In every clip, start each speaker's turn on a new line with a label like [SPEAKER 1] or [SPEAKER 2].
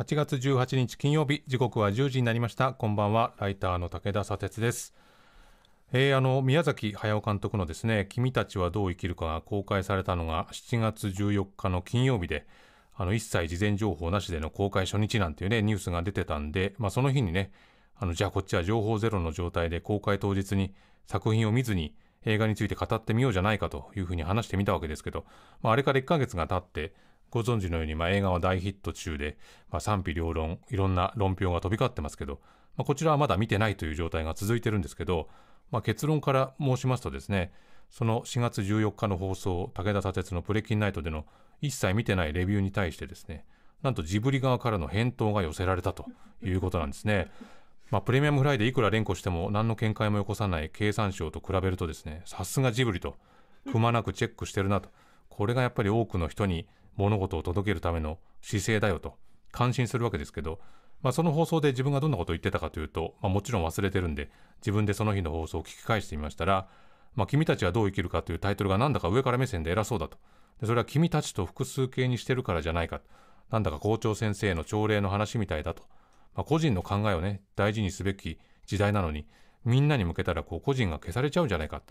[SPEAKER 1] 8月18日金曜
[SPEAKER 2] 日時刻は10時になりましたこんばんはライターの武田佐鉄です、えー、あの宮崎駿監督のですね君たちはどう生きるかが公開されたのが7月14日の金曜日であの一切事前情報なしでの公開初日なんていうねニュースが出てたんでまあその日にねあのじゃあこっちは情報ゼロの状態で公開当日に作品を見ずに映画について語ってみようじゃないかというふうに話してみたわけですけど、まあ、あれから1ヶ月が経って、ご存知のように、まあ、映画は大ヒット中で、まあ、賛否両論、いろんな論評が飛び交ってますけど、まあ、こちらはまだ見てないという状態が続いてるんですけど、まあ、結論から申しますとですね、その4月14日の放送、武田砂鉄のプレキンナイトでの一切見てないレビューに対してですね、なんとジブリ側からの返答が寄せられたということなんですね。まあ、プレミアムフライでいくら連呼しても何の見解もよこさない経産省と比べるとですね、さすがジブリと、くまなくチェックしてるなと、これがやっぱり多くの人に物事を届けるための姿勢だよと感心するわけですけど、まあ、その放送で自分がどんなことを言ってたかというと、まあ、もちろん忘れてるんで自分でその日の放送を聞き返してみましたら「まあ、君たちはどう生きるか」というタイトルがなんだか上から目線で偉そうだとでそれは「君たち」と複数形にしてるからじゃないかなんだか校長先生の朝礼の話みたいだと、まあ、個人の考えをね大事にすべき時代なのにみんなに向けたらこう個人が消されちゃうんじゃないか、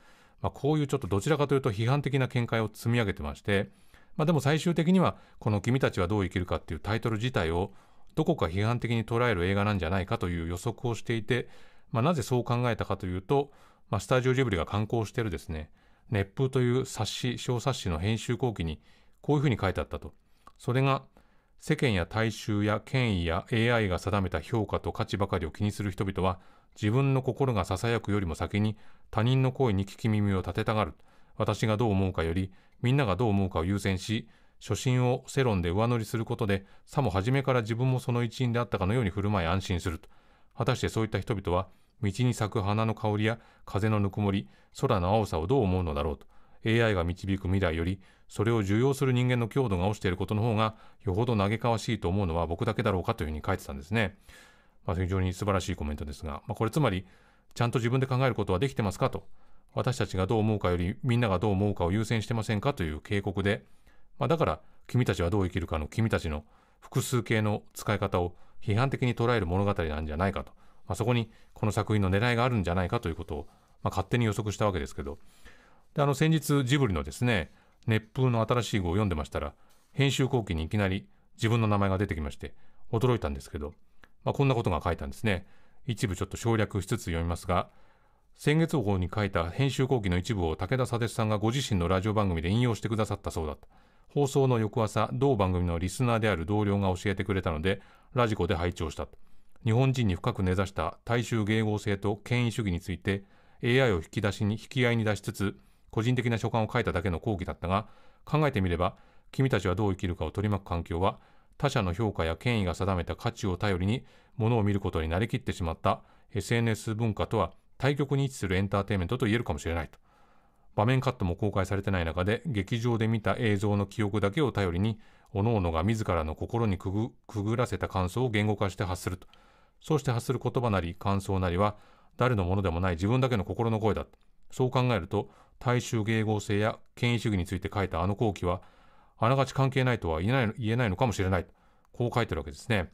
[SPEAKER 2] まあ、こういうちょっとどちらかというと批判的な見解を積み上げてましてまあ、でも最終的にはこの「君たちはどう生きるか」っていうタイトル自体をどこか批判的に捉える映画なんじゃないかという予測をしていて、まあ、なぜそう考えたかというと、まあ、スタジオジブリが刊行しているですね「熱風」という冊子小冊子の編集後期にこういうふうに書いてあったと。それが世間や大衆や権威や AI が定めた評価と価値ばかりを気にする人々は自分の心が囁くよりも先に他人の声に聞き耳を立てたがる私がどう思うかよりみんながどう思うかを優先し、初心を世論で上乗りすることで、さも初めから自分もその一員であったかのように振る舞い安心すると。果たしてそういった人々は、道に咲く花の香りや風のぬくもり、空の青さをどう思うのだろうと。AI が導く未来より、それを受容する人間の強度が落ちていることの方が、よほど嘆かわしいと思うのは僕だけだろうかというふうに書いてたんですね。まあ、非常に素晴らしいコメントですが、まあ、これつまり、ちゃんと自分で考えることはできてますかと。私たちがどう思うかよりみんながどう思うかを優先してませんかという警告で、まあ、だから君たちはどう生きるかの君たちの複数形の使い方を批判的に捉える物語なんじゃないかと、まあ、そこにこの作品の狙いがあるんじゃないかということを、まあ、勝手に予測したわけですけどであの先日ジブリのですね熱風の新しい号を読んでましたら編集後期にいきなり自分の名前が出てきまして驚いたんですけど、まあ、こんなことが書いたんですね一部ちょっと省略しつつ読みますが先月号に書いた編集後期の一部を武田砂鉄さんがご自身のラジオ番組で引用してくださったそうだった。放送の翌朝、同番組のリスナーである同僚が教えてくれたので、ラジコで拝聴した。日本人に深く根ざした大衆迎合性と権威主義について、AI を引き出しに、引き合いに出しつつ、個人的な所感を書いただけの講義だったが、考えてみれば、君たちはどう生きるかを取り巻く環境は、他者の評価や権威が定めた価値を頼りに、ものを見ることになりきってしまった SNS 文化とは対極に位置するエンターテインメントと言えるかもしれないと。場面カットも公開されてない中で、劇場で見た映像の記憶だけを頼りに、各々が自らの心にくぐくぐらせた感想を言語化して発すると。そうして発する言葉なり感想なりは、誰のものでもない自分だけの心の声だ。そう考えると、大衆迎合性や権威主義について書いたあの後期は、あながち関係ないとは言えない言えないのかもしれない。こう書いてるわけですね。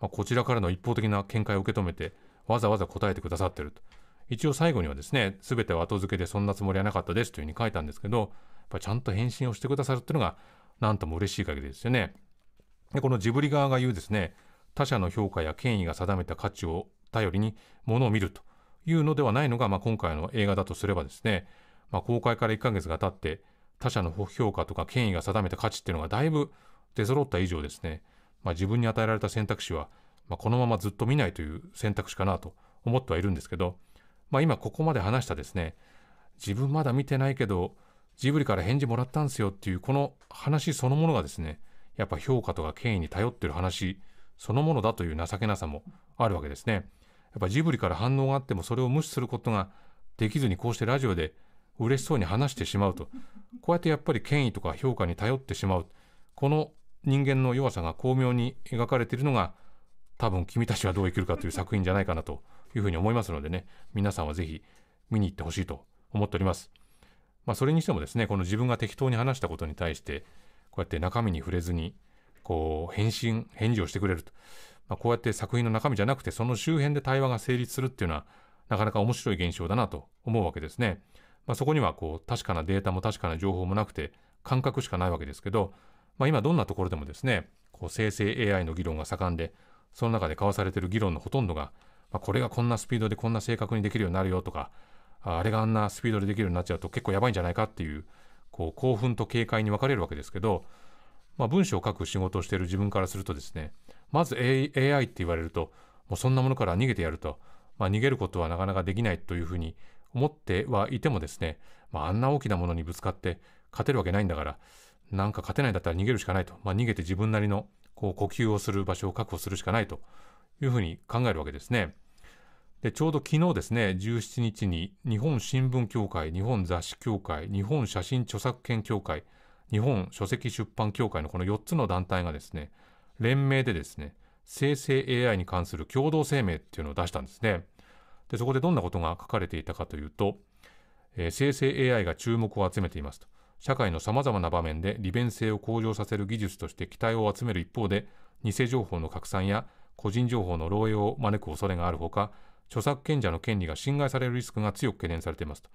[SPEAKER 2] まあ、こちらからの一方的な見解を受け止めて、わざわざ答えてくださってると。一応最後にはですね全ては後付けでそんなつもりはなかったですというふうに書いたんですけどやっぱちゃんと返信をしてくださるっていうのが何とも嬉しい限りですよね。でこのジブリ側が言うですね他者の評価や権威が定めた価値を頼りにものを見るというのではないのが、まあ、今回の映画だとすればですね、まあ、公開から1ヶ月が経って他者の評価とか権威が定めた価値っていうのがだいぶ出揃った以上ですね、まあ、自分に与えられた選択肢は、まあ、このままずっと見ないという選択肢かなと思ってはいるんですけどまあ、今ここまで話したですね自分まだ見てないけどジブリから返事もらったんですよっていうこの話そのものがですねやっぱ評価とか権威に頼ってる話そのものだという情けなさもあるわけですね。やっぱジブリから反応があってもそれを無視することができずにこうしてラジオで嬉しそうに話してしまうとこうやってやっぱり権威とか評価に頼ってしまうこの人間の弱さが巧妙に描かれているのが多分君たちはどう生きるかという作品じゃないかなというふうに思いますのでね、皆さんはぜひ見に行ってほしいと思っております。まあ、それにしてもですね、この自分が適当に話したことに対して、こうやって中身に触れずに、こう、返信、返事をしてくれると。まあ、こうやって作品の中身じゃなくて、その周辺で対話が成立するっていうのは、なかなか面白い現象だなと思うわけですね。まあ、そこには、こう、確かなデータも確かな情報もなくて、感覚しかないわけですけど、まあ、今どんなところでもですね、こう生成 AI の議論が盛んで、その中で交わされている議論のほとんどが、まあ、これがこんなスピードでこんな正確にできるようになるよとか、あれがあんなスピードでできるようになっちゃうと結構やばいんじゃないかっていう、こう興奮と警戒に分かれるわけですけど、まあ、文章を書く仕事をしている自分からするとですね、まず AI って言われると、もうそんなものから逃げてやると、まあ、逃げることはなかなかできないというふうに思ってはいてもですね、まあ、あんな大きなものにぶつかって勝てるわけないんだから、なんか勝てないんだったら逃げるしかないと、まあ、逃げて自分なりのこう呼吸をする場所を確保するしかないというふうに考えるわけですね。で、ちょうど昨日ですね、17日に日本新聞協会、日本雑誌協会、日本写真著作権協会、日本書籍出版協会のこの4つの団体がですね、連名でですね、生成 AI に関する共同声明っていうのを出したんですね。で、そこでどんなことが書かれていたかというと、えー、生成 AI が注目を集めていますと。社会の様々な場面で利便性を向上させる技術として期待を集める一方で、偽情報の拡散や個人情報の漏洩を招く恐れがあるほか、著作権者の権利が侵害されるリスクが強く懸念されていますと。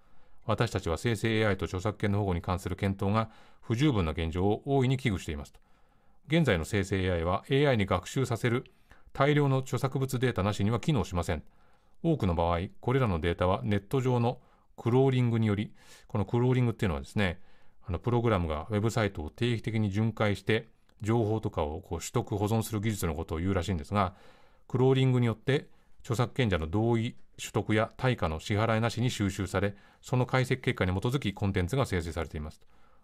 [SPEAKER 2] 私たちは生成 AI と著作権の保護に関する検討が不十分な現状を大いに危惧していますと。現在の生成 AI は AI に学習させる大量の著作物データなしには機能しません。多くの場合、これらのデータはネット上のクローリングにより、このクローリングっていうのはですね、あのプログラムがウェブサイトを定期的に巡回して、情報とかをこう取得保存する技術のことを言うらしいんですが、クローリングによって著作権者の同意取得や対価の支払いなしに収集され、その解析結果に基づきコンテンツが生成されています。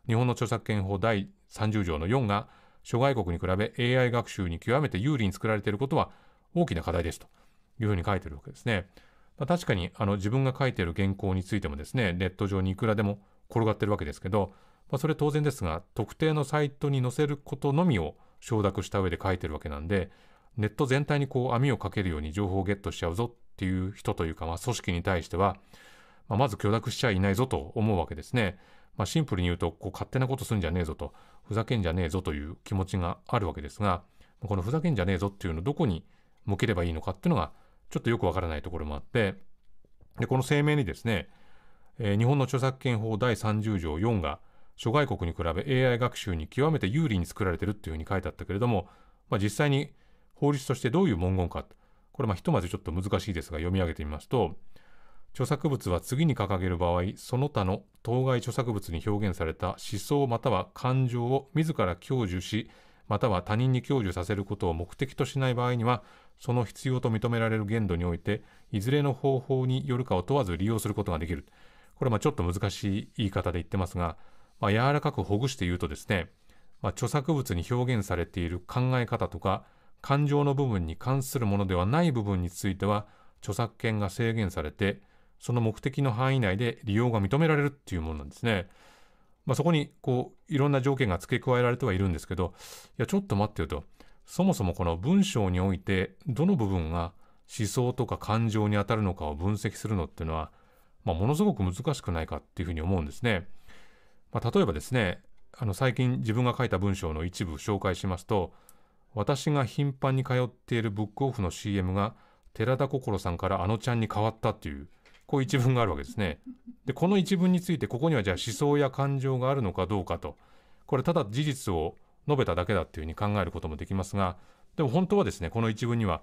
[SPEAKER 2] 日本の著作権法第30条の4が、諸外国に比べ AI 学習に極めて有利に作られていることは大きな課題ですというふうに書いているわけですね。まあ、確かにあの自分が書いている原稿についてもですね、ネット上にいくらでも転がってるわけですけど、まあ、それ当然ですが、特定のサイトに載せることのみを承諾した上で書いているわけなんで、ネット全体にこう網をかけるように情報をゲットしちゃうぞっていう人というか、まあ、組織に対しては、まあ、まず許諾しちゃいないぞと思うわけですね。まあ、シンプルに言うと、こう勝手なことすんじゃねえぞと、ふざけんじゃねえぞという気持ちがあるわけですが、このふざけんじゃねえぞっていうのをどこに向ければいいのかっていうのが、ちょっとよくわからないところもあって、で、この声明にですね、えー、日本の著作権法第30条4が、諸外国に比べ AI 学習に極めて有利に作られてるっていうふうに書いてあったけれども、まあ、実際に法律としてどういう文言か、これまひとまずちょっと難しいですが読み上げてみますと、著作物は次に掲げる場合、その他の当該著作物に表現された思想または感情を自ら享受し、または他人に享受させることを目的としない場合には、その必要と認められる限度において、いずれの方法によるかを問わず利用することができる。これまあちょっと難しい言い方で言ってますが、まあ、柔らかくほぐして言うとですね、まあ、著作物に表現されている考え方とか、感情の部分に関するものではない部分については著作権が制限されてその目的の範囲内で利用が認められるっていうものなんですね。まあ、そこにこういろんな条件が付け加えられてはいるんですけどいやちょっと待ってよとそもそもこの文章においてどの部分が思想とか感情にあたるのかを分析するのっていうのは、まあ、ものすごく難しくないかっていうふうに思うんですね。まあ、例えばですねあの最近自分が書いた文章の一部紹介しますと私が頻繁に通っているブックオフの CM が寺田心さんからあのちゃんに変わったっていう、こう一文があるわけですね。で、この一文について、ここにはじゃあ思想や感情があるのかどうかと、これただ事実を述べただけだっていうふうに考えることもできますが、でも本当はですね、この一文には、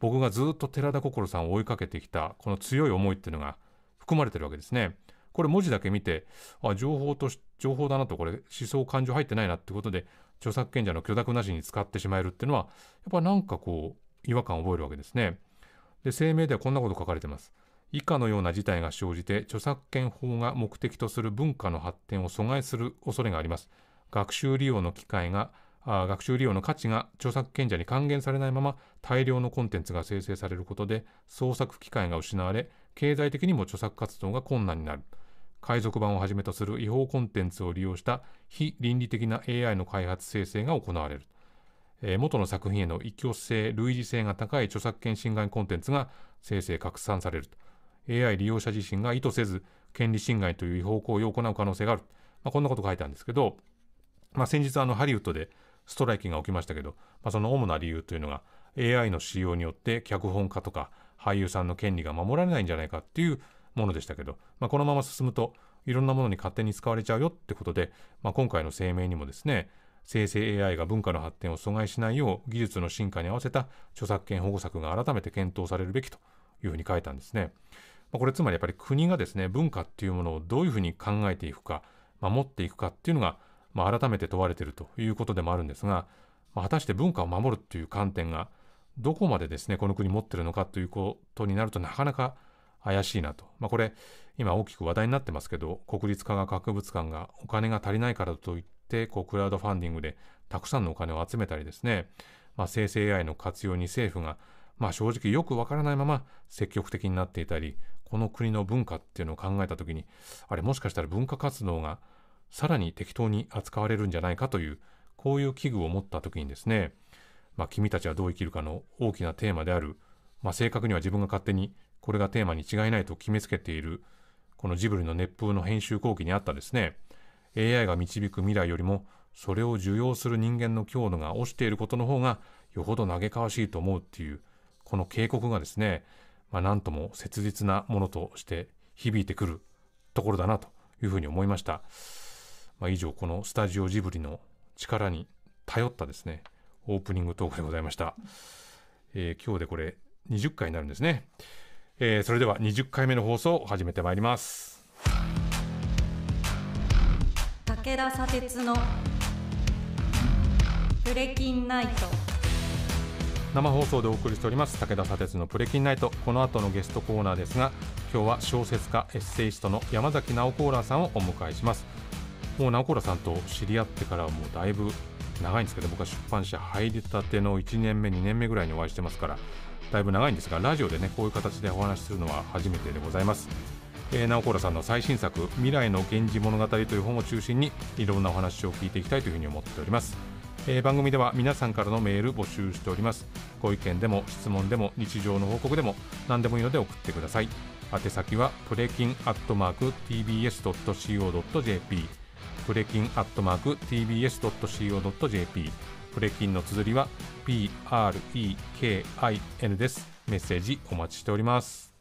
[SPEAKER 2] 僕がずっと寺田心さんを追いかけてきた、この強い思いっていうのが含まれてるわけですね。これ文字だけ見て、あ、情報とし、情報だなと、これ思想感情入ってないなってことで、著作権者の許諾なしに使ってしまえるっていうのは、やっぱなんかこう、違和感を覚えるわけですね。で、声明ではこんなこと書かれてます。以下のような事態が生じて、著作権法が目的とする文化の発展を阻害する恐れがあります。学習利用の機会があ学習利用の価値が著作権者に還元されないまま大量のコンテンツが生成されることで創作機会が失われ経済的にも著作活動が困難になる海賊版をはじめとする違法コンテンツを利用した非倫理的な AI の開発生成が行われる。えー、元の作品への一挙性、類似性が高い著作権侵害コンテンツが生成拡散されると。AI 利用者自身が意図せず権利侵害という違法行為を行う可能性がある。まあ、こんなこと書いたんですけど、まあ、先日あのハリウッドでストライキが起きましたけど、まあ、その主な理由というのが AI の使用によって脚本家とか俳優さんの権利が守られないんじゃないかっていうものでしたけど、まあ、このまま進むといろんなものに勝手に使われちゃうよってことで、まあ、今回の声明にもですね生成 AI が文化の発展を阻害しないよう技術の進化に合わせた著作権保護策が改めて検討されるべきというふうに書いたんですね。まあ、これつまりやっぱり国がですね文化っていうものをどういうふうに考えていくか守っていくかっていうのが、まあ、改めて問われているということでもあるんですが、まあ、果たして文化を守るっていう観点がどこまでですねこの国持ってるのかということになるとなかなか怪しいなと。まあ、これ、今大きく話題になってますけど、国立科学博物館がお金が足りないからといって、こう、クラウドファンディングでたくさんのお金を集めたりですね、まあ、生成 AI の活用に政府が、まあ、正直よくわからないまま積極的になっていたり、この国の文化っていうのを考えた時に、あれもしかしたら文化活動がさらに適当に扱われるんじゃないかという、こういう危惧を持った時にですね、まあ、君たちはどう生きるかの大きなテーマである、まあ、正確には自分が勝手にこれがテーマに違いないと決めつけている、このジブリの熱風の編集後期にあったですね、AI が導く未来よりも、それを受容する人間の強度が落ちていることの方が、よほど嘆かわしいと思うっていう、この警告がですね、まあ、なんとも切実なものとして響いてくるところだなというふうに思いました。まあ、以上、このスタジオジブリの力に頼ったですね、オープニングトークでございました。えー、今日でこれ20回になるんですね。えー、それでは20回目の放送を始めてまいります
[SPEAKER 3] 武田砂鉄の
[SPEAKER 4] プレキンナイト
[SPEAKER 2] 生放送でお送りしております武田砂鉄のプレキンナイトこの後のゲストコーナーですが今日は小説家エッセイストの山崎直子さんをお迎えしますもう直子さんと知り合ってからもうだいぶ長いんですけど僕は出版社入りたての1年目2年目ぐらいにお会いしてますからだいぶ長いんですがラジオでねこういう形でお話しするのは初めてでございます、えー、ナオさんの最新作「未来の源氏物語」という本を中心にいろんなお話を聞いていきたいというふうに思っておりますえー、番組では皆さんからのメール募集しておりますご意見でも質問でも日常の報告でも何でもいいので送ってください宛先はプレキンアットマーク TBS.CO.JP プレキンアットマーク TBS.CO.JP プレキンの綴りは PREKIN ですメ
[SPEAKER 1] ッセージお待ちしております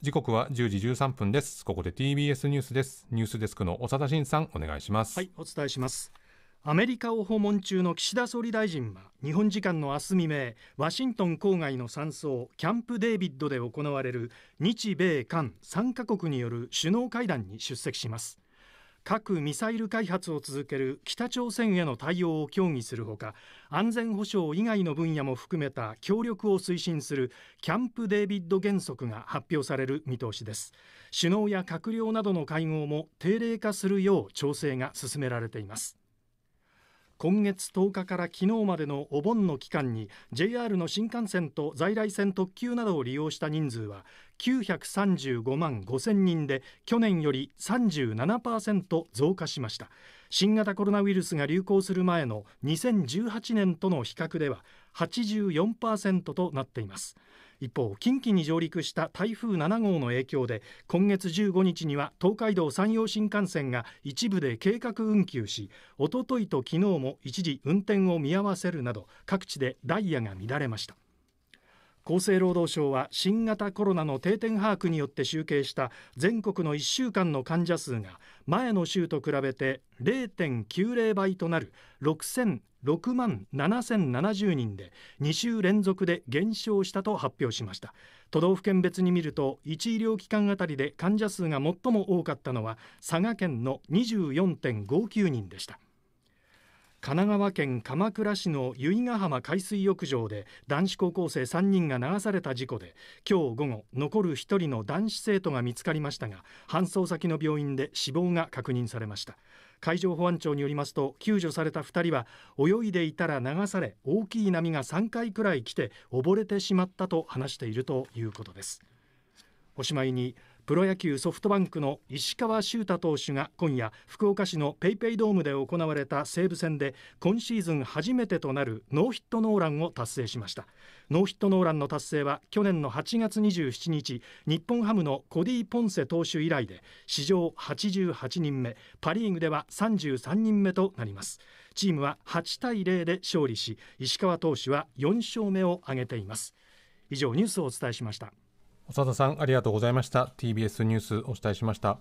[SPEAKER 1] 時刻は10時13分
[SPEAKER 2] ですここ
[SPEAKER 3] で TBS ニュースですニュースデスクの長田真さんお願いしますはいお伝えしますアメリカを訪問中の岸田総理大臣は日本時間の明日未明ワシントン郊外の山荘キャンプ・デービッドで行われる日米韓3カ国による首脳会談に出席します核・ミサイル開発を続ける北朝鮮への対応を協議するほか安全保障以外の分野も含めた協力を推進するキャンプ・デービッド原則が発表される見通しです首脳や閣僚などの会合も定例化するよう調整が進められています今月10日から昨日までのお盆の期間に JR の新幹線と在来線特急などを利用した人数は935万5000人で去年より37%増加しました新型コロナウイルスが流行する前の2018年との比較では84%となっています一方近畿に上陸した台風7号の影響で今月15日には東海道山陽新幹線が一部で計画運休しおとといと昨日も一時運転を見合わせるなど各地でダイヤが乱れました厚生労働省は新型コロナの定点把握によって集計した全国の1週間の患者数が前の週と比べて0.90倍となる6万7070人で2週連続で減少したと発表しました都道府県別に見ると1医療機関あたりで患者数が最も多かったのは佐賀県の24.59人でした。神奈川県鎌倉市の由比ヶ浜海水浴場で男子高校生3人が流された事故で今日午後残る1人の男子生徒が見つかりましたが搬送先の病院で死亡が確認されました海上保安庁によりますと救助された2人は泳いでいたら流され大きい波が3回くらい来て溺れてしまったと話しているということですおしまいにプロ野球ソフトバンクの石川修太投手が今夜福岡市の PayPay ドームで行われた西武戦で今シーズン初めてとなるノーヒットノーランを達成しましたノーヒットノーランの達成は去年の8月27日日本ハムのコディ・ポンセ投手以来で史上88人目パ・リーグでは33人目となりますチームは8対0で勝利し石川投手は4勝目を挙げています以上ニュースをお伝えしました
[SPEAKER 2] 浅田さんありがとうございました TBS ニュースお伝えしました、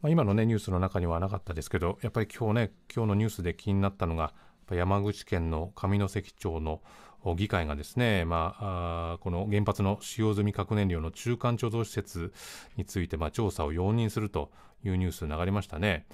[SPEAKER 2] まあ、今のねニュースの中にはなかったですけどやっぱり今日ね今日のニュースで気になったのが山口県の上関町の議会がですね、まあ、あこの原発の使用済み核燃料の中間貯蔵施設について、まあ、調査を容認するというニュース流れましたね。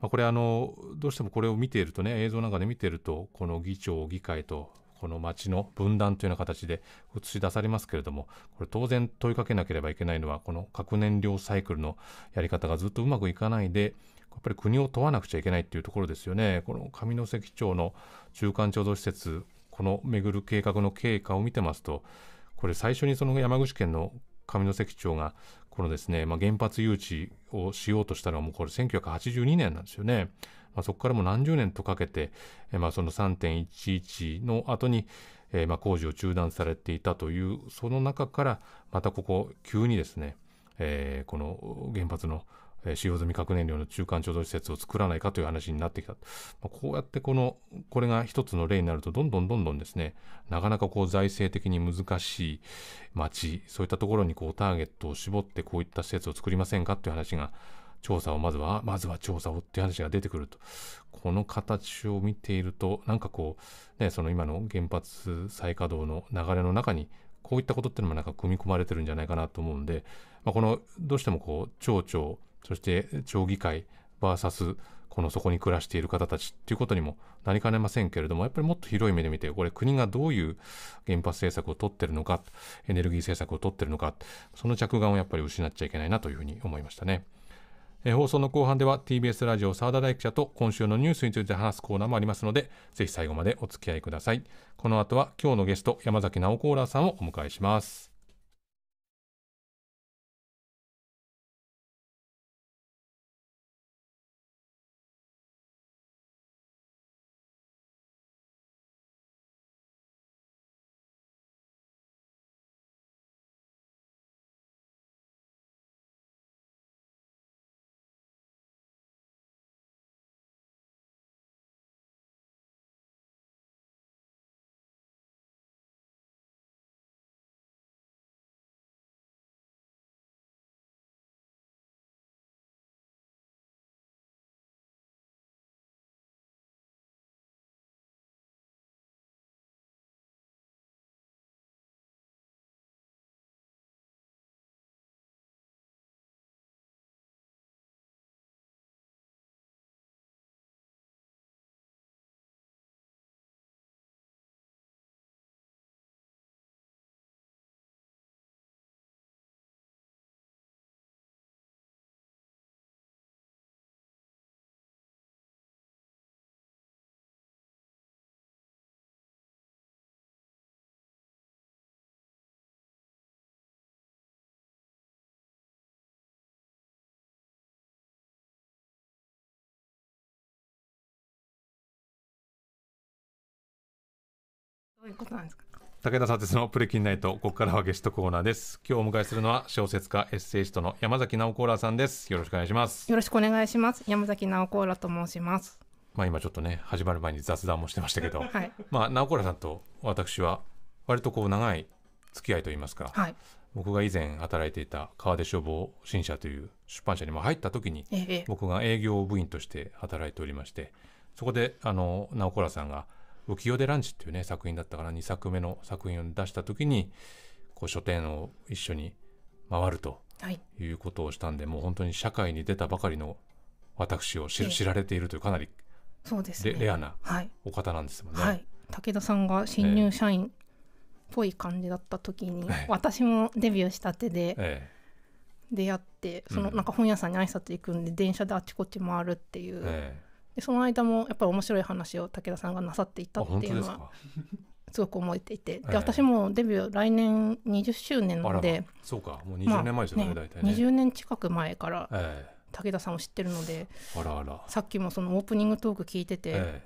[SPEAKER 2] まあ、これあの、どうしてもこれを見ているとね、映像なんかで見ていると、この議長、議会とこの町の分断というような形で映し出されますけれども、これ当然問いかけなければいけないのは、この核燃料サイクルのやり方がずっとうまくいかないで、やっぱり国を問わなくちゃいけないっていうところですよね。この上関町の中間貯蔵施設、この巡る計画の経過を見てますと、これ最初にその山口県の上関町が、このですね、まあ、原発誘致をしようとしたのはもうこれ1982年なんですよね。まあ、そこからも何十年とかけて、えー、まあ、その3.11の後に、えー、まあ、工事を中断されていたというその中からまたここ急にですね、えー、この原発の使用済み核燃料の中間貯蔵施設を作らないかという話になってきた。まあ、こうやってこの、これが一つの例になると、どんどんどんどんですね、なかなかこう財政的に難しい町、そういったところにこうターゲットを絞ってこういった施設を作りませんかという話が、調査をまずは、まずは調査をっていう話が出てくると。この形を見ていると、なんかこう、ね、その今の原発再稼働の流れの中に、こういったことっていうのもなんか組み込まれてるんじゃないかなと思うんで、まあ、この、どうしてもこう、町長、そして町議会、vs このそこに暮らしている方たちっていうことにもなりかねませんけれども、やっぱりもっと広い目で見て、これ国がどういう原発政策を取ってるのか、エネルギー政策を取ってるのか、その着眼をやっぱり失っちゃいけないなというふうに思いましたね。え放送の後半では TBS ラジオ澤田大記者と今週のニュースについて話すコーナーもありますのでぜひ最後までお付き合いくださいこの後は今日のゲスト山崎直子ーラーさんを
[SPEAKER 1] お迎えしますういうことなんですか武田砂鉄のプレキンナ
[SPEAKER 2] イトここからはゲストコーナーです今日お迎えするのは小説家エッセイストの山崎直子らさんですよろしくお願いします
[SPEAKER 5] よろしくお願いします山崎直子らと申します
[SPEAKER 2] まあ今ちょっとね始まる前に雑談もしてましたけど、はい、まあ直子らさんと私は割とこう長い付き合いと言いますか、はい、僕が以前働いていた川出消防新社という出版社にも入った時に、僕が営業部員として働いておりましてそこであの直子らさんが浮世でランチっていうね作品だったから2作目の作品を出した時にこう書店を一緒に回るということをしたんで、はい、もう本当に社会に出たばかりの私を知え知られているというかなり
[SPEAKER 5] そうです、ね、レア
[SPEAKER 2] なお方なんですもんね。はい
[SPEAKER 5] 武田さんが新入社員っぽい感じだった時に、え、私もデビューしたてで出会って、そのなんか本屋さんに挨拶行くんで電車であちこち回るっていう。でその間もやっぱり面白い話を武田さんがなさっていたっていうのはすごく思えていてで私もデビュー来年20周年なので、まあ、
[SPEAKER 2] そうかもう20年前ですね,、まあ、ね大体ね
[SPEAKER 5] 20年近く前から武田さんを知ってるので、あらあらさっきもそのオープニングトーク聞いてて、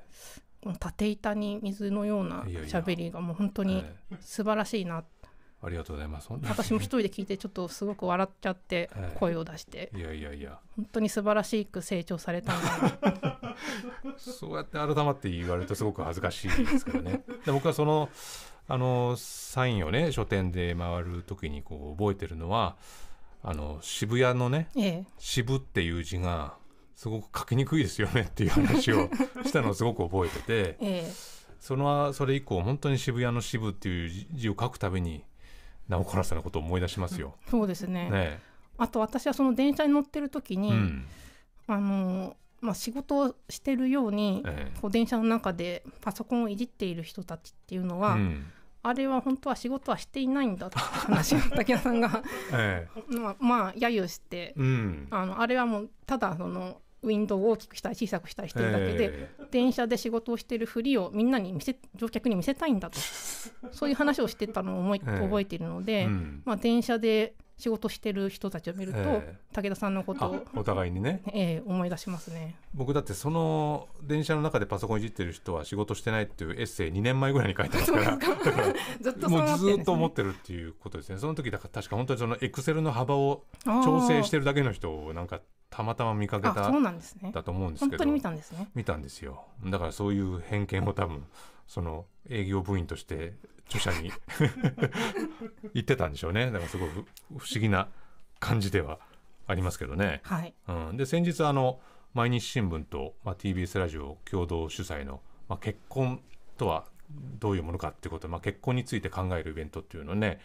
[SPEAKER 5] この縦板に水のようなしゃべりがもう本当に素晴らしいなって
[SPEAKER 2] ありがとうございます。私も
[SPEAKER 5] 一人で聞いて、ちょっとすごく笑っちゃって、声を出して、はい、いやいやいや、本当に素晴らしく成長されたそ
[SPEAKER 2] うやって改まって言われると、すごく恥ずかしいですからね。で僕はそのあのサインをね書店で回る時にこう覚えてるのはあの渋谷のね、ええ、渋っていう字がすごく書きにくいですよねっていう話をしたのをすごく覚えてて、ええ、そのそれ以降本当に渋谷の渋っていう字を書くたびに直子さのことを思い出しますよ。
[SPEAKER 5] そうですねねあと私はその電車に乗ってる時に、うん、あのまあ、仕事をしてるように、ええ、こう電車の中でパソコンをいじっている人たちっていうのは、うん、あれは本当は仕事はしていないんだって話を竹谷さんが ええ、まあ、まあ、揶揄して、うん、あのあれはもうただそのウィンドウを大きくしたり小さくしたりしてるだけで、え電車で仕事をしてるふりをみんなに見せ乗客に見せたいんだとそういう話をしてたのを思い、覚えているので、うん、まあ、電車で仕事してる人たちを見ると、えー、武田さんのことを
[SPEAKER 2] お互いにね、
[SPEAKER 5] えー、思い出しますね
[SPEAKER 2] 僕だってその電車の中でパソコンいじってる人は仕事してないっていうエッセイ2年前ぐらいに書いてますから
[SPEAKER 5] ずっと、ずっと思
[SPEAKER 2] ってるっていうことですねその時だから確か本当にそのエクセルの幅を調整してるだけの人をなんかたまたま見かけたそうなんですねだと思うんですけど本当に見たんですね見たんですよだからそういう偏見を多分その営業部員として著者に 行ってたんでしょうねだからすごく不思議な感じではありますけどね。はい、うん、で先日あの毎日新聞と、まあ、TBS ラジオ共同主催の、まあ、結婚とはどういうものかっていうことまあ、結婚について考えるイベントっていうのをね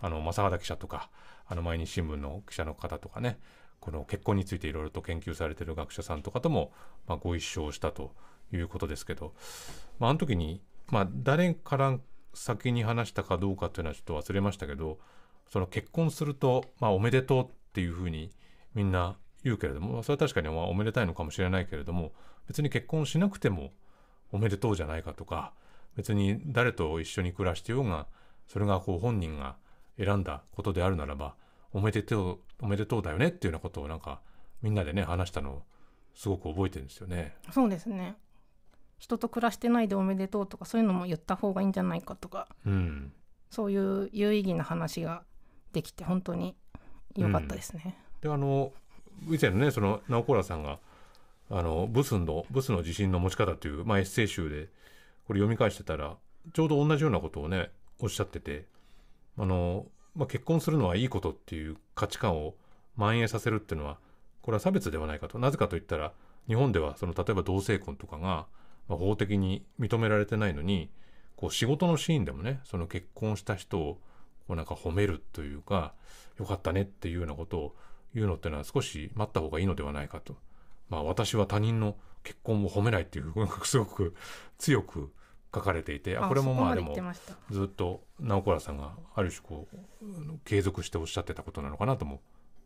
[SPEAKER 2] あの正原記者とかあの毎日新聞の記者の方とかねこの結婚についていろいろと研究されてる学者さんとかとも、まあ、ご一緒したということですけど、まあ、あの時にまあ誰から先に話したかどうかというのはちょっと忘れましたけどその結婚すると、まあ、おめでとうっていうふうにみんな言うけれどもそれは確かにおめでたいのかもしれないけれども別に結婚しなくてもおめでとうじゃないかとか別に誰と一緒に暮らしてようがそれがこう本人が選んだことであるならばおめでとうおめでとうだよねっていうようなことをなんかみんなでね話したのをすごく覚えてるんですよね。
[SPEAKER 5] そうですね人と暮らしてないでおめでとうとかそういうのも言った方がいいんじゃないかとか、うん、そういう有意義な話ができて本当に良かったですね。
[SPEAKER 2] うん、であの以前ねその直子らさんがあのブスの「ブスの地震の持ち方」という、まあ、エッセイ集でこれ読み返してたらちょうど同じようなことをねおっしゃっててあの、まあ、結婚するのはいいことっていう価値観を蔓延させるっていうのはこれは差別ではないかとなぜかといったら日本ではその例えば同性婚とかがまあ、法的に認められてないのにこう仕事のシーンでもねその結婚した人をこうなんか褒めるというかよかったねっていうようなことを言うのってのは少し待った方がいいのではないかと。まあ私は他人の結婚を褒めないっていうすごく強く書かれていてあこれもまあでもずっと直子さんがある種こう継続しておっしゃってたことなのかなとも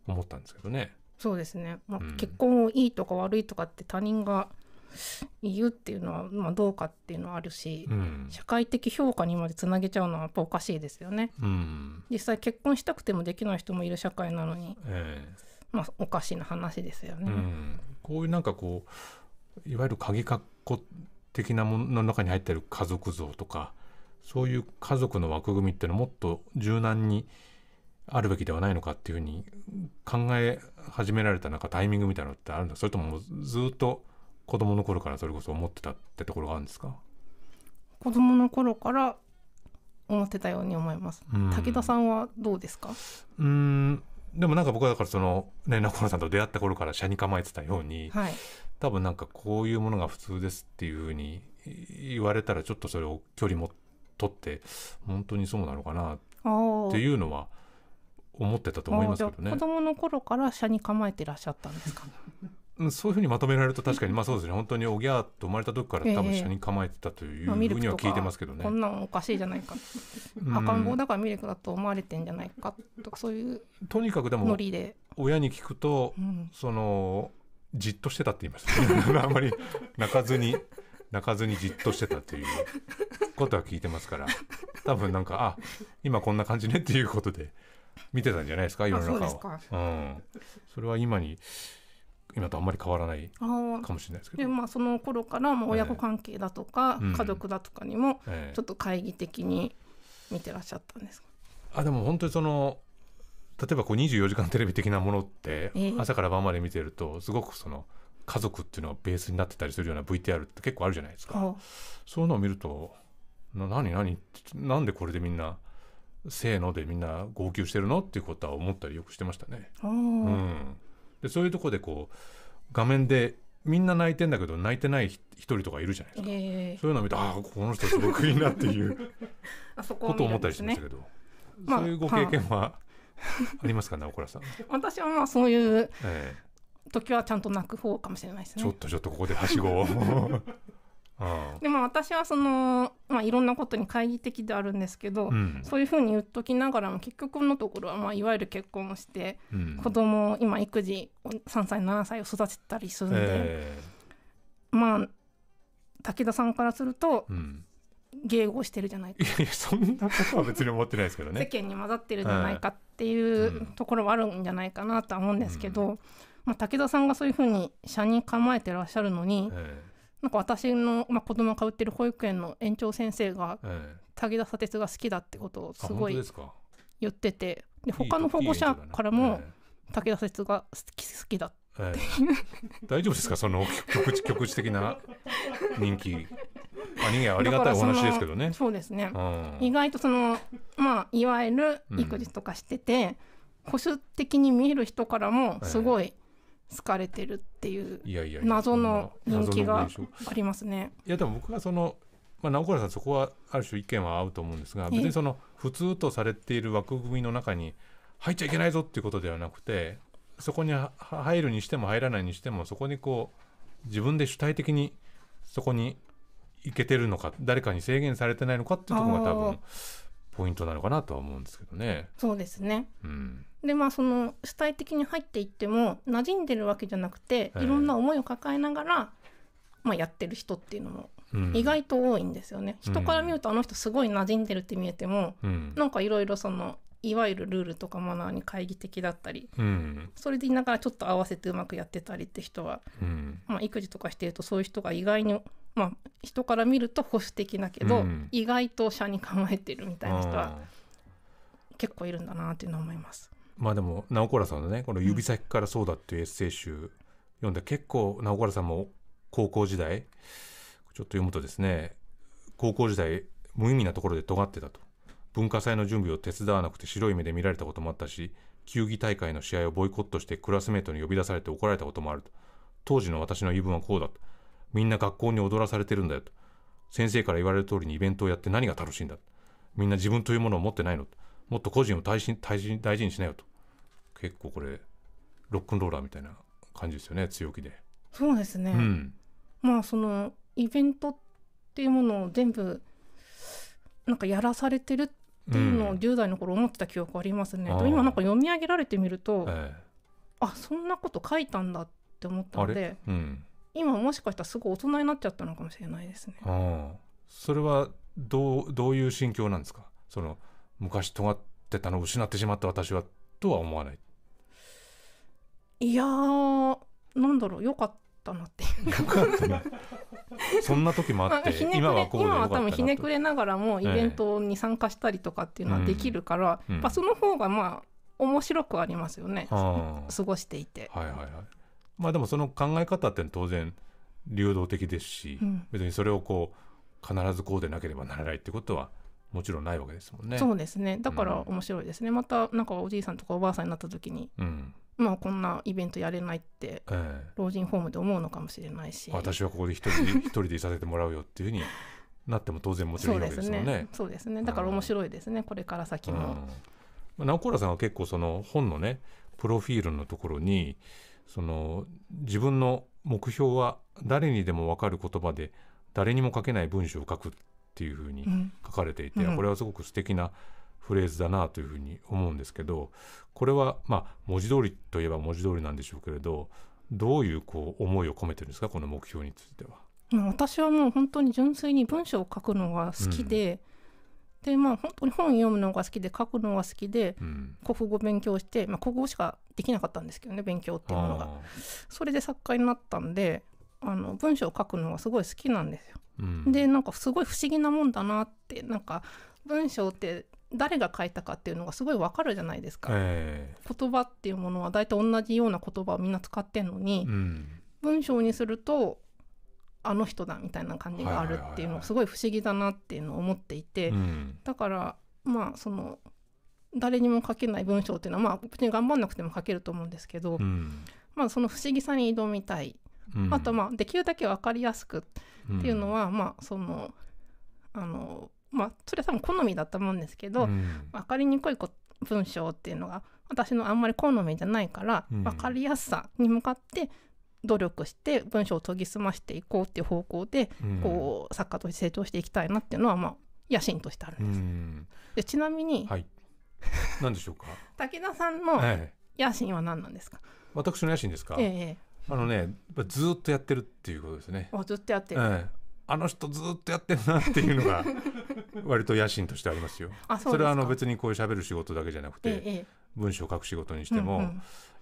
[SPEAKER 2] 思ったんですけどね。
[SPEAKER 5] そうですね、まあ、うん、結婚をいいとか悪いとかって他人が言うっていうのは、まあ、どうかっていうのはあるし、うん、社会的評価にまでつなげちゃうのはやっぱおかしいですよね、うん、実際結婚したくてもできない人もいる社会なのに、えー、まあ、おかしな話ですよね、うん、
[SPEAKER 2] こういうなんかこういわゆる鍵かっこ的なものの中に入ってる家族像とかそういう家族の枠組みっていうのはもっと柔軟にあるべきではないのかっていうふうに考え始められたなんかタイミングみたいなのってあるんだそれともずっと子供の頃からそれこそ思ってたってところがあるんです
[SPEAKER 3] か
[SPEAKER 5] 子供の頃から思ってたように思います。うん武田さんはどうですか？
[SPEAKER 2] うんでもなんか僕はだからその連絡野さんと出会った頃から社に構えてたように、はい。多分なんかこういうものが普通ですっていうふうに言われたらちょっとそれを距離も取って本当にそうなのかな
[SPEAKER 5] っていうの
[SPEAKER 2] は思ってたと思いますけどね子。供
[SPEAKER 5] の頃から社に構えてらっしゃったんですか
[SPEAKER 2] そういうふうにまとめられると確かにまあそうですね本当におぎゃーと生まれた時から多分緒に構えてたというふうには聞いてますけどね。こん
[SPEAKER 5] なんおかしいじゃないか赤ん坊だからミルクだと思われてんじゃないかとかそういうとにかくでも
[SPEAKER 2] 親に聞くと、うん、そのじっとしてたって言いました、ね、あまり泣かずに泣かずにじっとしてたっていうことは聞いてますから多分なんかあ今こんな感じねっていうことで見てたんじゃないですか世の中を。それは今に今とあんまり変わらないかもしれないですけどで、
[SPEAKER 5] まあ、その頃からも親子関係だとか、えー、家族だとかにもちょっと懐疑的に見てらっしゃったんですか、
[SPEAKER 2] えー、あでも本当にその例えばこう24時間テレビ的なものって、朝から晩まで見てるとすごくその家族っていうのがベースになってたりするような VTR って結構あるじゃないですか。そういうのを見るとな何何なんでこれでみんなせーのでみんな号泣してるのっていうことは思ったりよくしてましたね。
[SPEAKER 6] うん
[SPEAKER 2] でそういうとこでこう画面でみんな泣いてんだけど泣いてない一人とかいるじゃないです
[SPEAKER 6] か、えー、そ
[SPEAKER 2] ういうのを見てああこの人すごくいいなっていう
[SPEAKER 5] ことを思ったりしましたけど、まあ、そういうご経験
[SPEAKER 2] はありますかね小倉さん。
[SPEAKER 5] 私はまあそういう、え時はちゃんと泣く方かもしれないですね。ちょっ
[SPEAKER 2] とちょっとここではしごをで
[SPEAKER 5] も私はその、まあ、いろんなことに懐疑的であるんですけど、うん、そういうふうに言っときながらも結局のところは、まあ、いわゆる結婚をして、うん、子供を今育児3歳7歳を育てたりするんで、えー、まあ武田さんからすると、うん迎合してるじゃない
[SPEAKER 2] かいやそんなことは別に思ってないですけどね 世
[SPEAKER 5] 間に混ざってるじゃないかっていうところはあるんじゃないかなとは思うんですけど、うん、まあ、武田さんがそういうふうに社に構えてらっしゃるのに、えなんか私の、まあ、子供が通ってる保育園の園長先生が、武田砂鉄が好きだってことをすごい言っててで他の保護者からも武田砂鉄が好き好きだって、ええ、
[SPEAKER 2] 大丈夫ですかその局地局地的な人気あ
[SPEAKER 6] 間 ありがたいお話ですけどねそうですね、うん、
[SPEAKER 5] 意外とそのまあいわゆる育児とかしてて、うん、保守的に見える人からもすごい、え好かれてるっていう
[SPEAKER 2] 謎の人気がありますね。いやでも僕はそのまあ、直倉さんそこはある種意見は合うと思うんですが別にその普通とされている枠組みの中に入っちゃいけないぞっていうことではなくてそこに入るにしても入らないにしてもそこにこう自分で主体的にそこにいけてるのか誰かに制限されてないのかっていうところが多分ポイントなのかなとは思うんですけど
[SPEAKER 4] ね。
[SPEAKER 5] そうですね、うん、でまあその主体的に入っていっても馴染んでるわけじゃなくていろんな思いを抱えながら、まあ、やってる人っていうのも意外と多いんですよね。うん、人から見るとあの人すごい馴染んでるって見えても、うん、なんかいろいろそのいわゆるルールとかマナーに懐疑的だったり、うん、それでいながらちょっと合わせてうまくやってたりって人は、うん、まあ、育児とかしてるとそういう人が意外にまあ、人から見ると保守的だけど、うん、意外と社に構えてるみたいな人は結構いるんだなっていうのは思います。
[SPEAKER 2] まあでも直子さんのねこの「指先からそうだ」っていうエッセイ集、読んで、うん、結構直子さんも高校時代ちょっと読むとですね高校時代無意味なところで尖ってたと文化祭の準備を手伝わなくて白い目で見られたこともあったし球技大会の試合をボイコットしてクラスメートに呼び出されて怒られたこともあると当時の私の言い分はこうだとみんな学校に踊らされてるんだよと先生から言われる通りにイベントをやって何が楽しいんだみんな自分というものを持ってないのもっと個人を大事大事にしなよと結構これロックンローラーみたいな感じですよね強気でそうですね、うん、
[SPEAKER 5] まあそのイベントっていうものを全部なんかやらされてるっていうのを10代の頃思ってた記憶ありますね、うん、今なんか読み上げられてみると、ええ、あそんなこと書いたんだって思ったので、うん、今もしかしたらすごい大人になっちゃったのかもしれないですね。
[SPEAKER 2] あそれはどうどういう心境なんですかその昔尖ってたのを失ってしまった私はとは思わない
[SPEAKER 5] いやーなんだろうよかったなっていうか
[SPEAKER 2] そんな時もあってひねく
[SPEAKER 5] れ今は今は多分ひねくれながらもイベントに参加したりとかっていうのはできるから、ええうん、その方がまあ面白くありますよね、過ごしていて。はい
[SPEAKER 2] はいはいまあでもその考え方って当然流動的ですし、うん、別にそれをこう必ずこうでなければならないってことはもちろんないわけですもんね。そうですねだから
[SPEAKER 5] 面白いですね、うん、またなんかおじいさんとかおばあさんになった時に、うん、まあこんなイベントやれないって、老人ホームで思うのかもしれないし私
[SPEAKER 2] はここで一人で 一人でいさせてもらうよっていうふうになっても当然もちろんいいわけですもんね。
[SPEAKER 5] そうですね、だから面白いですね、これから先も。
[SPEAKER 2] うん、直倉さんは結構その本のねプロフィールのところに、うんその自分の目標は誰にでも分かる言葉で誰にも書けない文章を書くっていうふうに書かれていて、うん、これはすごく素敵なフレーズだなというふうに思うんですけどこれはまあ文字通りといえば文字通りなんでしょうけれどどういうこう思いを込めてるんですかこの目標については。
[SPEAKER 5] 私はもう本当に純粋に文章を書くのが好きで、うんでまあ本当に本読むのが好きで書くのが好きで、うん、国語勉強して、まあ、国語しかできなかったんですけどね勉強っていうものがそれで作家になったんであの文章を書くのがすごい好きなんですよ。うん、でなんかすごい不思議なもんだなってなんか文章って誰が書いたかっていうのがすごいわかるじゃないですか、
[SPEAKER 6] え
[SPEAKER 5] ー、言葉っていうものは大体同じような言葉をみんな使ってんのに、うん、文章にするとあの人だみたいな感じがあるっていうのすごい不思議だなっていうのを思っていて、だからまあその誰にも書けない文章っていうのはまあ別に頑張んなくても書けると思うんですけど、まあその不思議さに挑みたい、あとまあできるだけ分かりやすくっていうのは、まあそのあのまあそれは多分好みだと思うんですけど、分かりにくい文章っていうのが私のあんまり好みじゃないから、分かりやすさに向かって努力して文章を研ぎ澄ましていこうっていう方向で、こう作家として成長していきたいなっていうのは、まあ、野心としてある
[SPEAKER 2] ん
[SPEAKER 5] です。ちなみに、は
[SPEAKER 2] い、何でしょうか
[SPEAKER 5] 武田さんの野心は何なんですか、ええ、
[SPEAKER 2] 私の野心ですか、え、あのねずっとやってるっていうことですね。ずっとやってる、あの人ずっとやってるなっていうのが 割と野心としてありますよ。そすそれはあの別にこういう喋る仕事だけじゃなくて、文章を書く仕事にしても、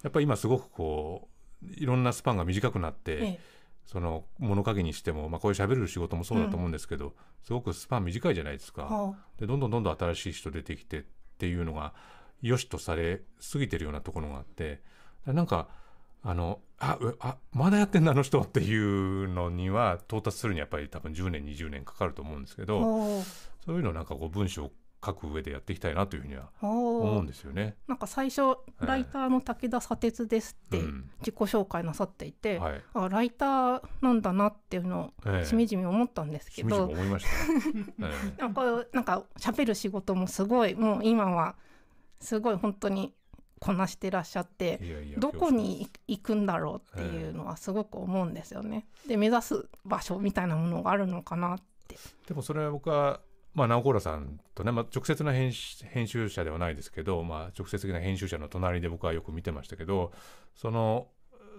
[SPEAKER 2] やっぱり今すごくこういろんなスパンが短くなって、ええ、その物陰にしても、まあ、こういう喋る仕事もそうだと思うんですけど、うん、すごくスパン短いじゃないですか、はあ、でどんどんどんどん新しい人出てきてっていうのが良しとされすぎてるようなところがあってなんかあのああまだやってんだあの人っていうのには到達するにやっぱり多分10年20年かかると思うんですけど、はあ、そういうのなんかこう文章を書く上でやっていきたいなというふうには思うんですよね。
[SPEAKER 5] なんか最初ライターの武田砂鉄ですって自己紹介なさっていて、うんはい、あライターなんだなっていうのをしみじみ思ったんですけど、ええ、し
[SPEAKER 4] みじみ
[SPEAKER 5] なんかなんか喋る仕事もすごいもう今はすごい本当にこなしてらっしゃってどこに行くんだろうっていうのはすごく思うんですよね。えー、で目指す場所みたいなものがあるのかなって。
[SPEAKER 2] でもそれは僕はまあ、ナオさんとね、まあ、直接の編集者ではないですけど、まあ、直接的な編集者の隣で僕はよく見てましたけどその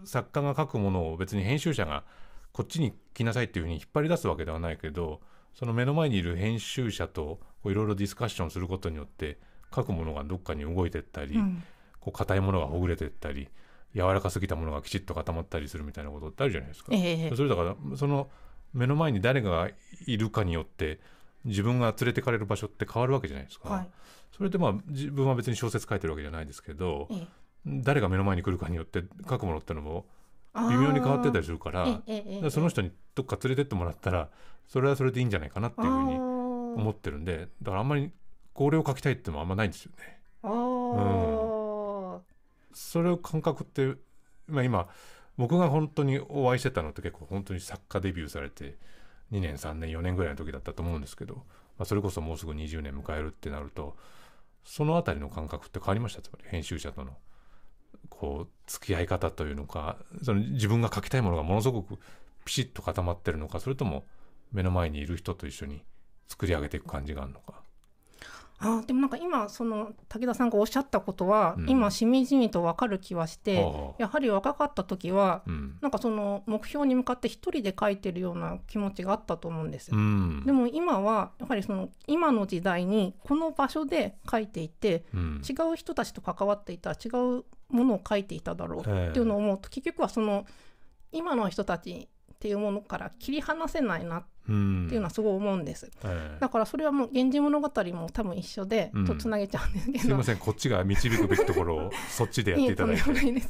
[SPEAKER 2] 作家が書くものを別に編集者がこっちに来なさいっていうふうに引っ張り出すわけではないけどその目の前にいる編集者といろいろディスカッションすることによって書くものがどっかに動いてったり、うん、こう硬いものがほぐれてったり柔らかすぎたものがきちっと固まったりするみたいなことってあるじゃないですか。えそれだからその目の前に誰がいるかによって自分が連れてかれる場所って変わるわけじゃないですか、はい、それでまあ自分は別に小説書いてるわけじゃないですけど、ええ、誰が目の前に来るかによって書くものってのも
[SPEAKER 6] 微妙に変わってたりするからその
[SPEAKER 2] 人にどっか連れてってもらったらそれはそれでいいんじゃないかなっていうふうに
[SPEAKER 6] 思っ
[SPEAKER 2] てるんでだからあんまりこれを書きたいってもあんまないんですよね。
[SPEAKER 5] うん、
[SPEAKER 2] それを感覚って、まあ今僕が本当にお会いしてたのって結構本当に作家デビューされて2年3年4年ぐらいの時だったと思うんですけど、まあ、それこそもうすぐ20年迎えるってなるとその辺りの感覚って変わりましたつまり編集者とのこう付き合い方というのかその自分が書きたいものがものすごくピシッと固まってるのかそれとも目の前にいる人と一緒に作り上げていく感じがあるのか
[SPEAKER 5] あでもなんか今その武田さんがおっしゃったことは、今しみじみと分かる気はして、うん、やはり若かった時は、なんかその目標に向かって一人で書いてるような気持ちがあったと思うんです、うん、でも今はやはりその今の時代にこの場所で書いていて、うん、違う人たちと関わっていたら違うものを書いていただろうっていうのを思うと結局はその今の人たちっていうものから切り離せないなっ
[SPEAKER 6] ていうのは
[SPEAKER 5] すごい思うんです、うん、だからそれはもう「源氏物語」も多分一緒で、とつなげちゃうんですけど、すいま
[SPEAKER 2] せんこっちが導くべきところを そっちでやっていただいて「い
[SPEAKER 5] いえ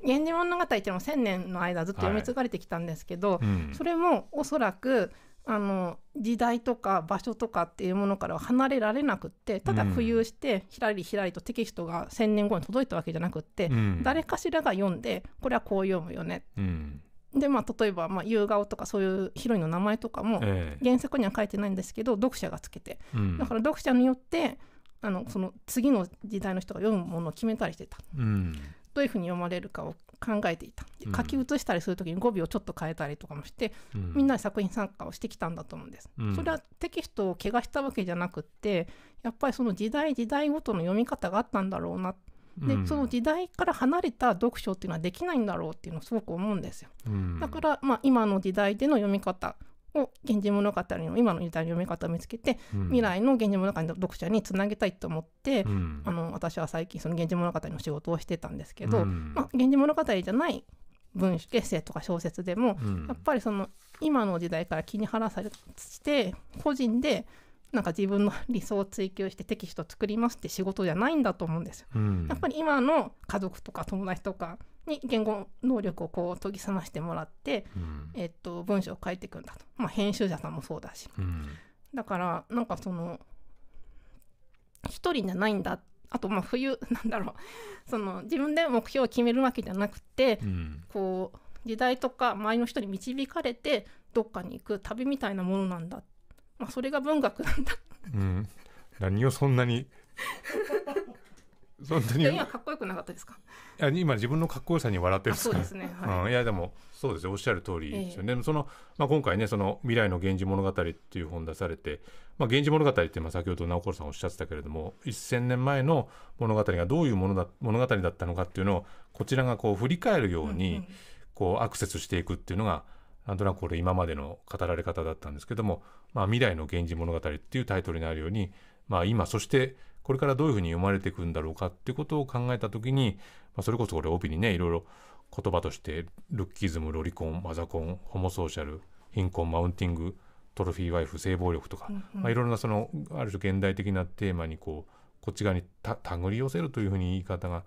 [SPEAKER 5] え、源氏物語」っていうのも千年の間ずっと読み継がれてきたんですけど、はい、それもおそらくあの時代とか場所とかっていうものからは離れられなくってただ浮遊してひらりひらりとテキストが1,000年後に届いたわけじゃなくって、うん、誰かしらが読んでこれはこう読むよね、うん、でまあ、例えば、まあ、夕顔とかそういうヒロインの名前とかも原作には書いてないんですけど、え読者がつけて、うん、だから読者によってあのその次の時代の人が読むものを決めたりしてた、うん、どういうふうに読まれるかを考えていた書き写したりする時に語尾をちょっと変えたりとかもして、うん、みんなで作品参加をしてきたんだと思うんです、それはテキストを怪我したわけじゃなくってやっぱりその時代時代ごとの読み方があったんだろうなってで、うん、その時代から離れた読書っていうのはできないんだろうっていうのをすごく思うんですよ。うん、だから、まあ、今の時代での読み方を「源氏物語」の今の時代の読み方を見つけて、うん、未来の「源氏物語」の読者につなげたいと思って、あの私は最近その「源氏物語」の仕事をしてたんですけど「まあ、源氏物語」じゃない文エッセイとか小説でも、やっぱりその今の時代から気に張らされて個人でなんか自分の理想を追求してテキスト作りますって仕事じゃないんだと思うんですよ。うん、やっぱり今の家族とか友達とかに言語能力をこう研ぎ澄ましてもらって、うん、えっと、文章を書いていくんだと、まあ、編集者さんもそうだし、うん、だからなんかその一人じゃないんだあとまあ冬なんだろう その自分で目標を決めるわけじゃなくて、こう時代とか周りの人に導かれてどっかに行く旅みたいなものなんだってまあ、それが文学なんだ。
[SPEAKER 2] うん。何をそんなに
[SPEAKER 5] そんなに今かっこよくなかったですか
[SPEAKER 2] いや今自分のかっこよさに笑ってるそうですね、はい、うん、いやでもそうですねおっしゃる通りですよね、えー、その、まあ、今回ねその「未来の源氏物語」っていう本出されて「まあ、源氏物語」ってまあ先ほど直子さんおっしゃってたけれども1,000年前の物語がどういうものだ物語だったのかっていうのをこちらがこう振り返るようにこうアクセスしていくっていうのが、うんうん、なんとなくこれ今までの語られ方だったんですけどもまあ、未来の源氏物語っていうタイトルになるように、まあ、今そしてこれからどういうふうに読まれていくんだろうかっていうことを考えた時に、まあ、それこそこれ帯にねいろいろ言葉としてルッキズムロリコンマザコンホモソーシャル貧困マウンティングトロフィーワイフ性暴力とか、うんうん、まあ、いろんなそのある種現代的なテーマにこうこっち側にた手繰り寄せるというふうに言い方が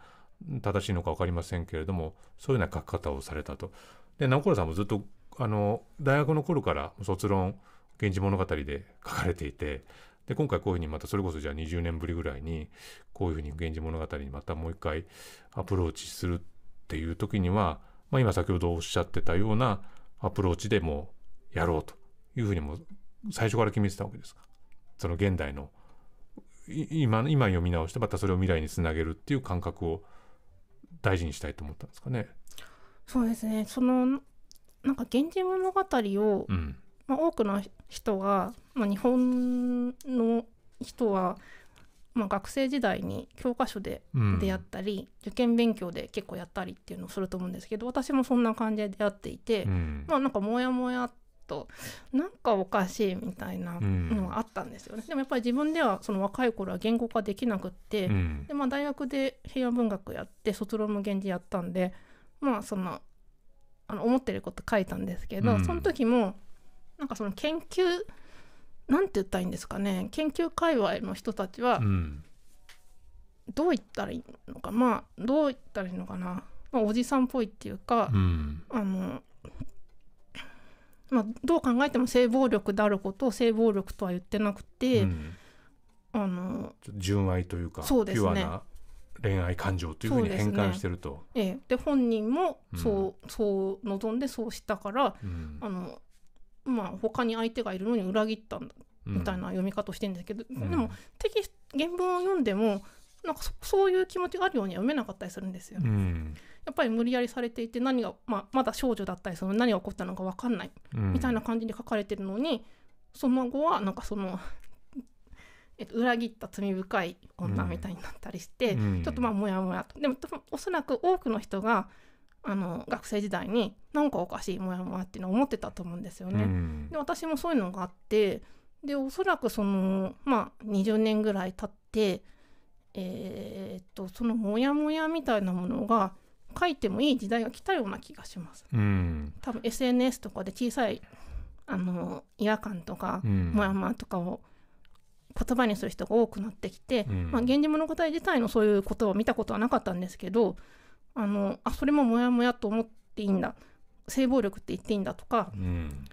[SPEAKER 2] 正しいのか分かりませんけれどもそういうような書き方をされたと。で直子さんもずっとあの大学の頃から卒論「源氏物語」で書かれていてで今回こういうふうにまたそれこそじゃあ20年ぶりぐらいにこういうふうに「源氏物語」にまたもう一回アプローチするっていう時には、まあ、今先ほどおっしゃってたようなアプローチでもやろうというふうにも最初から決めてたわけですかその現代の今今読み直してまたそれを未来につなげるっていう感覚を大事にしたいと思ったんですかね。
[SPEAKER 5] そうですねそのなんか「源氏物語」を、うんまあ、多くの人は、まあ、日本の人は、まあ、学生時代に教科書で出会ったり、うん、受験勉強で結構やったりっていうのをすると思うんですけど私もそんな感じで出会っていて、うん、まあなんかモヤモヤとなんかおかしいみたいなのがあったんですよね、うん、でもやっぱり自分ではその若い頃は言語化できなくって、うん、でまあ、大学で平和文学やって卒論も源氏やったんでまあそのあの思ってること書いたんですけど、うん、その時もなんかその研究なんて言ったらいいんですかね研究界隈の人たちは、どう言ったらいいのかまあどう言ったらいいのかな、まあ、おじさんっぽいっていうか、うん、あのまあ、どう考えても性暴力であることを性暴力とは言ってなくて、うん、あの純愛というかそうですね
[SPEAKER 2] 恋愛感情というふうに変換してると。
[SPEAKER 5] で、ねええ、本人もそううん、そう望んでそうしたから、うん、あのまあ、他に相手がいるのに裏切ったんだみたいな読み方をしてるんだけど、うん、でもテキ原文を読んでもなんかそういう気持ちがあるようには読めなかったりするんですよ。うん、やっぱり無理やりされていて何が、まあ、まだ少女だったりその何が起こったのか分かんないみたいな感じで書かれてるのに、その後はなんかそのえっと、裏切った罪深い女みたいになったりして、うん、ちょっとまあもやもやとでもおそらく多くの人があの学生時代になんかおかしいモヤモヤっていうのを思ってたと思うんですよね。で私もそういうのがあってでおそらくそのまあ20年ぐらい経ってえー、っとそのモヤモヤみたいなものが書いてもいい時代が来たような気がします。
[SPEAKER 6] 多分
[SPEAKER 5] SNS とかで小さいあの違和感とか、モヤモヤとかを言葉にする人が多くなってきて、まあ、源氏物語自体のそういうことを見たことはなかったんですけどあのあそれもモヤモヤと思っていいんだ性暴力って言っていいんだとか、うん、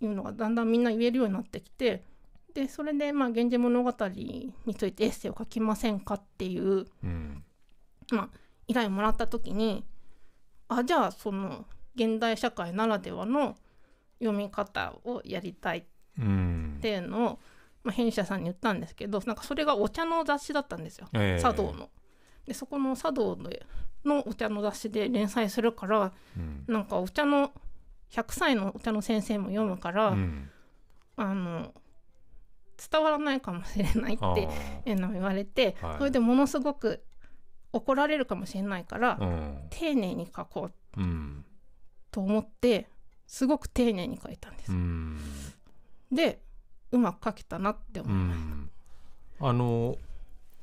[SPEAKER 5] いうのがだんだんみんな言えるようになってきてでそれで、まあ「源氏物語」についてエッセイを書きませんかっていう、うん、まあ、依頼をもらった時にあじゃあその現代社会ならではの読み方をやりたいっ
[SPEAKER 6] ていうのを、う
[SPEAKER 5] ん、まあ、編集者さんに言ったんですけどなんかそれがお茶の雑誌だったんですよ、えー、茶道の。でそこの茶道ののお茶の雑誌で連載するから、うん、なんかお茶の100歳のお茶の先生も読むから、うん、あの伝わらないかもしれないってえの言われて、はい、それでものすごく怒られるかもしれないから、うん、丁寧に書こうと思って、すごく丁寧に書いたんです。でうまく書けたなって思いまし
[SPEAKER 2] た。あの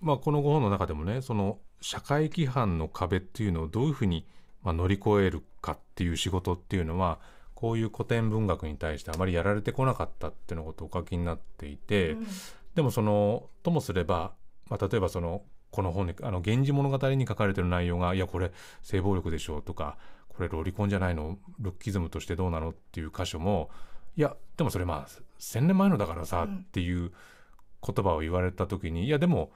[SPEAKER 2] まあ、このご本の中でもねその社会規範の壁っていうのをどういうふうに、乗り越えるかっていう仕事っていうのはこういう古典文学に対してあまりやられてこなかったっていうのことをお書きになっていて、うん、でもそのともすれば、まあ、例えばそのこの本にあの「源氏物語」に書かれてる内容が「いやこれ性暴力でしょ」とか「これロリコンじゃないのルッキズムとしてどうなの?」っていう箇所も「いやでもそれまあ1,000年前のだからさ」っていう言葉を言われた時に、うん、いやでも、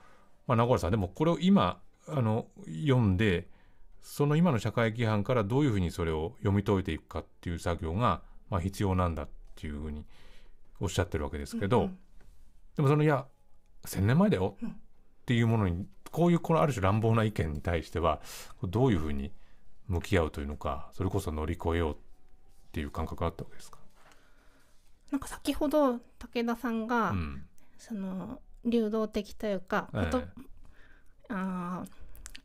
[SPEAKER 2] まあ、名古屋さんでもこれを今あの読んでその今の社会規範からどういうふうにそれを読み解いていくかっていう作業が、まあ、必要なんだっていうふうにおっしゃってるわけですけど、うんでもそのいや1,000年前だよっていうものにこういうこのある種乱暴な意見に対してはどういうふうに向き合うというのかそれこそ乗り越えようっていう感覚あったわけですか
[SPEAKER 5] なんか先ほど武田さんが、うん、その流動的というか、ええ、あ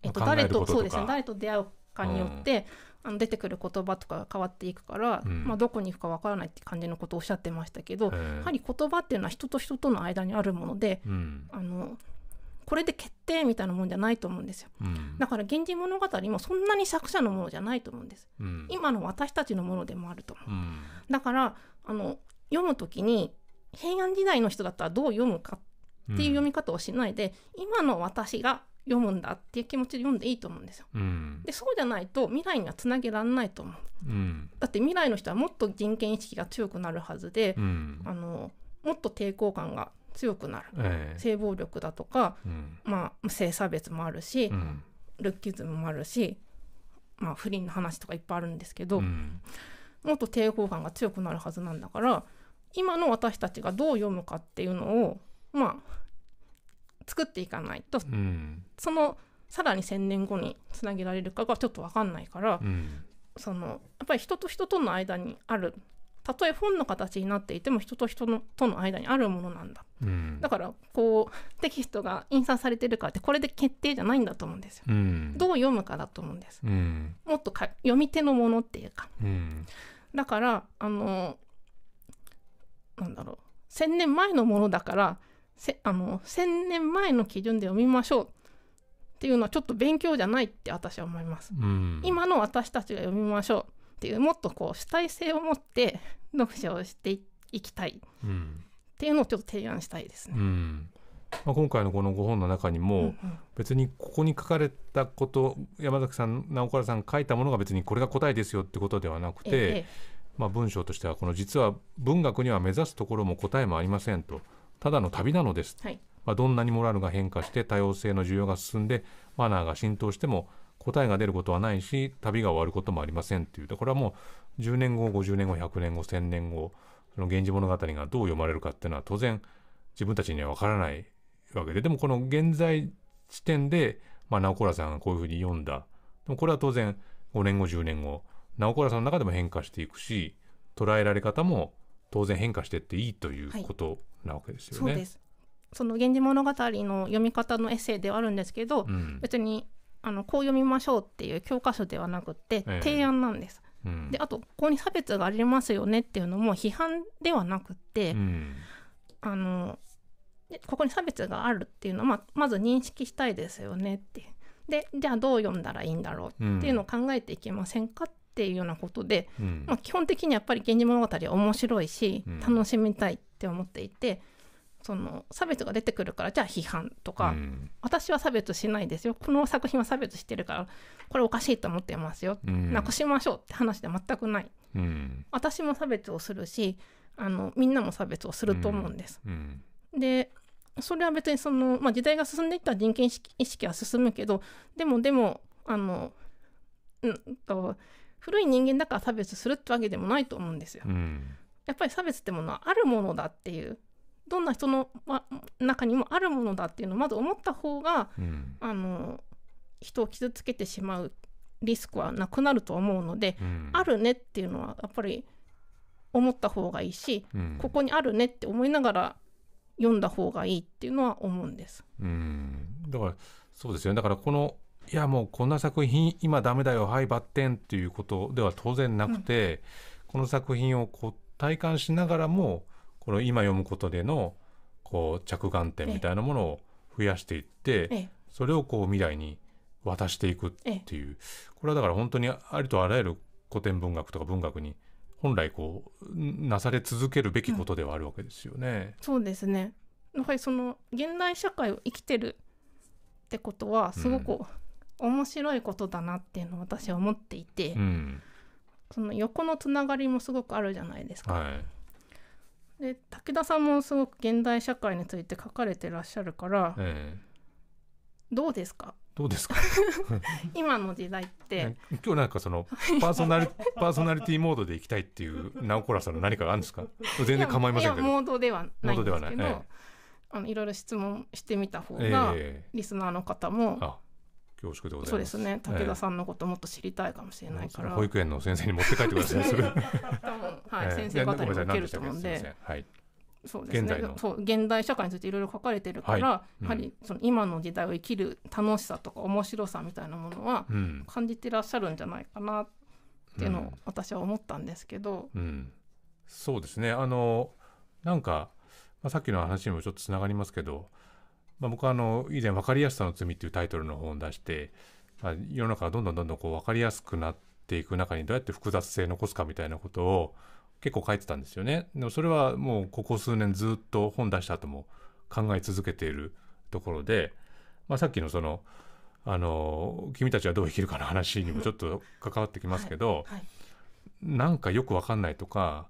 [SPEAKER 5] えっと、誰とそうですね誰と出会うかによって、あの出てくる言葉とかが変わっていくから、うん、まあ、どこに行くかわからないって感じのことをおっしゃってましたけど、やはり言葉っていうのは人と人との間にあるもので、うん、あのこれで決定みたいなもんじゃないと思うんですよ、うん、だから「源氏物語」もそんなに作者のものじゃないと思うんです、今の私たちのものでもあると思
[SPEAKER 6] う、
[SPEAKER 5] だからあの読む時に平安時代の人だったらどう読むかっていう読み方をしないで、今の私が読むんだっていう気持ちで読んでいいと思うんですよ。
[SPEAKER 6] うん、でそ
[SPEAKER 5] うじゃないと未来にはつなげられないと思う、うん、だって未来の人はもっと人権意識が強くなるはずで、うん、あのもっと抵抗感が強くなる、えー、性暴力だとか、まあ、性差別もあるし、ルッキズムもあるし、まあ、不倫の話とかいっぱいあるんですけど、もっと抵抗感が強くなるはずなんだから今の私たちがどう読むかっていうのをまあ作っていかないと、うん、そのさらに1,000年後につなげられるかがちょっと分かんないから、うん、そのやっぱり人と人との間にあるたとえ本の形になっていても人と人のとの間にあるものなんだ、うん、だからこうテキストが印刷されてるかってこれで決定じゃないんだと思うんですよ、うん、どう読むかだと思うんです、うん、もっとか読み手のものっていうか、だからあのなんだろう1,000年前のものだからせあの1,000年前の基準で読みましょうっていうのはちょっと勉強じゃないって私は思います。うん、今の私たちが読みましょうっていうもっとこう主体性を持って読者をしていきたいっていうのをちょっと提案したいですね。
[SPEAKER 2] うん、まあ、今回のこのご本の中にも、別にここに書かれたこと、山崎さん直倉さん書いたものが別にこれが答えですよってことではなくて、まあ、文章としてはこの実は文学には目指すところも答えもありませんと。ただの旅なのです、はい、まあ、どんなにモラルが変化して多様性の需要が進んでマナーが浸透しても答えが出ることはないし旅が終わることもありませんというこれはもう10年後50年後100年後1000年後その「源氏物語」がどう読まれるかっていうのは当然自分たちには分からないわけででもこの現在地点で、まあ、直倉さんがこういうふうに読んだでもこれは当然5年後10年後直倉さんの中でも変化していくし捉えられ方も当然変化してっていいということなわけですよね。はい、そ
[SPEAKER 5] その「源氏物語」の読み方のエッセイではあるんですけど、うん、別にあのこう読みましょうっていう教科書ではなくて提案なんです。えー
[SPEAKER 2] うん、
[SPEAKER 6] であ
[SPEAKER 5] とここに差別がありますよねっていうのも批判ではなくて、うん、あのでここに差別があるっていうのは、まあ、まず認識したいですよねってでじゃあどう読んだらいいんだろうっていうのを考えていきませんかっっていうようなことで、うん、まあ、基本的にやっぱり「源氏物語」は面白いし、楽しみたいって思っていて。その差別が出てくるからじゃあ批判とか、うん、私は差別しないですよこの作品は差別してるからこれおかしいと思ってますよ、うん、なくしましょうって話で全くない、うん、私も差別をするしあのみんなも差別をすると思うんです。でそれは別にその、まあ、時代が進んでいったら人権意識は進むけどでもでもあの、うんと古い人間だから差別するってわけでもないと思うんですよ。うん、やっぱり差別ってものはあるものだっていうどんな人の、ま、中にもあるものだっていうのをまず思った方が、うん、あの人を傷つけてしまうリスクはなくなると思うので、うん、あるねっていうのはやっぱり思った方がいいし、うん、ここにあるねって思いながら読んだ方がいいっていうのは思うんです。
[SPEAKER 2] うんだからそうですよねだからこのいやもうこんな作品今ダメだよはいバッテンっていうことでは当然なくて、うん、この作品をこう体感しながらもこの今読むことでのこう着眼点みたいなものを増やしていってそれをこう未来に渡していくっていうこれはだから本当にありとあらゆる古典文学とか文学に本来こうなされ続けるべきことではあるわけですよね。
[SPEAKER 5] うん、そうですねやはりその現代社会を生きてるってことはすごく、うん面白いことだなっていうのを私は思っていて、うん、その横のつながりもすごくあるじゃないですか。はい、で武田さんもすごく現代社会について書かれてらっしゃるから、えー、どうですかどうですか今の時代って
[SPEAKER 2] 今日なんかそのパーソナリ パーソナリティモードでいきたいっていう直子らさんの何かがあるんですか全然構いませんけどモードではないんですけど、
[SPEAKER 5] あのいろいろ質問してみた方が、リスナーの方も
[SPEAKER 2] 恐縮でございますそうですね武田さ
[SPEAKER 5] んのこともっと知りたいかもしれないから、えー、保育園の先生に持って帰ってください はい、えー、先生方に受けると思うんでいそうですねそう現代社会についていろいろ書かれてるから、はいうん、やはりその今の時代を生きる楽しさとか面白さみたいなものは感じてらっしゃるんじゃないかなっていうのを私は思ったんですけど、
[SPEAKER 2] うんうん、そうですねあのなんか、まあ、さっきの話にもちょっとつながりますけどまあ、僕はあの以前「分かりやすさの罪」っていうタイトルの本を出して、まあ、世の中がどんどんどんどんこう分かりやすくなっていく中にどうやって複雑性残すかみたいなことを結構書いてたんですよね。でもそれはもうここ数年ずっと本出した後も考え続けているところで、まあ、さっきのそのあの君たちはどう生きるかの話にもちょっと関わってきますけど、はいはい、なんかよく分かんないとか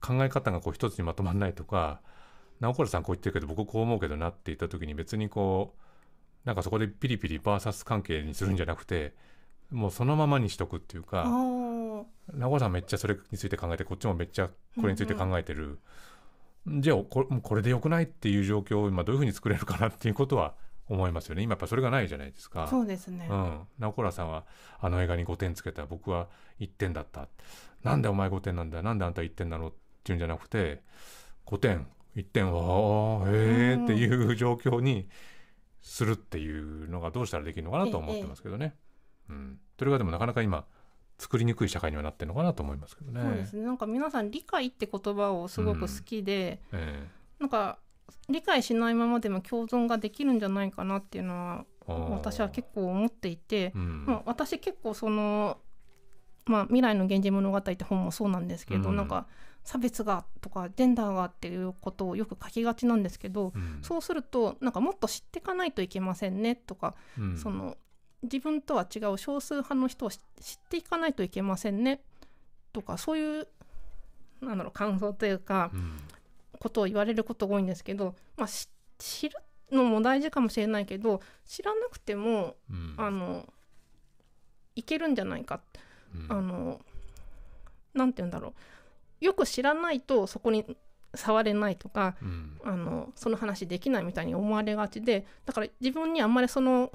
[SPEAKER 2] 考え方がこう一つにまとまらないとか直子さんこう言ってるけど僕こう思うけどなって言った時に別にこうなんかそこでピリピリバーサス関係にするんじゃなくて、もうそのままにしとくっていうか直倉さんめっちゃそれについて考えてこっちもめっちゃこれについて考えてる、うんうん、じゃあこれこれでよくないっていう状況を今どういうふうに作れるかなっていうことは思いますよね今やっぱそれがないじゃないですかそうですね、うん、名古さんはあの映画に5点つけた僕は1点だったなんでお前5点なんだなんであんた1点なのっていうんじゃなくて5点一点はへえっていう状況にするっていうのがどうしたらできるのかなと思ってますけどね。と、うん、それがでもなかなか今作りにくい社会にはなってるのかなと思いますけどね。
[SPEAKER 6] そうですね
[SPEAKER 5] なんか皆さん理解って言葉をすごく好きで、うんえー、なんか理解しないままでも共存ができるんじゃないかなっていうのは私は結構思っていて、うん、まあ、私結構その、まあ、未来の源氏物語って本もそうなんですけど、うん、なんか差別がとかジェンダーがっていうことをよく書きがちなんですけど、うん、そうするとなんかもっと知っていかないといけませんねとか、うん、その自分とは違う少数派の人を知っていかないといけませんねとかそういうなんだろう感想というか、うん、ことを言われることが多いんですけど、まあ、知るのも大事かもしれないけど知らなくても、あのいけるんじゃないか、あのなんて言うんだろうよく知らないとそこに触れないとか、うん、あのその話できないみたいに思われがちでだから自分にあんまりその、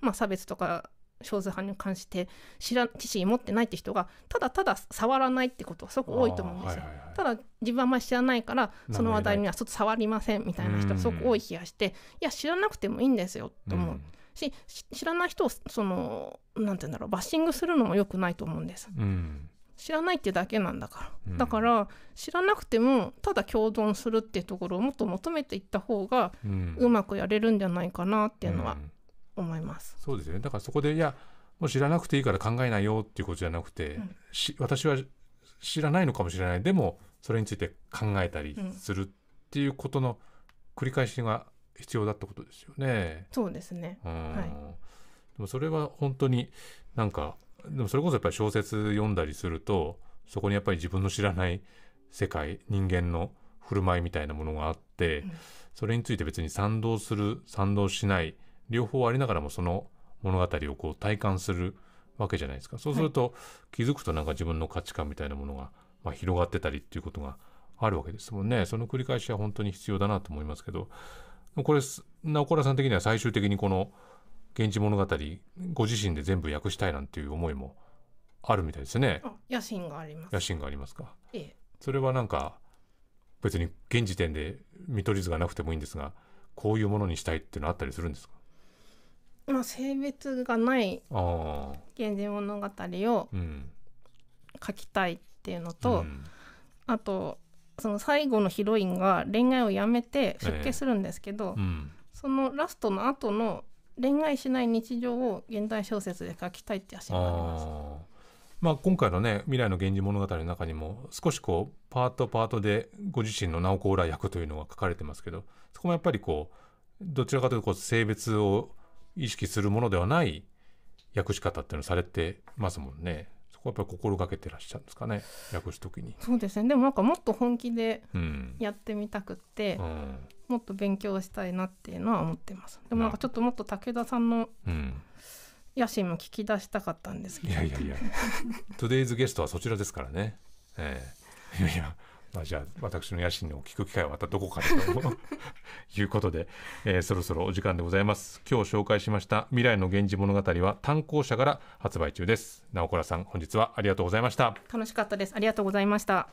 [SPEAKER 5] まあ、差別とか少数派に関して知ら知識持ってないって人がただただ触らないってことがすごく多いと思うんですよ、はいはいはい、ただ自分はあんまり知らないからその話題にはちょっと触りませんみたいな人はすごく多い気がして、うん、いや知らなくてもいいんですよと思う、うん、し知らない人をそのなんて言うんだろうバッシングするのもよくないと思うんです、うん知らないってだけなんだから、うん、だから知らなくてもただ共存するっていうところをもっと求めていった方がうまくやれるんじゃないかなっていうのは思います。う
[SPEAKER 2] ん、そうですよねだからそこでいやもう知らなくていいから考えないよっていうことじゃなくて、うん、私は知らないのかもしれないでもそれについて考えたりするっていうことの繰り返しが必要だってことですよね。
[SPEAKER 5] そうですね、はい、
[SPEAKER 2] でもそれは本当になんかでもそれこそやっぱり小説読んだりすると、そこにやっぱり自分の知らない世界、人間の振る舞いみたいなものがあって、それについて別に賛同する、賛同しない、両方ありながらもその物語をこう体感するわけじゃないですか。そうすると、気づくとなんか自分の価値観みたいなものが、まあ、広がってたりっていうことがあるわけですもんね。その繰り返しは本当に必要だなと思いますけど、これ、ナオさん的には最終的にこの源氏物語ご自身で全部訳したいなんていう思いもあるみたいですね。
[SPEAKER 5] 野心があります。野
[SPEAKER 2] 心がありますか。ええ、それはなんか別に現時点で見取り図がなくてもいいんですが、こういうものにしたいっていうのあったりするんですか。
[SPEAKER 5] まあ性別がない源氏物語を書きたいっていうのと、うん、あとその最後のヒロインが恋愛をやめて出家するんですけど、ええうん、そのラストの後の恋愛しない日常を現代小説で書きたいって足があり
[SPEAKER 2] ます。まあ、今回のね「未来の源氏物語」の中にも少しこうパートパートでご自身の直子浦役というのが書かれてますけどそこもやっぱりこうどちらかというと性別を意識するものではない訳し方っていうのをされてますもんね。そこはやっぱり心がけてらっしゃるんですかね訳す時に
[SPEAKER 5] そうですねでもなんかもっと本気でやってみたくって、うん、もっと勉強したいなっていうのは思ってますでもなんかちょっともっと武田さんの、野心も聞き出したかったんですいやいやいや
[SPEAKER 2] トゥデイズゲストはそちらですからねええー、いやいやまあ、じゃあ私の野心を聞く機会はまたどこかでと いうことで、えー、そろそろお時間でございます今日紹介しました未来の源氏物語は単行者から発売中です直倉さん本日はありがとうございました
[SPEAKER 5] 楽しかったですありがとうござ
[SPEAKER 1] いました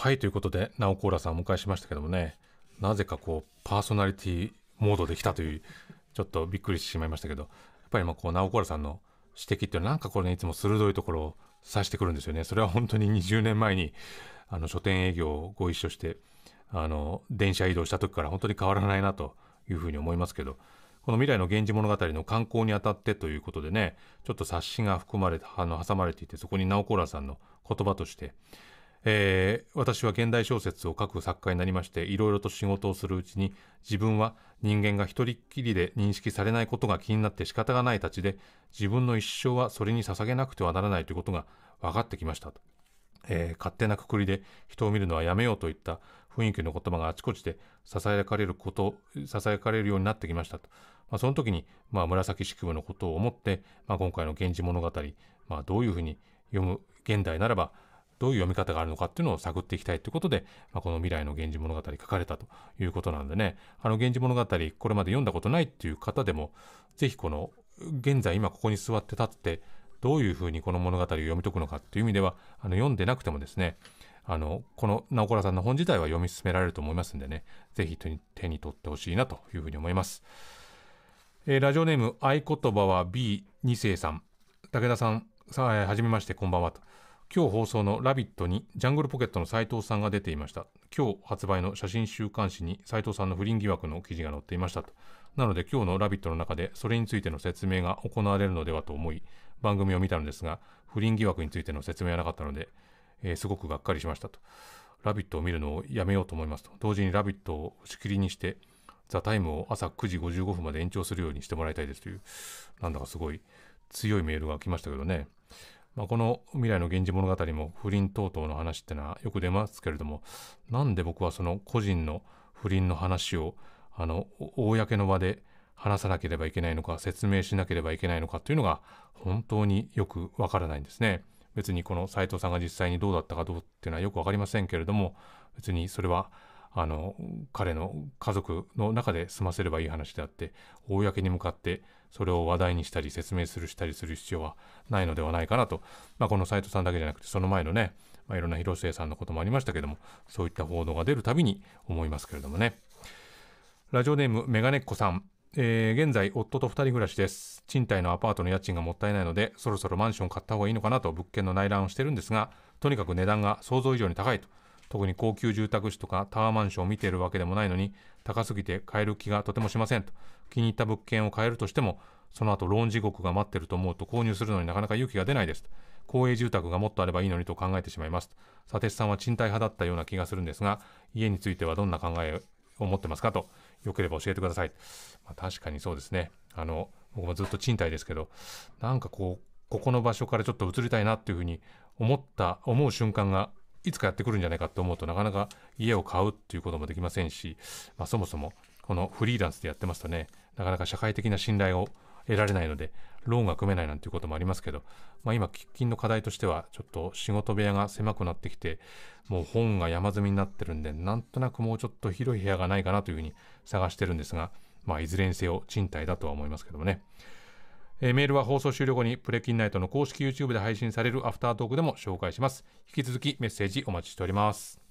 [SPEAKER 1] はいということでナオコーラさんをお迎えしましたけどもね
[SPEAKER 2] なぜかこうパーソナリティモードできたというちょっとびっくりしてしまいましたけどやっぱりまあこうナオコーラさんの指摘っていうのはなんかこれねいつも鋭いところを指してくるんですよねそれは本当に20年前にあの書店営業をご一緒してあの電車移動した時から本当に変わらないなというふうに思いますけどこの未来の源氏物語の観光にあたってということでね、ちょっと冊子が含まれて、あの、挟まれていて、そこにナオコーラさんの言葉として、えー、私は現代小説を書く作家になりまして、いろいろと仕事をするうちに、自分は人間が一人っきりで認識されないことが気になって仕方がないたちで、自分の一生はそれに捧げなくてはならないということが分かってきましたと。えー、勝手なくくりで人を見るのはやめようといった雰囲気の言葉があちこちで囁かれること、囁かれるようになってきましたと。まあ、その時に、まあ、紫式部のことを思って、まあ、今回の源氏物語、まあ、どういうふうに読む現代ならば、どういう読み方があるのかっていうのを探っていきたいということで、まあ、この未来の源氏物語書かれたということなんでね、あの源氏物語これまで読んだことないっていう方でも、ぜひこの現在今ここに座って立って、どういうふうにこの物語を読み解くのかっていう意味では、あの読んでなくてもですね、あの、この直倉さんの本自体は読み進められると思いますんでね、ぜひ手に取ってほしいなというふうに思います。えー、ラジオネーム合言葉は B2 世さん。武田さん、さあ、はじめまして、こんばんはと。今日放送の「ラビット!」にジャングルポケットの斉藤さんが出ていました今日発売の写真週刊誌に斉藤さんの不倫疑惑の記事が載っていましたとなので今日の「ラビット!」の中でそれについての説明が行われるのではと思い番組を見たのですが不倫疑惑についての説明はなかったので、えー、すごくがっかりしましたと「ラビット!」を見るのをやめようと思いますと同時に「ラビット!」を仕切りにして「ザタイムを朝9時55分まで延長するようにしてもらいたいですというなんだかすごい強いメールが来ましたけどねまあ、この未来の源氏物語も不倫等々の話ってのはよく出ますけれども、なんで僕はその個人の不倫の話を、あの、公の場で話さなければいけないのか、説明しなければいけないのかというのが本当によくわからないんですね。別にこの斎藤さんが実際にどうだったかどうっていうのはよくわかりませんけれども、別にそれは、あの、彼の家族の中で済ませればいい話であって、公に向かってそれを話題にしたり説明するしたりする必要はないのではないかなと、まあ、この斎藤さんだけじゃなくてその前のね、まあ、いろんな広末さんのこともありましたけどもそういった報道が出るたびに思いますけれどもねラジオネームメガネッコさんえー、現在、夫と2人暮らしです。賃貸のアパートの家賃がもったいないので、そろそろマンション買った方がいいのかなと物件の内覧をしてるんですが、とにかく値段が想像以上に高いと。特に高級住宅地とかタワーマンションを見ているわけでもないのに、高すぎて買える気がとてもしませんと。気に入った物件を買えるとしても、その後ローン地獄が待ってると思うと購入するのになかなか勇気が出ないです。公営住宅がもっとあればいいのにと考えてしまいます。佐哲さんは賃貸派だったような気がするんですが、家についてはどんな考えを持ってますかと、よければ教えてください。まあ、確かにそうですね。あの、僕もずっと賃貸ですけど、なんかこう、ここの場所からちょっと移りたいなっていうふうに思った、思う瞬間がいつかやってくるんじゃないかと思うとなかなか家を買うっていうこともできませんし、まあ、そもそもこのフリーランスでやってますとねなかなか社会的な信頼を得られないのでローンが組めないなんていうこともありますけど、まあ、今喫緊の課題としてはちょっと仕事部屋が狭くなってきてもう本が山積みになってるんでなんとなくもうちょっと広い部屋がないかなというふうに探してるんですが、まあ、いずれにせよ賃貸だとは思いますけどもね。えー、メールは放送終了後にプレキンナイトの公式 YouTube で配信されるアフタートークでも紹介し
[SPEAKER 1] ます。引き続きメッセージお待ちしております。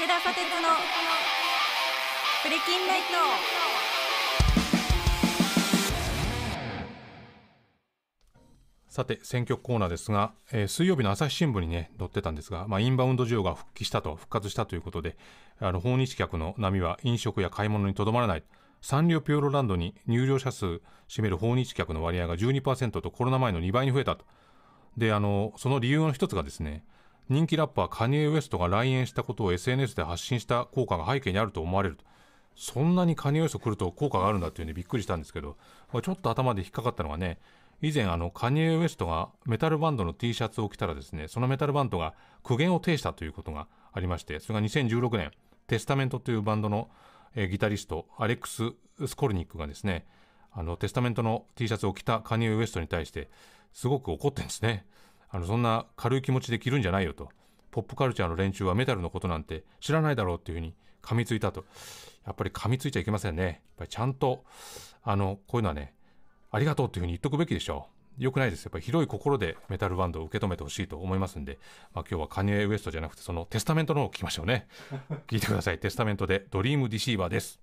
[SPEAKER 1] 武田砂鉄のプレキンナイ
[SPEAKER 2] トさて選挙コーナーですが、えー、水曜日の朝日新聞にね載ってたんですが、まあ、インバウンド需要が復帰したと復活したということであの訪日客の波は飲食や買い物にとどまらないサンリオピューロランドに入場者数占める訪日客の割合が12%とコロナ前の2倍に増えたとであのその理由の一つがですね人気ラッパーカニエ・ウエストが来園したことを SNS で発信した効果が背景にあると思われるとそんなにカニエ・ウエスト来ると効果があるんだっていうねびっくりしたんですけどちょっと頭で引っかかったのがね以前あのカニエ・ウエストがメタルバンドの T シャツを着たらですねそのメタルバンドが苦言を呈したということがありましてそれが2016年テスタメントというバンドのギタリストアレックス・スコルニックがですねあのテスタメントの T シャツを着たカニエ・ウエストに対してすごく怒ってんですねあのそんな軽い気持ちで着るんじゃないよとポップカルチャーの連中はメタルのことなんて知らないだろうっていうふうに噛みついたとやっぱり噛みついちゃいけませんねやっぱりちゃんとあのこういうのはねありがとうっていうふうに言っとくべきでしょう良くないです。やっぱり広い心でメタルバンドを受け止めてほしいと思いますんで、まあ、今日はカニエ・ウエストじゃなくて、そのテスタメントの方を聞きましょうね。聞いてください。テスタメン
[SPEAKER 1] トでドリームディシーバーです。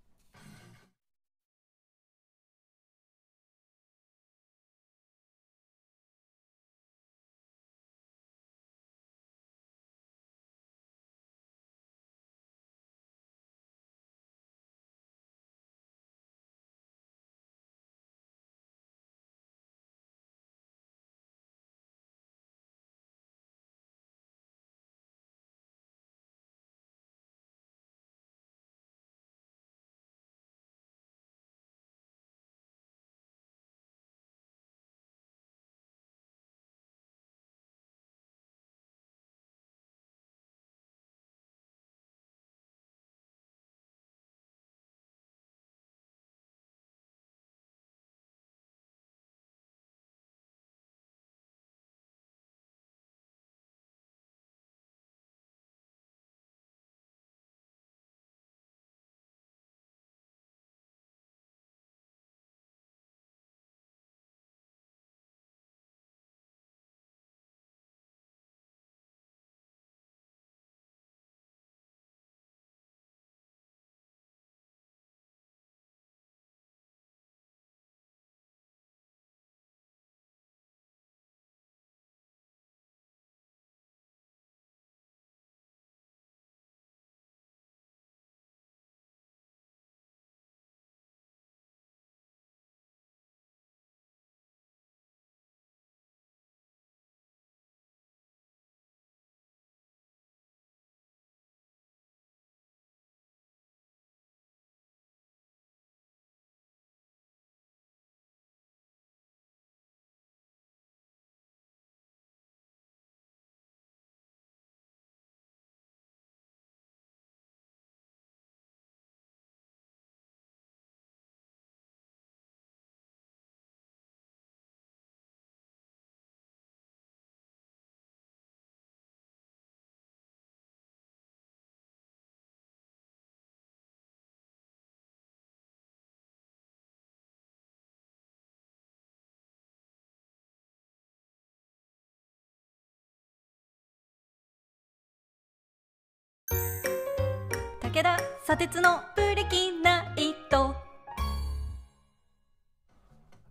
[SPEAKER 1] 武田砂鉄のブレキナイト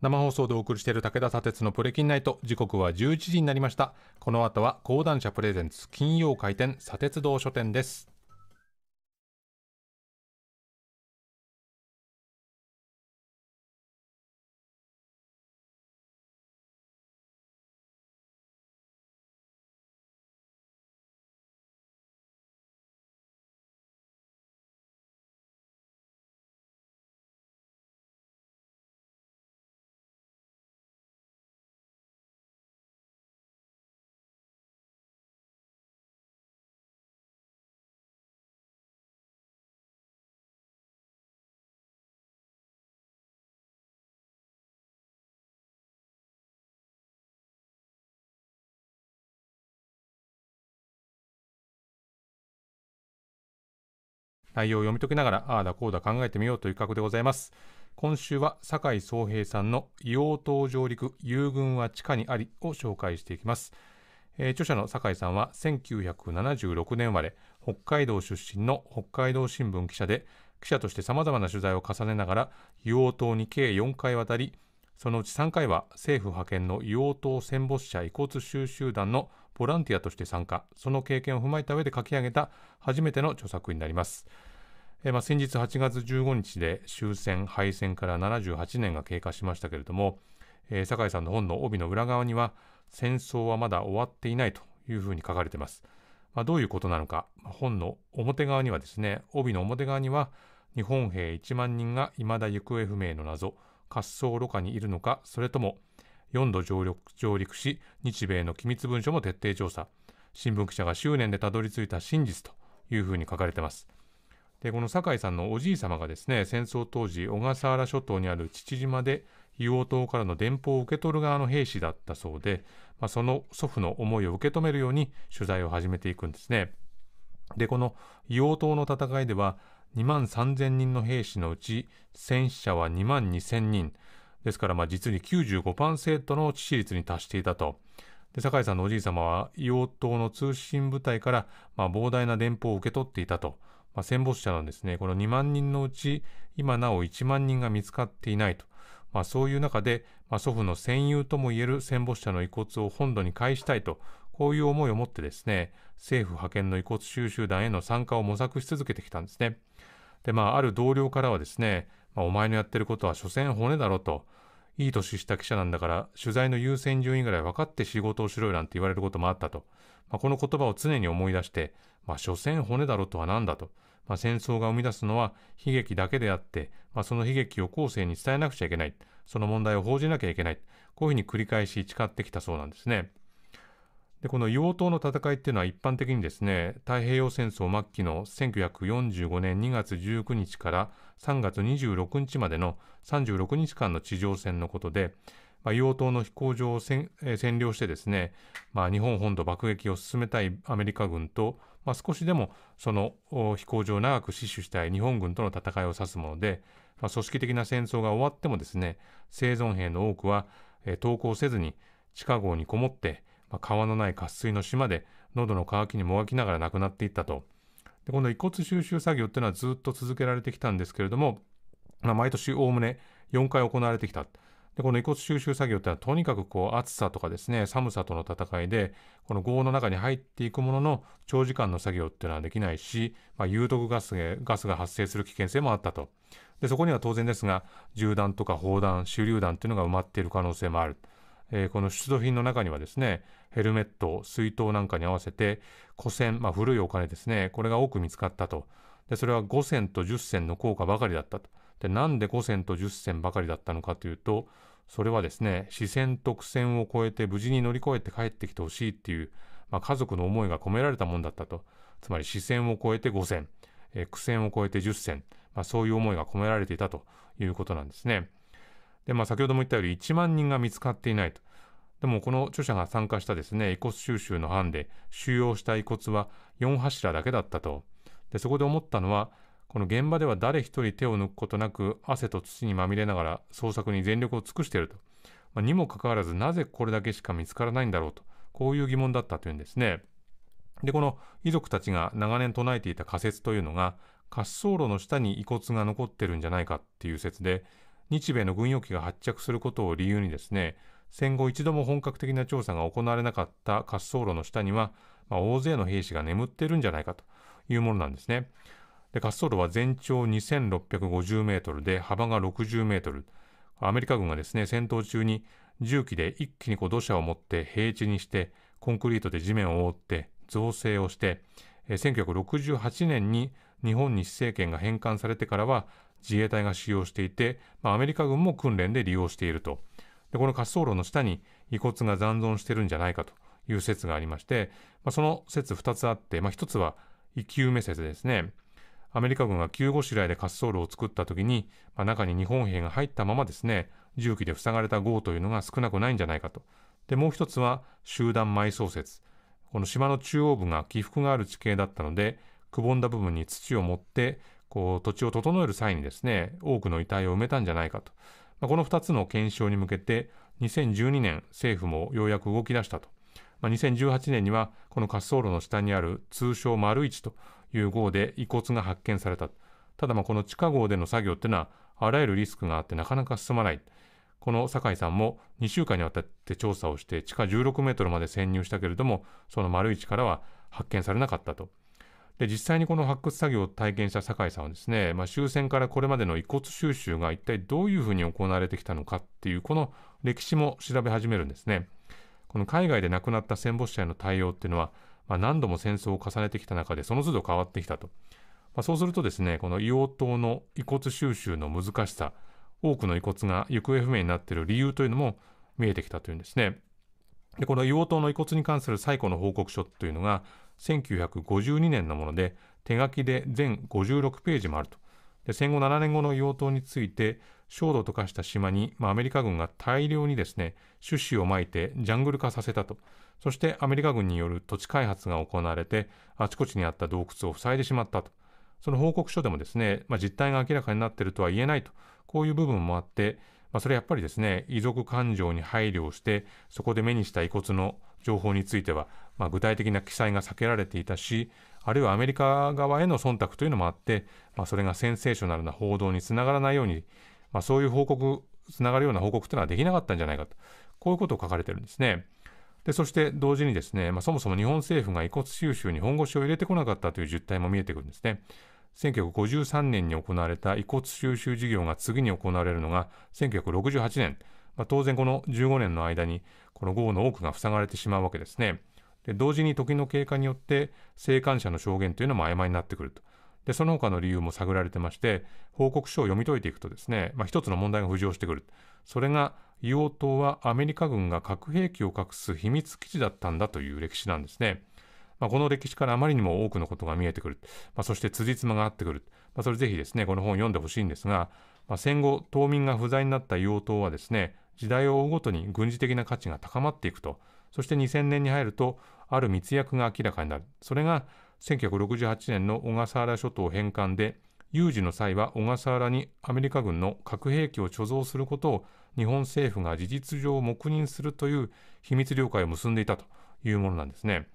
[SPEAKER 2] 生放送でお送りしている武田砂鉄のプレキンナイト時刻は11時になりましたこの後は講
[SPEAKER 1] 談社プレゼンツ金曜開店砂鉄道書店です内容を読み
[SPEAKER 2] 解きながら、ああだこうだ考えてみようという企画でございます。今週は、酒井壮平さんの硫黄島上陸、友軍は地下にありを紹介していきます。えー、著者の酒井さんは、1976年生まれ、北海道出身の北海道新聞記者で、記者として様々な取材を重ねながら、硫黄島に計4回渡り、そのうち3回は政府派遣の硫黄島戦没者遺骨収集団のボランティアとして参加その経験を踏まえた上で書き上げた初めての著作になります、えー、まあ、先日8月15日で終戦敗戦から78年が経過しましたけれども、えー、酒井さんの本の帯の裏側には戦争はまだ終わっていないというふうに書かれています、まあ、どういうことなのか本の表側にはですね帯の表側には日本兵1万人が未だ行方不明の謎滑走路下にいるのか、それとも4度上陸し、日米の機密文書も徹底調査。新聞記者が執念でたどり着いた真実というふうに書かれてます。で、この酒井さんのおじい様がですね、戦争当時、小笠原諸島にある父島で、硫黄島からの電報を受け取る側の兵士だったそうで、まあ、その祖父の思いを受け止めるように取材を始めていくんですね。で、この硫黄島の戦いでは、2万3000人の兵士のうち戦死者は2万2000人ですからまあ実に95%の致死率に達していたと。で酒井さんのおじい様は硫黄島の通信部隊からまあ膨大な電報を受け取っていたと。まあ、戦没者のですね、この2万人のうち、今なお1万人が見つかっていないと。まあ、そういう中で、まあ、祖父の戦友ともいえる戦没者の遺骨を本土に返したいと、こういう思いを持ってですね、政府派遣の遺骨収集団への参加を模索し続けてきたんですね。で、まあ、ある同僚からはですね、まあ、お前のやってることは所詮骨だろと、いい年した記者なんだから、取材の優先順位ぐらい分かって仕事をしろよなんて言われることもあったと。まあ、この言葉を常に思い出して、まあ、所詮骨だろとは何だと。まあ、戦争が生み出すのは悲劇だけであって、まあ、その悲劇を後世に伝えなくちゃいけない。その問題を報じなきゃいけない。こういうふうに繰り返し誓ってきたそうなんですね。で、この硫黄島の戦いっていうのは一般的にですね、太平洋戦争末期の1945年2月19日から3月26日までの36日間の地上戦のことで、まあ、硫黄島の飛行場を占領してですね、まあ、日本本土爆撃を進めたいアメリカ軍と、まあ、少しでもその飛行場を長く死守したい日本軍との戦いを指すもので、まあ、組織的な戦争が終わってもですね、生存兵の多くは、えー、投降せずに地下壕にこもって、まあ、川のない渇水の島で喉の渇きにもがきながら亡くなっていったと。でこの遺骨収集作業っていうのはずっと続けられてきたんですけれども、まあ、毎年おおむね4回行われてきた。でこの遺骨収集作業ってのはとにかくこう暑さとかですね寒さとの戦いでこの壕の中に入っていくものの長時間の作業っていうのはできないし、まあ、有毒ガスガスが発生する危険性もあったとでそこには当然ですが銃弾とか砲弾手榴弾っていうのが埋まっている可能性もある。えー、この出土品の中にはですね、ヘルメット、水筒なんかに合わせて、古銭、まあ、古いお金ですね、これが多く見つかったと。で、それは5銭と10銭の硬貨ばかりだったと。で、なんで5銭と10銭ばかりだったのかというと、それはですね、視線と苦戦を超えて無事に乗り越えて帰ってきてほしいっていう、まあ、家族の思いが込められたもんだったと。つまり視線を超えて5銭、え苦戦を超えて10銭、まあ、そういう思いが込められていたということなんですね。で、まあ、先ほども言ったように1万人が見つかっていないと。でもこの著者が参加したですね、遺骨収集の班で収容した遺骨は4柱だけだったと。で、そこで思ったのは、この現場では誰一人手を抜くことなく汗と土にまみれながら捜索に全力を尽くしていると。まあ、にもかかわらずなぜこれだけしか見つからないんだろうと。こういう疑問だったというんですね。で、この遺族たちが長年唱えていた仮説というのが、滑走路の下に遺骨が残ってるんじゃないかっていう説で、日米の軍用機が発着することを理由にですね、戦後一度も本格的な調査が行われなかった滑走路の下には、まあ、大勢の兵士が眠っているんじゃないかというものなんですね。で滑走路は全長2650メートルで幅が60メートル。アメリカ軍がですね、戦闘中に重機で一気にこう土砂を持って平地にして、コンクリートで地面を覆って造成をして、1968年に日本に施政権が返還されてからは、自衛隊が使用していて、まあ、アメリカ軍も訓練で利用していると。で、この滑走路の下に遺骨が残存してるんじゃないかという説がありまして、まあ、その説2つあって、まあ、1つは生き埋め説ですね。アメリカ軍が急ごしらえで滑走路を作った時に、まあ、中に日本兵が入ったままですね、重機で塞がれた壕というのが少なくないんじゃないかと。で、もう一つは集団埋葬説。この島の中央部が起伏がある地形だったので、くぼんだ部分に土を持って、こう土地を整える際にですね、多くの遺体を埋めたんじゃないかと。まあ、この2つの検証に向けて、2012年、政府もようやく動き出したと。まあ、2018年には、この滑走路の下にある通称丸一という号で遺骨が発見された。ただ、この地下号での作業っていうのは、あらゆるリスクがあってなかなか進まない。この酒井さんも2週間にわたって調査をして地下16メートルまで潜入したけれども、その丸一からは発見されなかったと。で実際にこの発掘作業を体験した酒井さんはですね、まあ、終戦からこれまでの遺骨収集が一体どういうふうに行われてきたのかっていうこの歴史も調べ始めるんですね。この海外で亡くなった戦没者への対応っていうのは、まあ、何度も戦争を重ねてきた中でその都度変わってきたと。まあ、そうするとですね、この硫黄島の遺骨収集の難しさ、多くの遺骨が行方不明になっている理由というのも見えてきたというんですね。でこの硫黄島の遺骨に関する最古の報告書というのが、1952年のもので、手書きで全56ページもあると。で戦後7年後の用途について、焦土と化した島に、まあ、アメリカ軍が大量にですね、種子をまいてジャングル化させたと。そしてアメリカ軍による土地開発が行われて、あちこちにあった洞窟を塞いでしまったと。その報告書でもですね、まあ、実態が明らかになっているとは言えないと、こういう部分もあって、まあ、それやっぱりですね、遺族感情に配慮をして、そこで目にした遺骨の情報については、まあ、具体的な記載が避けられていたし、あるいはアメリカ側への忖度というのもあって、まあ、それがセンセーショナルな報道につながらないように、まあ、そういう報告、つながるような報告というのはできなかったんじゃないかと、こういうことを書かれてるんですね。でそして同時にですね、まあ、そもそも日本政府が遺骨収集に本腰を入れてこなかったという実態も見えてくるんですね。1953年に行われた遺骨収集事業が次に行われるのが1968年、まあ、当然この15年の間にこの豪雨の多くが塞がれてしまうわけですね。で同時に時の経過によって生還者の証言というのも曖昧になってくると。でその他の理由も探られてまして報告書を読み解いていくとですね、まあ、一つの問題が浮上してくるそれが硫黄島はアメリカ軍が核兵器を隠す秘密基地だったんだという歴史なんですね。まあ、この歴史からあまりにも多くのことが見えてくる、まあ、そして辻褄が合ってくる、まあ、それぜひですねこの本を読んでほしいんですが、まあ、戦後島民が不在になった硫黄島はですね時代を追うごとに軍事的な価値が高まっていくとそして2000年に入るとある密約が明らかになるそれが1968年の小笠原諸島返還で有事の際は小笠原にアメリカ軍の核兵器を貯蔵することを日本政府が事実上黙認するという秘密了解を結んでいたというものなんですね。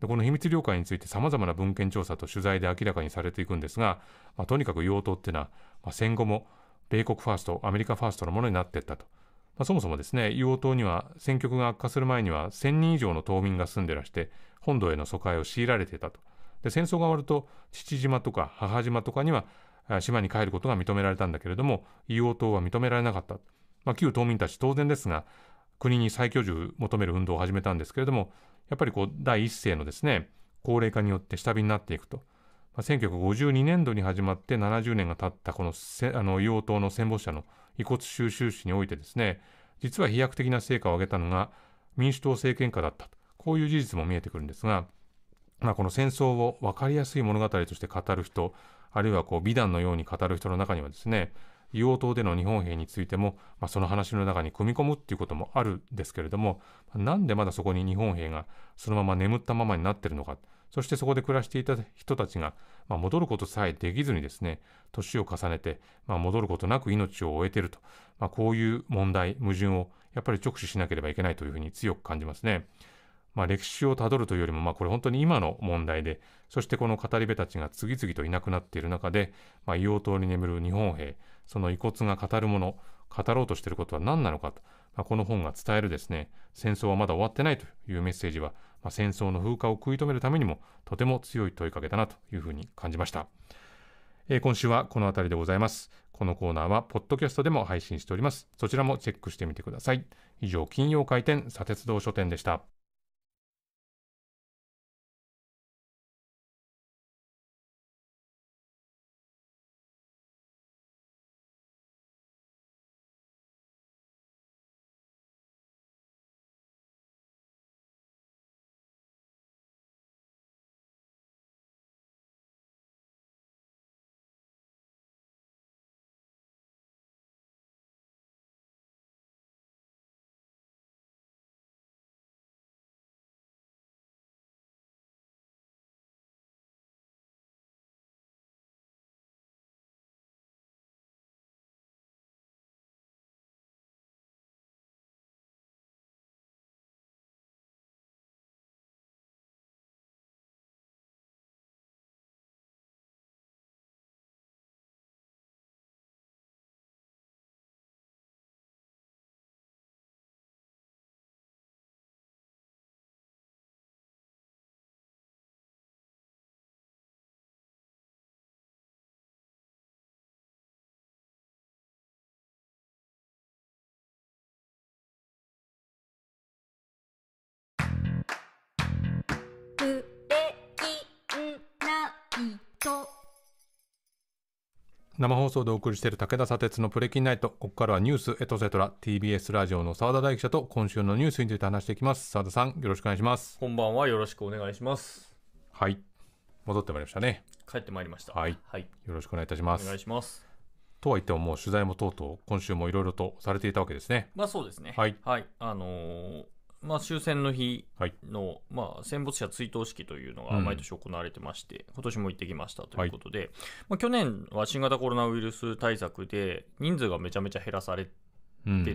[SPEAKER 2] でこの秘密了解についてさまざまな文献調査と取材で明らかにされていくんですが、まあ、とにかく用途っていうのは、まあ、戦後も米国ファーストアメリカファーストのものになっていったとまあ、そもそもですね、硫黄島には戦局が悪化する前には1000人以上の島民が住んでらして、本土への疎開を強いられていたと。で、戦争が終わると、父島とか母島とかには、島に帰ることが認められたんだけれども、硫黄島は認められなかった。まあ、旧島民たち当然ですが、国に再居住求める運動を始めたんですけれども、やっぱりこう、第一世のですね、高齢化によって下火になっていくと。まあ、1952年度に始まって70年が経ったこのあの硫黄島の戦没者の遺骨収集史においてですね、実は飛躍的な成果を上げたのが民主党政権下だったと、こういう事実も見えてくるんですが、まあ、この戦争を分かりやすい物語として語る人、あるいはこう美談のように語る人の中にはですね、硫黄島での日本兵についても、まあ、その話の中に組み込むっていうこともあるんですけれども、なんでまだそこに日本兵がそのまま眠ったままになってるのか、そしてそこで暮らしていた人たちがまあ、戻ることさえできずにですね、年を重ねて、まあ、戻ることなく命を終えていると、まあ、こういう問題、矛盾をやっぱり直視しなければいけないというふうに強く感じますね。まあ、歴史をたどるというよりも、まあ、これ本当に今の問題で、そしてこの語り部たちが次々といなくなっている中で、まあ、硫黄島に眠る日本兵、その遺骨が語るもの、語ろうとしていることは何なのかと、まあ、この本が伝えるですね、戦争はまだ終わってないというメッセージは、まあ、戦争の風化を食い止めるためにもとても強い問いかけだなというふうに感じました。えー、今週はこの辺りでございます。このコーナーはポッドキャストでも配信しております。そちらもチェックしてみてください。
[SPEAKER 1] 以上、金曜回転、砂鉄道書店でした。不できないと
[SPEAKER 2] 生放送でお送りしている武田砂鉄のプレキンナイト。ここからはニュースエトセトラ TBS ラジオの澤田大記者と今週のニュースについて話していきます。澤田さん、よろしくお願いします。
[SPEAKER 7] こんばんはよろしくお願いします
[SPEAKER 2] はい。戻ってまいりました
[SPEAKER 7] ね。帰ってまいりましたはいはい、よろしくお願いいたします。お願いしますとは言ってももう取材もとうとう今週もいろいろとされていたわけですね。まあそうですねはいはいあのーまあ、終戦の日の、はい、まあ、戦没者追悼式というのが毎年行われてまして、うん、今年も行ってきましたということで、はい、まあ、去年は新型コロナウイルス対策で人数がめちゃめちゃ減らされて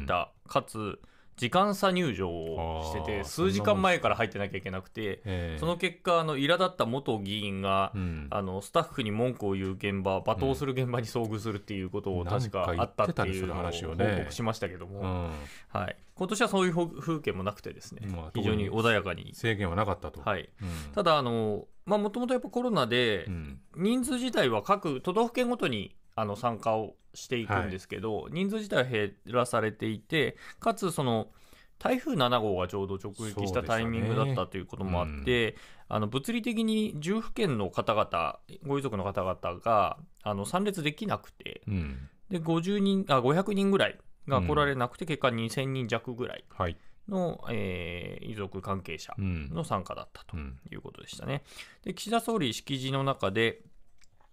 [SPEAKER 7] た、うん、かつ時間差入場をしてて、数時間前から入ってなきゃいけなくて、その結果、あの苛立った元議員が、あのスタッフに文句を言う現場、罵倒する現場に遭遇するっていうことを確かあったっていうを報告しましたけども、はい、今年はそういう風景もなくてですね、非常に穏やかに。制限はなかったと。はい。ただ、あの、まあ、もともとやっぱコロナで、人数自体は各都道府県ごとにあの参加をしていくんですけど、はい、人数自体は減らされていてかつその台風7号がちょうど直撃したタイミングだったということもあって、ねうん、あの物理的に10府県の方々ご遺族の方々があの参列できなくて、うん、で50人あ500人ぐらいが来られなくて、うん、結果2000人弱ぐらい。はいの、えー、遺族関係者の参加だったということでしたね。で岸田総理、式辞の中で、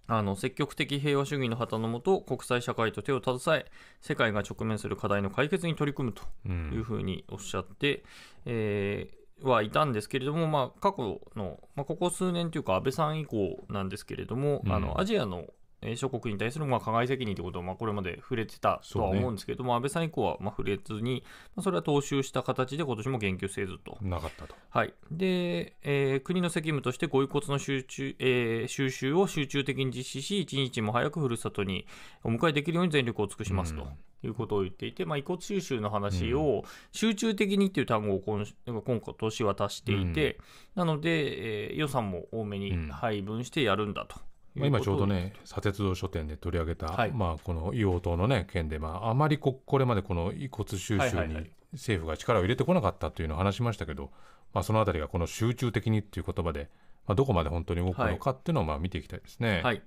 [SPEAKER 7] あの、積極的平和主義の旗のもと、国際社会と手を携え、世界が直面する課題の解決に取り組むというふうにおっしゃって、うん、えー、はいたんですけれども、まあ、過去の、まあ、ここ数年というか、安倍さん以降なんですけれども、うん、あのアジアの諸国に対するまあ加害責任ということをまあこれまで触れてたとは思うんですけども、ね、安倍さん以降はまあ触れずに、まあ、それは踏襲した形で今年も言及せずと。なかったと。はい、で、えー、国の責務としてご遺骨の集中、えー、収集を集中的に実施し、一日も早くふるさとにお迎えできるように全力を尽くしますと。うんいうことを言っていて、まあ、遺骨収集の話を集中的にっていう単語を今今年は足していて、うん、なので、えー、予算も多めに配分してやるんだと今ちょうどね、
[SPEAKER 2] 砂鉄道書店で取り上げた、はい、まあ、この硫黄島の、ね、件で、まあ、あまりここれまでこの遺骨収集に政府が力を入れてこなかったというのを話しましたけど、まあ、そのあたりがこの集中的にという言葉で、まあ、どこまで本当に動くのかっていうのをまあ見ていきたいですね。はい、は
[SPEAKER 7] い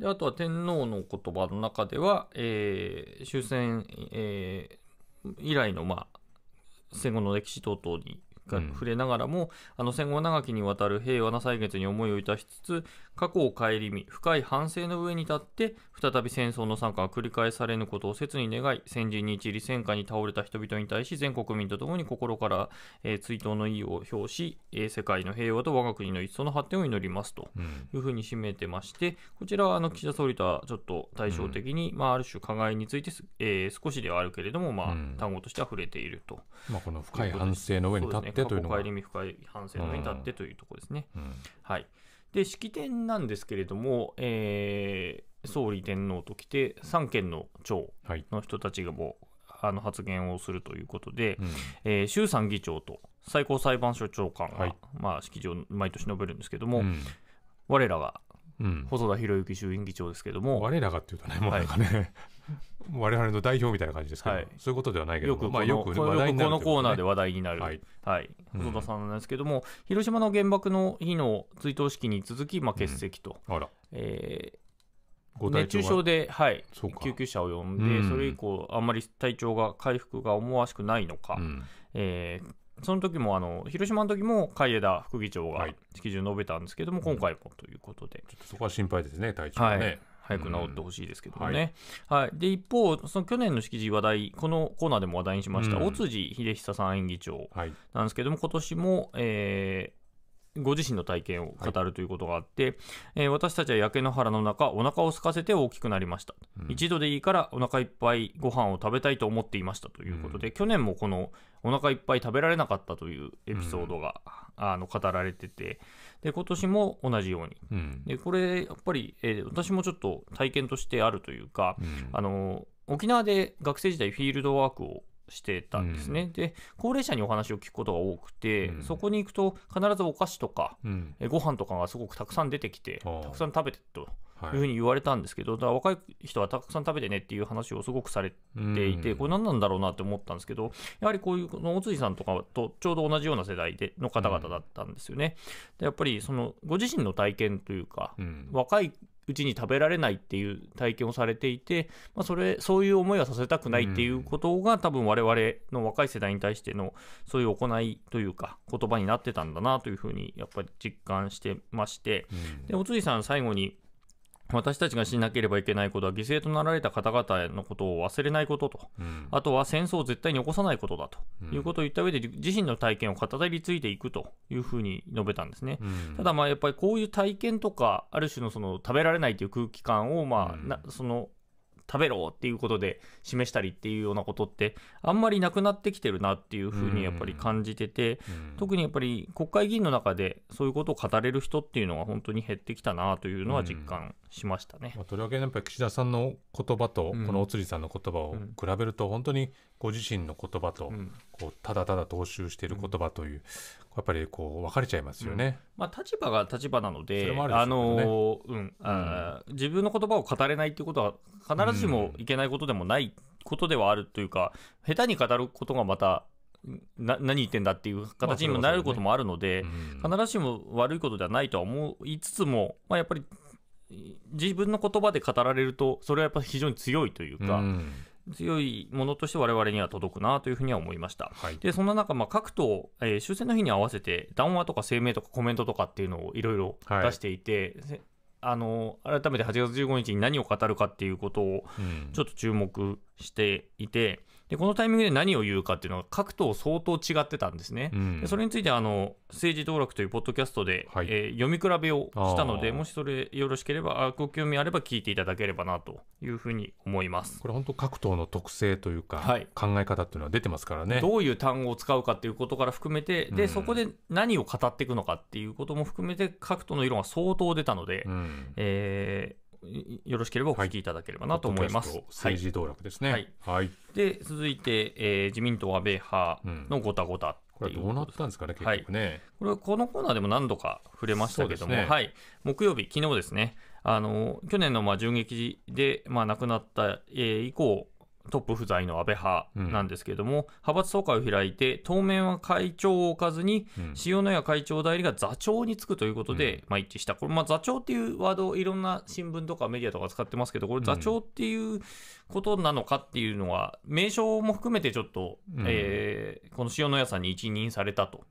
[SPEAKER 7] であとは天皇の言葉の中では、えー、終戦、えー、以来の、まあ、戦後の歴史等々にが触れながらも、あの戦後長きにわたる平和な歳月に思いをいたしつつ過去を顧み深い反省の上に立って再び戦争の惨禍が繰り返されぬことを切に願い戦時に一り戦禍に倒れた人々に対し全国民と共に心から、えー、追悼の意を表し、えー、世界の平和と我が国の一層の発展を祈りますというふうに締めてまして、こちらはあの岸田総理とはちょっと対照的に、うん、まあ、ある種、加害についてえー、少しではあるけれども、まあ、単語としては触れていると、まあ、この深い反省の上に立ってってというのが。りみ深い反省のに立ってというところですね。うんうん、はい、で式典なんですけれども、えー、総理天皇ときて三権の長の人たちがもう、あの発言をするということで、うん、えー、衆参議長と最高裁判所長官が、はい、まあ、式場を毎年述べるんですけども、うん、我らが、うん、細田博之衆院議長ですけども、我らがっていうとね、もうなんかね、はい我々の代表みたいな感じですけど、はい、そういうことではないけどよく,、まあ、よくこのコーナーで話題になる、はいはい田さんなんですけども、広島の原爆の日の追悼式に続き、まあ、欠席と、うえ熱中症で、はい、救急車を呼んで、それ以降、あんまり体調が回復が思わしくないのか、うえその時もあの広島の時も海江田副議長が式辞を述べたんですけども、今回もということで、ちょっとそこは心配ですね、体調はい早く治ってほしいですけどもね、うん、はい、はい、で一方、その去年の式辞話題、このコーナーでも話題にしました、うん、尾辻秀久参院議長なんですけども、今年も、えー、ご自身の体験を語るということがあって、はい、えー、私たちは焼け野原の中、お腹を空かせて大きくなりました、うん、一度でいいからお腹いっぱいご飯を食べたいと思っていましたということで、うん、去年もこのお腹いっぱい食べられなかったというエピソードが、うん、あの語られてて、で今年も同じように、でこれ、やっぱり、えー、私もちょっと体験としてあるというか、あの沖縄で学生時代フィールドワークをしてたんですね、うん、で高齢者にお話を聞くことが多くて、うん、そこに行くと必ずお菓子とか、うん、ご飯とかがすごくたくさん出てきて、たくさん食べてと。いうふうに言われたんですけど、だから若い人はたくさん食べてねっていう話をすごくされていて、これ何なんだろうなって思ったんですけど、やはりこういう、このお辻さんとかとちょうど同じような世代での方々だったんですよね。でやっぱりそのご自身の体験というか、若いうちに食べられないっていう体験をされていて、まあ、それそういう思いはさせたくないっていうことが、うん、多分我々の若い世代に対してのそういう行いというか言葉になってたんだなというふうにやっぱり実感してまして、うん、でおつさん最後に私たちがしなければいけないことは、犠牲となられた方々へのことを忘れないことと、うん、あとは戦争を絶対に起こさないことだということを言った上で、自身の体験を語り継いでいくというふうに述べたんですね。うん、ただ、やっぱりこういう体験とか、ある種のその食べられないという空気感を、まあ、うん、その食べろっていうことで示したりっていうようなことってあんまりなくなってきてるなっていうふうにやっぱり感じてて、特にやっぱり国会議員の中でそういうことを語れる人っていうのは本当に減ってきたなというのは実感しましたね、まあ、とりわけやっぱり岸田さんの
[SPEAKER 2] 言葉とこのおつりさんの言葉を比べると本当にご自身の言葉と、こうただただ踏襲している言葉という、やっぱりこう分かれちゃいますよね、
[SPEAKER 7] うん、まあ、立場が立場なので自分の言葉を語れないということは必ずしもいけないことでもないことではあるというか、うん、下手に語ることがまたな何言ってんだっていう形にもなることもあるので、必ずしも悪いことではないとは思いつつも、まあ、やっぱり自分の言葉で語られるとそれはやっぱり非常に強いというか。うん強いものとして我々には届くなというふうには思いました。はい、で、そんな中、まあ、各党、えー、終戦の日に合わせて談話とか声明とかコメントとかっていうのをいろいろ出していて、はいあの改めて8月15日に何を語るかっていうことをちょっと注目していて、でこのタイミングで何を言うかっていうのは各党相当違ってたんですね、うん、それについてあの政治道楽というポッドキャストで、はい、えー、読み比べをしたのでもしそれよろしければご興味あれば聞いていただければなとい
[SPEAKER 2] うふうに思いますこれ本当各党の特性というか、はい、考え方っていうのは出てますからねどう
[SPEAKER 7] いう単語を使うかっていうことから含めてで、うん、そこで何を語っていくのかっていうことも含めて各党の議論は相当出たので、うん、えーよろしければお聞きいただければなと思います。はい、政治道楽ですね。はい。はい、で、続いて、えー、自民党安倍派のごたごた、これどうなったんですかね、結局ね。はい、これはこのコーナーでも何度か触れましたけども、ね、はい。木曜日、昨日ですね、あの、去年のまあ銃撃で、まあ、亡くなった、えー、以降、トップ不在の安倍派なんですけれども、うん、派閥総会を開いて、当面は会長を置かずに、うん、塩谷会長代理が座長に就くということで、うん、まあ、一致した、これ、まあ、座長っていうワード、いろんな新聞とかメディアとか使ってますけど、これ、座長っていうことなのかっていうのは、名称も含めてちょっと、うん、えー、この塩野屋さんに一任されたと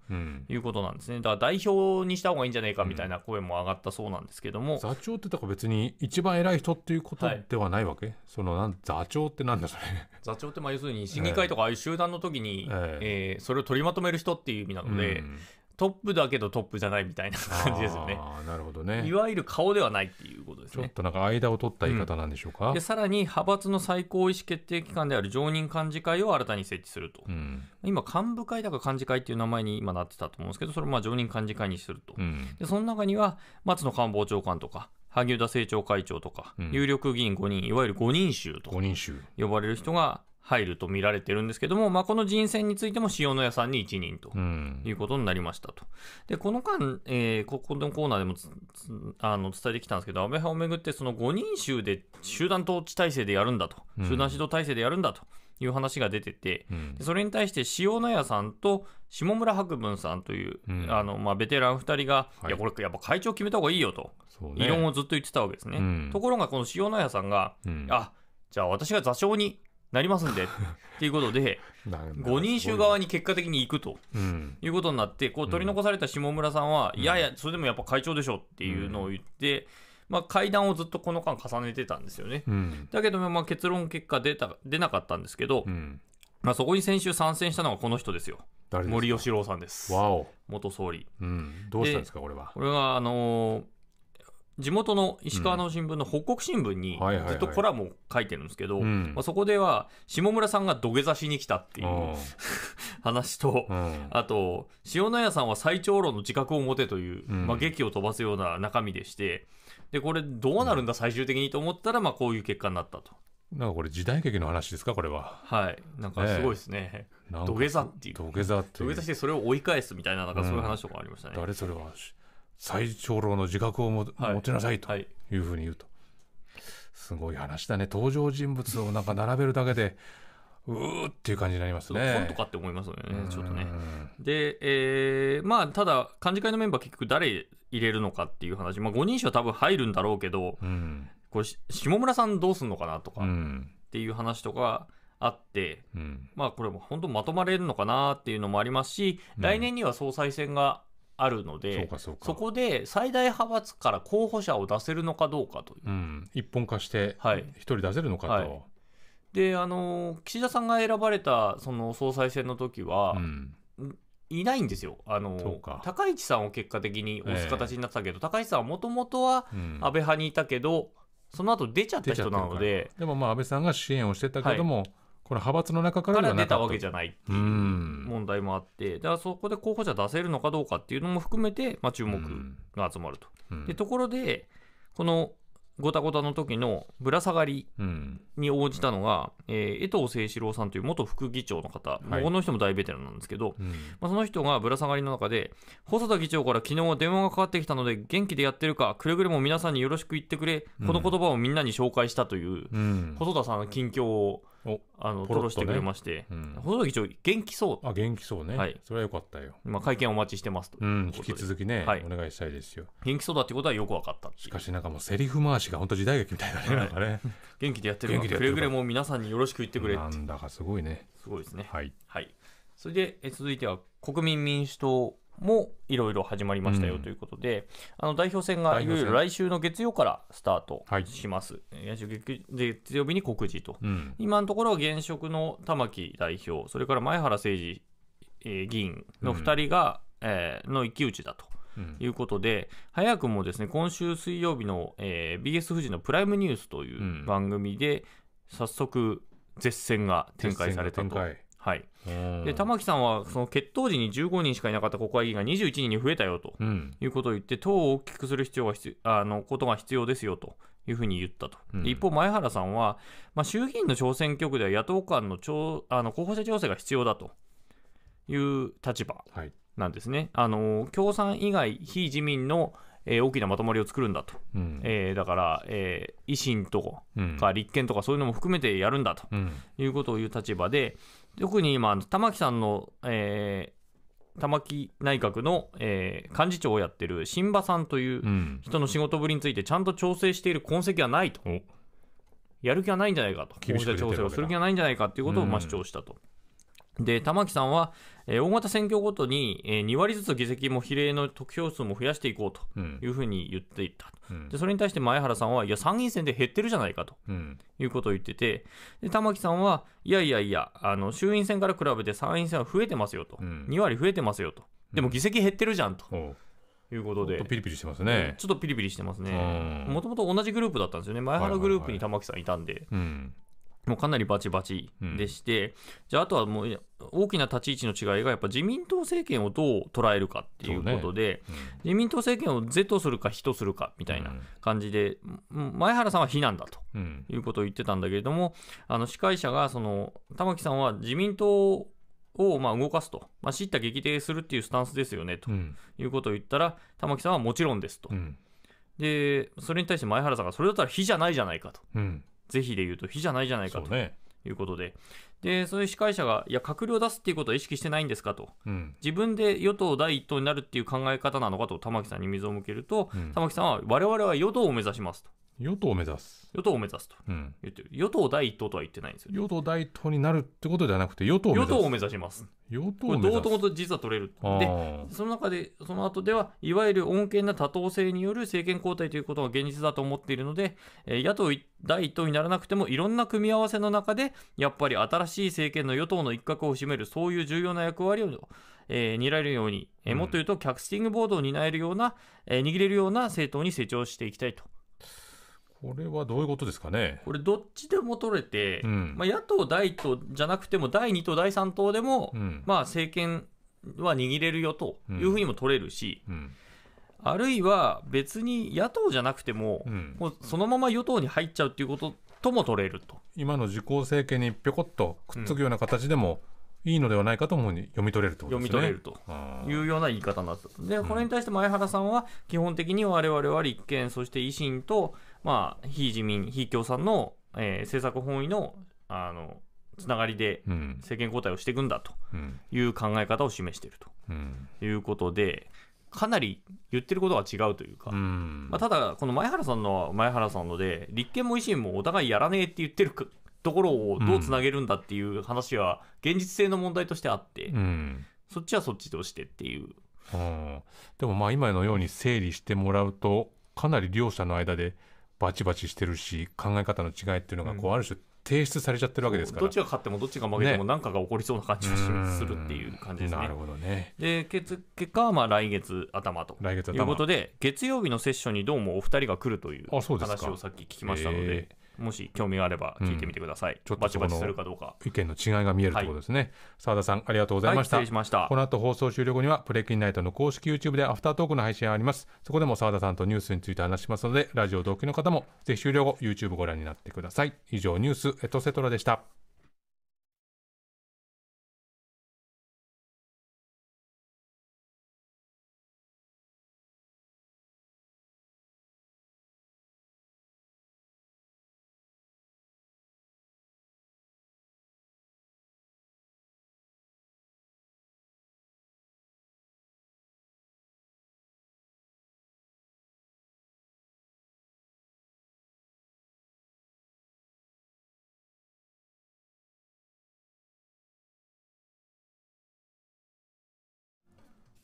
[SPEAKER 7] いうことなんですね、うん、だから代表にした方がいいんじゃないかみたいな声も上がったそうなんですけども、うん、座長ってとから別に
[SPEAKER 2] 一番偉い人っていうことではないわけ、はい、そのなん座長ってなんだそれ
[SPEAKER 7] 座長ってまあ要するに審議会とかああいう集団の時に、えー、えー、それを取りまとめる人っていう意味なので、うん、トップだけどトップじゃないみたいな感じですよね。なるほどねいわゆる顔ではないっていうことですね。ちょっ
[SPEAKER 2] となんか間を取った言い方なんでしょうか。うん、でさ
[SPEAKER 7] らに派閥の最高意思決定機関である常任幹事会を新たに設置すると、うん、今、幹部会だか幹事会っていう名前に今なってたと思うんですけど、それをまあ常任幹事会にすると、うん、でその中には松野官房長官とか、萩生田政調会長とか、有力議員5人、いわゆる5人衆と呼ばれる人が入ると見られてるんですけども、まあ、この人選についても塩野屋さんに一任ということになりましたと。で、この間、えー、ここのコーナーでもあの伝えてきたんですけど、安倍派をめぐって、その5人衆で集団統治体制でやるんだと、集団指導体制でやるんだと。いう話が出てて、うん、それに対して塩野屋さんと下村博文さんという、うん、あのまあ、ベテラン2人が、はい、いやこれやっぱ会長決めた方がいいよと、ね、異論をずっと言ってたわけですね、うん、ところがこの塩野屋さんが、あじゃあ私が座礁になりますんで、っていうことで、5 人衆側に結果的に行くということになって、こう取り残された下村さんは、いやいや、それでもやっぱ会長でしょっていうのを言って、まあ、会談をずっとこの間重ねてたんですよね。だけど、まあ、結論結果出た出なかったんですけど、まあ、そこに先週参戦したのがこの人ですよ。森喜朗さんです。元総理。どうしたんですか、これは。これは、あのー地元の石川の新聞の北国新聞にずっとコラムを書いてるんですけど、まそこでは下村さんが土下座しに来たっていう 話と、あと、塩谷さんは最長老の自覚を持てという、まあ、劇を飛ばすような中身でして、で、これどうなるんだ最終的にと思ったら、まあこういう結果になったと。
[SPEAKER 2] なんかこれ時代劇の話ですか
[SPEAKER 7] これは。はい。なんかすごいですね。ね土下座っていう。土下座っていう。土下座してそれを追い返すみたいな、なんかそういう話とかありましたね。うん、誰それは。最長老の自覚をも、はい、持ちなさいとい
[SPEAKER 2] うふうに言うと、すごい話だね登場人物をなんか並べるだけで うーっていう感じになりますね。本とか
[SPEAKER 7] って思いますよね、ちょっとね。で、えー、まあ、ただ、幹事会のメンバー結局誰入れるのかっていう話、まあ、5人衆は多分入るんだろうけど、うん、これ、下村さんどうすんのかな
[SPEAKER 4] とか、っ
[SPEAKER 7] ていう話とか、あって、うん、まあこれも本当まとまれるのかなっていうのもありますし、来年には総裁選があるのでそこで最大派閥から候補者を出せるのかどうかとい
[SPEAKER 2] う、うん、一本化して一人出せ
[SPEAKER 4] るのかと。はいはい、
[SPEAKER 7] であの岸田さんが選ばれたその総裁選の時は、うん、いないんですよあの高市さんを結果的に押す形になったけど、えー、高市さんはもともとは安倍派にいたけど、うんその後出ちゃった人なので。でもまあ安倍さんが支援をしてたけども、はい、これ派閥の中から出たわけじゃないっいう問題もあって、だからそこで候補者出せるのかどうかっていうのも含めて、まあ、注目が集まると。でところで、このごたごたの時のぶら下がりに応じたのが、うん、えー、江藤誠志郎さんという元副議長の方、はい、この人も大ベテランなんですけど、うん、まあ、その人がぶら下がりの中で、細田議長から昨日は電話がかかってきたので、元気でやってるか、くれぐれも皆さんによろしく言ってくれ、この言葉をみんなに紹介したという、うん、細田さんの近況を。おあの、ポロしてくれまして、細田議長、元気そう。あ、元気そうね。はい。それはよかったよ。まあ、会見お待ちしてますと。うん、引き続きね、はい、お願いしたいですよ。元気そうだってことはよく分かった。しかし、なんかもう、セリ
[SPEAKER 2] フ回しが本当時代劇みたいなね、なんかね。
[SPEAKER 7] 元気でやってるから、くれぐれも皆さんによろしく言ってくれなんだかすごいね。すごいですね。はい。はい。それで、え続いては、国民民主党もいろいろ始まりましたよということで、うん、あの代表選がいよいよ来週の月曜からスタートします、はい、来週月曜日に告示と、うん、今のところは現職の玉木代表、それから前原誠司、えー、議員の2人が、うん、えー、の一騎打ちだと。いうことで、早くもですね今週水曜日の、えー、BS 富士の「プライムニュース」という番組で、早速、絶戦が展開されたとはい、で玉木さんは決闘時に15人しかいなかった国会議員が21人に増えたよということを言って、うん、党を大きくする必要があのことが必要ですよというふうに言ったと、うん、一方、前原さんは、まあ、衆議院の小選挙区では野党間のあの候補者調整が必要だという立場なんですね、はい、あの共産以外、非自民のえー、大きなまとまりを作るんだと、うん、えー、だから、えー、維新とか立憲とかそういうのも含めてやるんだと、いうことを言う立場で、特に今、玉木さんの、えー、玉木内閣の、えー、幹事長をやってる新馬さんという人の仕事ぶりについて、ちゃんと調整している痕跡はないと、やる気はないんじゃないかと、うした調整をする気はないんじゃないかということをまあ主張したと。で、玉木さんは、えー、大型選挙ごとに、えー、2割ずつ議席も比例の得票数も増やしていこうというふうに言っていたうん、でそれに対して前原さんは、いや、参院選で減ってるじゃないかということを言ってて、で玉木さんは、いやいやいや、あの衆院選から比べて参院選は増えてますよと、うん、2割増えてますよと、でも議席減ってるじゃんと。うんいうことで、ピリピリしてますね。ちょっとピリピリしてますね。もともと同じグループだったんですよね。前原グループに玉木さんいたんで。もうかなりバチバチでして、うん、じゃあ、あとはもう大きな立ち位置の違いが、やっぱ自民党政権をどう捉えるかっていうことで、ねうん、自民党政権を是とするか非とするかみたいな感じで、うん、前原さんは非なんだということを言ってたんだけれども、あの司会者がその、玉木さんは自民党をまあ動かすと、まあ、知った激励するっていうスタンスですよねということを言ったら、玉木さんはもちろんですと。で、それに対して前原さんが、それだったら非じゃないじゃないかと。是非で言うと非じゃないじゃないかと。いうことで、でそういう司会者が、いや、閣僚出すっていうことは意識してないんですかと、うん、自分で与党第一党になるっていう考え方なのかと、玉木さんに水を向けると、うん、玉木さんは、我々は与党を目指しますと、与党を目指す。与党を目指すとうん。言ってる。与党第一党とは言ってないんですよね。
[SPEAKER 2] 与党第一党になるってことではなくて、与党を目与指す。党を目指します。与党を目指同す。等と実は取れる。で、そ
[SPEAKER 7] の中で、その後では、いわゆる穏健な多党制による政権交代ということが現実だと思っているので、えー野党第一党にならなくても、いろんな組み合わせの中で、やっぱり新しい政権の与党の一角を占める、そういう重要な役割を、えー担えるように、えーもっと言うと、キャスティングボードを担えるような、えー握れるような政党に成長していきたいとこれは
[SPEAKER 2] どういうことですかね
[SPEAKER 7] これ、どっちでも取れて、うん、まあ、野党第1党じゃなくても、第2党、第3党でも、うん、まあ、政権は握れるよというふうにも取れるし、うん、あるいは別に野党じゃなくても、もうそのまま与党に入っちゃうということとも取れる
[SPEAKER 2] と今の自公政権にぴょこっとくっつくような形でも、いいのではないかと思うに読み取れると、ね、読み取れるというような言い方になったで
[SPEAKER 7] これに対して前原さんは基本的に我々は立憲そして維新と、まあ、非自民、非共産の、えー、政策本位の、あの、つながりで政権交代をしていくんだという考え方を示している
[SPEAKER 4] と
[SPEAKER 7] いうことで、かなり言ってることが違うという
[SPEAKER 4] か、ま
[SPEAKER 7] あ、ただ、この前原さんのは前原さんので、立憲も維新もお互いやらねえって言ってるところをどうつなげるんだっていう話は、現実性の問題としてあって、そっちはそっちとしてっていう。
[SPEAKER 2] うん、でもまあ今のように整理してもらうと、かなり両者の間でバチバチしてるし考え方の違いっていうのがこう、ある種提出されちゃってるわけですからどっち
[SPEAKER 7] が勝ってもどっちが負けても何かが起こりそうな感じがするっていう感じですね。ねなるほどねで結結果はまあ来月頭と来月頭いうことで月曜日のセッションにどうもお二人が来るという話をさっき聞きましたので。もし興味があれば聞いてみてください、うん、ちょっとバチバチするかどうか
[SPEAKER 2] 意見の違いが見えるところですね澤、は
[SPEAKER 7] い、田さんありがとうございましたはい、失礼しました
[SPEAKER 2] この後放送終了後にはプレイキンナイトの公式 YouTube でアフタートークの配信がありますそこでも澤田さんとニュースについて話しますのでラジオ同期の方もぜひ終了後 YouTube ご覧になってください以上
[SPEAKER 1] ニュースエトセトラでした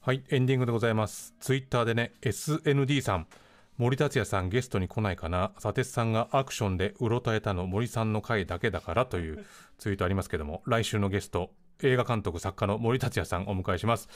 [SPEAKER 1] はいエンディングでございますツイッターでね SND さ
[SPEAKER 2] ん森達也さんゲストに来ないかな砂鉄さんがアクションでうろたえたの森さんの回だけだからというツイートありますけども来週のゲスト映画監督作家の森達也さんお迎えします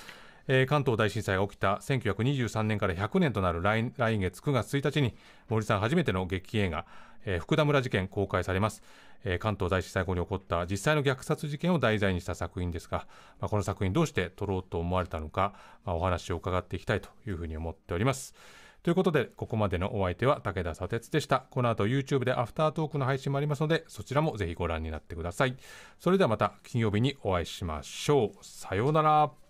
[SPEAKER 2] えー、関東大震災が起きた1923年から100年となる来月9月1日に森さん初めての劇映画、えー、福田村事件公開されます、えー、関東大震災後に起こった実際の虐殺事件を題材にした作品ですが、まあ、この作品どうして撮ろうと思われたのか、まあ、お話を伺っていきたいというふうに思っておりますということで、ここまでのお相手は武田砂鉄でした。この後 YouTube でアフタートークの配信もありますので、そちらもぜひご覧になってください。それではまた金曜日にお会いしましょう。さような
[SPEAKER 1] ら。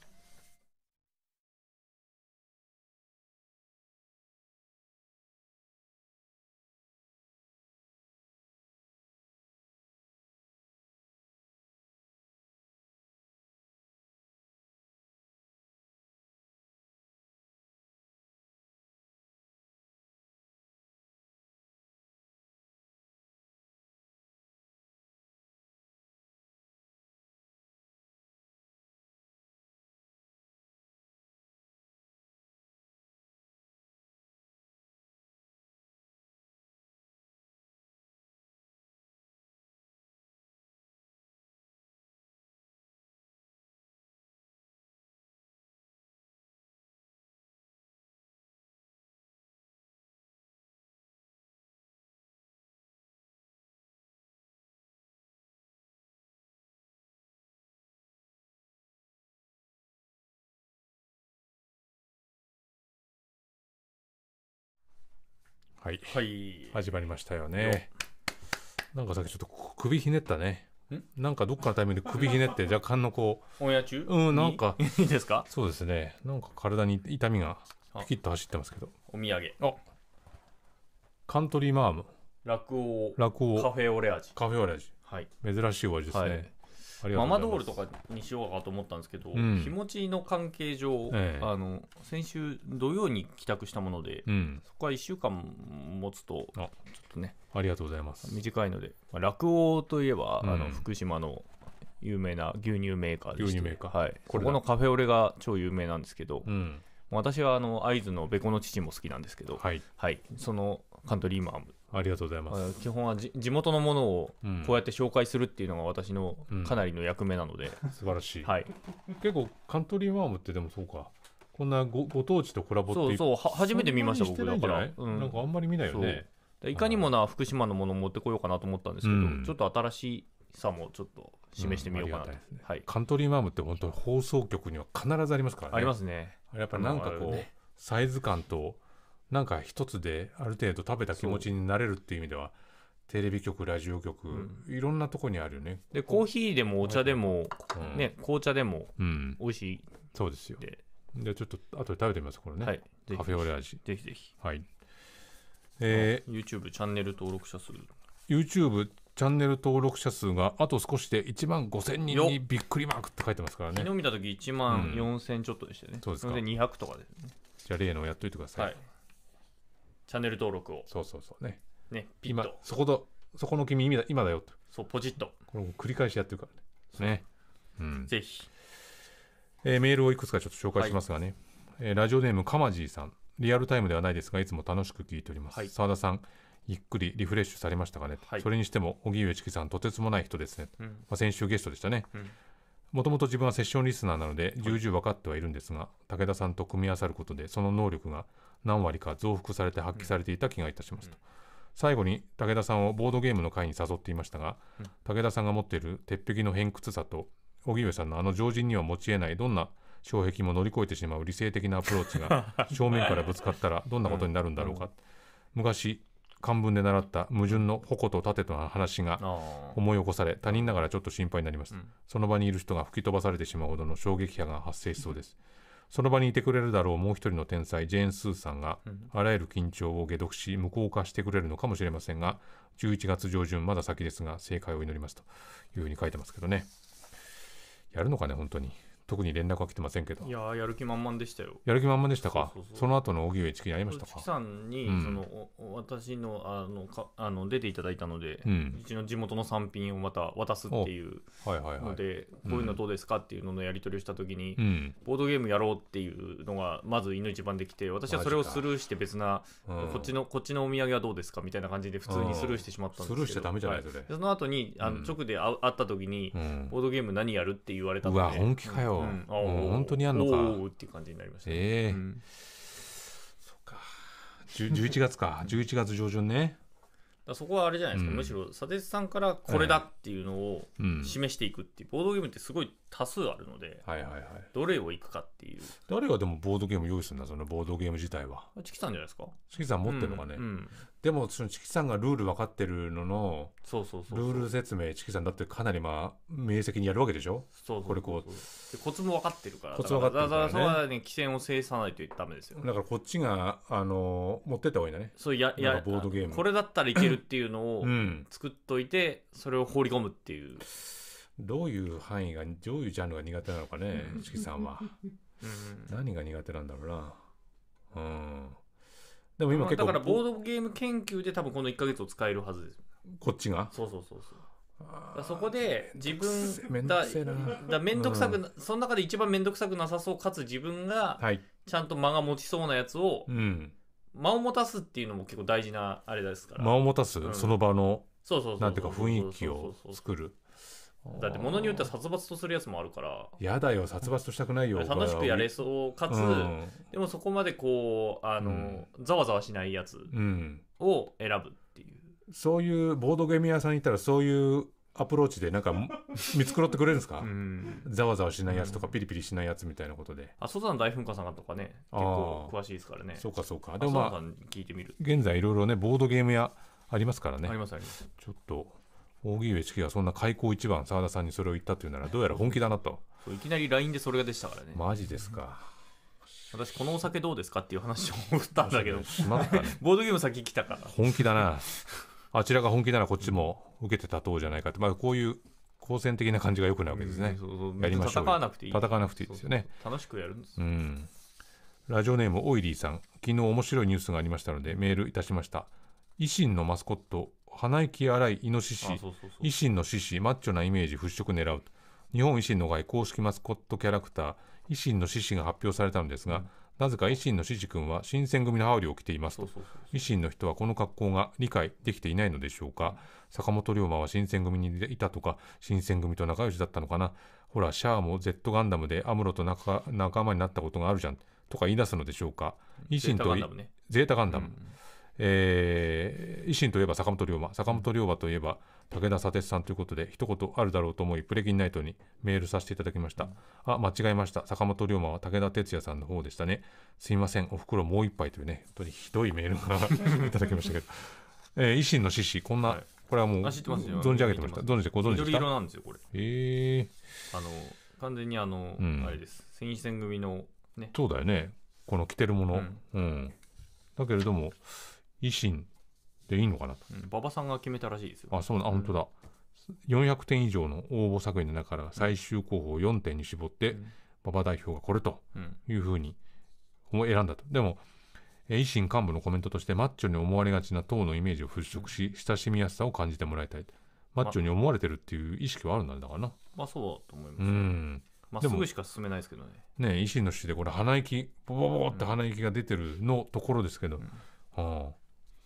[SPEAKER 1] はい、はい、始まりましたよねなんかさっきちょっと
[SPEAKER 2] 首ひねったねなんかどっかのタイミングで首ひねって 若干のこうオンエア中うんなんか いいですかそうですねなんか体に痛みがピキッと走ってますけど
[SPEAKER 7] お土産あ
[SPEAKER 2] カントリーマーム
[SPEAKER 7] 落語カフェオレ味カフェオレ味はい珍しいお味ですね、はいママドールとかにしようかと思ったんですけど、うん、日持ちの関係上、ええ、あの先週土曜に帰宅したもので、うん、そこは1週間持つとちょっとねありがとうございます短いので、まあ、落語といえば、うん、あの福島の有名な牛乳メーカーでし牛乳メーカー、はい、ここのカフェオレが超有名なんですけど、私はあの会津のべこの父も好きなんですけど、はい、はい、そのカントリーマームありがとうございます基本は地元のものをこうやって紹介するっていうのが私のかなりの役目なので、うん、素晴らしい、はい、結構カントリーマームってでもそうかこんなごご当地とコラボってそうそう初めて見ました僕だから、うん、なんかあんまり見ないよねいかにもな福島のものを持ってこようかなと思ったんですけど、うん、ちょっと新しいさもちょっと示してみようかなと、うんね、
[SPEAKER 2] はい、カントリーマームって本当に放送局には必ずありますからねありますねやっぱなんかこう、ね、サイズ感となんか一つである程度食べた気持ちになれるっていう意味ではテレビ局ラジオ局、うん、いろんなとこにあるよね
[SPEAKER 7] でコーヒーでもお茶でも、うん、ね紅茶でも美味しい、うん、そうですよでちょっと後で食べてみますこれね、はい、カフェオレ味ぜひぜひはいえー、YouTube チャンネル登録者数
[SPEAKER 2] YouTube チャンネル登録者数があと少しで1万5000人にびっくりマークって書いてますからね昨日見た
[SPEAKER 7] 時1万4000ちょっとでしたね、うん、そうですかで200とかですね
[SPEAKER 2] じゃあ例のやっといてください、はいチャンネル登録をそうそうそうねねピッ今とそことそこの君今だ今だよとそうポチッとこれも繰り返しやってるからねね、うんぜひえーメールをいくつかちょっと紹介しますがね、えーラジオネームかまじーさんリアルタイムではないですがいつも楽しく聞いておりますはい澤、田さんゆっくりリフレッシュされましたかね、はいそれにしても荻上チキさんとてつもない人ですね、まあ、先週ゲストでしたねもともと自分はセッションリスナーなので重々分かってはいるんですが武田さんと組み合わさることでその能力が何割か増幅されて発揮されていた気がいたしますと。最後に武田さんをボードゲームの会に誘っていましたが、武田さんが持っている鉄壁の偏屈さと荻上さんのあの常人には持ちえないどんな障壁も乗り越えてしまう理性的なアプローチが 正面からぶつかったらどんなことになるんだろうか、昔漢文で習った矛盾の矛と盾との話が思い起こされ他人ながらちょっと心配になります、その場にいる人が吹き飛ばされてしまうほどの衝撃波が発生しそうです、その場にいてくれるだろうもう一人の天才ジェーン・スーさんがあらゆる緊張を解読し無効化してくれるのかもしれませんが11月上旬まだ先ですが正解を祈りますというふうに書いてますけどねやるのかね本当に。特に連絡は来てませんけど
[SPEAKER 7] いややる気満々でしたよ
[SPEAKER 2] やる気満々でしたかその後の荻上チキにありましたか
[SPEAKER 7] さんに、うん、その私のあのかあの出ていただいたので、うん、うちの地元の産品をまた渡すっていうので、こういうのどうですかっていうののやり取りをした時に、うん、ボードゲームやろうっていうのがまず犬一番できて私はそれをスルーして別な、うん、こっちのこっちのお土産はどうですかみたいな感じで普通にスルーしてしまったんですけどスルーしちゃダメじゃないそれ、はい、その後にあの直で会った時に、ボードゲーム何やるって言われたのでうわ本気かようん本当にやんのか。っていう感じになりまし
[SPEAKER 4] た、ね。ええ
[SPEAKER 2] そうか。11月か。11月上旬ね。
[SPEAKER 7] そこはあれじゃないですか、うん、むしろ佐哲さんからこれだっていうのを示していくっていう、ボードゲームってすごい多数あるので、はいはいはい、どれをいくかっていう
[SPEAKER 2] 誰がでもボードゲーム用意するんだそのボードゲーム自体は
[SPEAKER 7] チキさんじゃないですか
[SPEAKER 2] チキさん持ってるのかね、うんうん、でもそのチキさんがルール分かってるののそうそうそうルール説明チキさんだってかなりまあ明晰にやるわけでしょそうこれこう
[SPEAKER 7] コツも分かってるからコツ分かってるから、ね、だからそこに起を制さないとダメですよだからこっちがあの持ってった方がいいんだねそうややボードゲームこれだったらいけるっていうのを作っといて、うん、それを放り込むっていうどういう範囲がどういうジャンルが苦手なのか
[SPEAKER 2] ねチキさんは、
[SPEAKER 7] うん、何が苦手なんだろうなうんでも今結構、だからボードゲーム研究で多分この1か月を使えるはずですこっちがそうそうそうそうそこで自分だだ面倒くさく、うん、その中で一番面倒くさくなさそうかつ自分がちゃんと間が持ちそうなやつを、うん、間を持たすっていうのも結構大事なあれですから間を持たす、うん、その場のそうそうそうなんていうか雰囲気
[SPEAKER 4] を作る
[SPEAKER 7] だって物によっては殺伐とするやつもあるからや
[SPEAKER 4] だよ殺
[SPEAKER 2] 伐としたくないよ楽しくやれそうかつ、うん、
[SPEAKER 7] でもそこまでこうあの、うん、ざわざわしないやつを選ぶってい
[SPEAKER 2] う、そういうボードゲーム屋さん行ったらそういうアプローチでなんか
[SPEAKER 7] 見繕ってくれるんですかうん、ざわざわしないやつと
[SPEAKER 2] かピリピリしないや
[SPEAKER 7] つみたいなことで、あ蘇山大噴火さんとかね結構詳しいですからねそうかそうかでもまあ聞いてみる現
[SPEAKER 2] 在いろいろねボードゲーム屋ありますからねありますありますちょっと木上知紀がそんな開口一番澤田さんにそれを言ったというならどうやら本気だなと
[SPEAKER 7] いきなり LINE でそれがでしたからね
[SPEAKER 2] マジですか、
[SPEAKER 7] 私このお酒どうですかっていう話をしたんだけど、ね、ボードゲーム先来たから
[SPEAKER 2] 本気だなあちらが本気ならこっちも受けて立とうじゃないかって、まあ、こういう好戦的な感じがよくないわけですね、そうそうやりましょう戦わなくていい戦わなくていいですよね楽しくやるんですうんラジオネームオイリーさん昨日面白いニュースがありましたのでメールいたしました維新のマスコット鼻息荒いイノシシ維新の獅子マッチョなイメージ払拭狙う日本維新の会公式マスコットキャラクター維新の獅子が発表されたのですが、なぜか維新の獅子君は新選組の羽織を着ていますと維新の人はこの格好が理解できていないのでしょうか、坂本龍馬は新選組にいたとか新選組と仲良しだったのかなほらシャアも Z ガンダムでアムロと仲間になったことがあるじゃんとか言い出すのでしょうか維新とゼータガンダム、ね、えー、維新といえば坂本龍馬、坂本龍馬といえば武田砂鉄さんということで、一言あるだろうと思い、プレキンナイトにメールさせていただきました。あ、間違えました。坂本龍馬は武田鉄矢さんの方でしたね。すいません、お袋もう一杯というね、本当にひどいメールが いただきましたけど、えー、維新の獅子、こんな、はい、これはもう、存じ上げてました。存じて、ご存知でした。緑色なんですよ、これ。え
[SPEAKER 7] ー、あの、完全にあの、うん、あれです。戦士戦組の、ね、
[SPEAKER 2] そうだよね。この着てるもの。うん、うん、だけれども、維新でいいのかなと。
[SPEAKER 7] 馬、場、さんが決めたらしいですよ。あ、そうな、あ、本
[SPEAKER 2] 当だ。400点以上の応募作品の中から最終候補を4点に絞って、馬、場、代表がこれというふうに選んだと。でも、維新幹部のコメントとしてマッチョに思われがちな党のイメージを払拭し、親しみやすさを感じてもらいたい。マッチョに思われてるっていう意識はあるんだ、からな。まあそうだと思います、うん。まあ、すぐしか進めないですけどね。ね維新の主でこれ鼻息、ボボボって鼻息が出てるのところですけど、うん、はあ、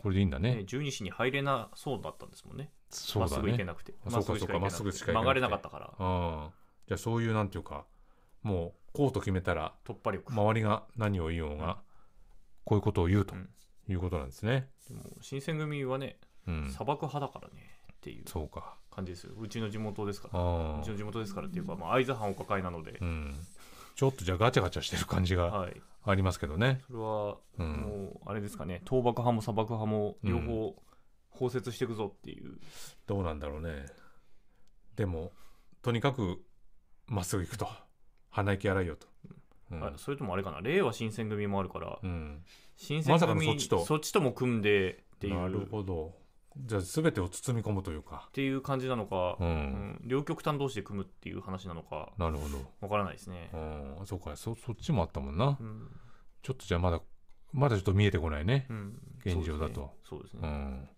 [SPEAKER 2] これでいいんだね
[SPEAKER 7] 十二支に入れなそうだったんですもんねまっすぐ行けなくてまっすぐしか行けなくぐしか行けなくて曲がれなかったから
[SPEAKER 2] うんじゃあそういうなんていうかもうこうと決めたら突破力、周りが何を言おうが、こういうことを言うということなんですね。
[SPEAKER 7] でも新選組はねうん、砂漠派だからねっていうそうか。感じですようちの地元ですからうちの地元ですからっていうか、まあ、会津藩お抱えなので、うん、
[SPEAKER 2] ちょっとじゃあガチャガチャしてる感じがありますけどね。はい、それは、
[SPEAKER 7] もうあれですかね、倒幕派も砂漠派も両方包摂していくぞっていう、どうなんだろうね。
[SPEAKER 2] でも、とにかくまっすぐ行くと。鼻息荒いよと。
[SPEAKER 7] うん、それともあれかな、令和新選組もあるから、新選組、まちとそっちとも組んでっていう。なるほど。じゃあ全てを包み込むというかっていう感じなのか、うん、うん、両極端同士で組むっていう話なのかなるほどわからないですね、う
[SPEAKER 2] ん、そうかそそっちもあったもんな、うん、ちょっとじゃあまだまだちょっと見えてこないね、うん、現状だとそうですね、ね、うん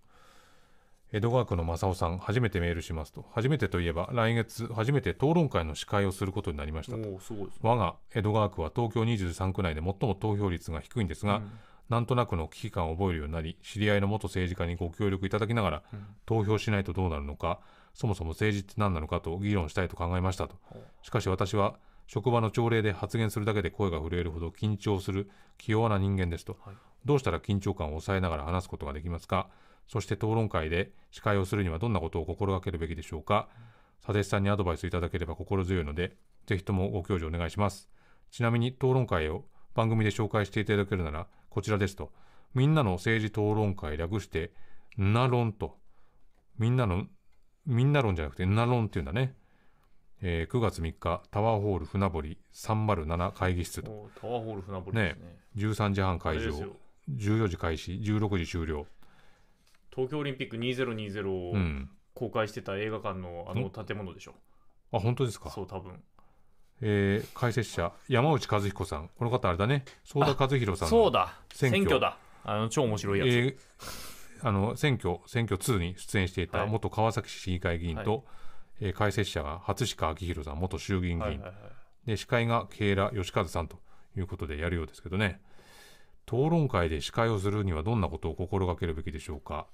[SPEAKER 2] 江戸川区の正雄さん、初めてメールしますと、初めてといえば、来月、初めて討論会の司会をすることになりましたと、ね、我が江戸川区は東京23区内で最も投票率が低いんですが、うんなんとなくの危機感を覚えるようになり、知り合いの元政治家にご協力いただきながら、うん、投票しないとどうなるのか、そもそも政治って何なのかと議論したいと考えましたと。しかし私は、職場の朝礼で発言するだけで声が震えるほど緊張する器用な人間ですと、はい、どうしたら緊張感を抑えながら話すことができますか、そして討論会で司会をするにはどんなことを心がけるべきでしょうか、佐々木さんにアドバイスいただければ心強いので、ぜひともご教授お願いします。ちなみに討論会を番組で紹介していただけるなら、こちらですと。みんなの政治討論会略して、ナロンと。みんなの、みんな論じゃなくて、ナロンっていうんだね。えー、9月3日、タワーホール船堀307会議室と。タワーホール船堀ですねね。13時半会場、14時開始、16時終了。
[SPEAKER 7] 東京オリンピック2020を公開してた映画館のあの建物でしょ。うん、あ、本当ですかそう、多分。
[SPEAKER 2] えー、解説者山内和彦さんこの方あれだね相田和弘さんそうだ選挙だあの超面白いやつ、えー、あの選挙選挙2に出演していた元川崎市議会議員と、はい、えー、解説者が初鹿昭弘さん元衆議院議員、はいはいはい、で司会が慶良義和さんということでやるようですけどね討論会で司会をするにはどんなことを心がけるべきでしょうか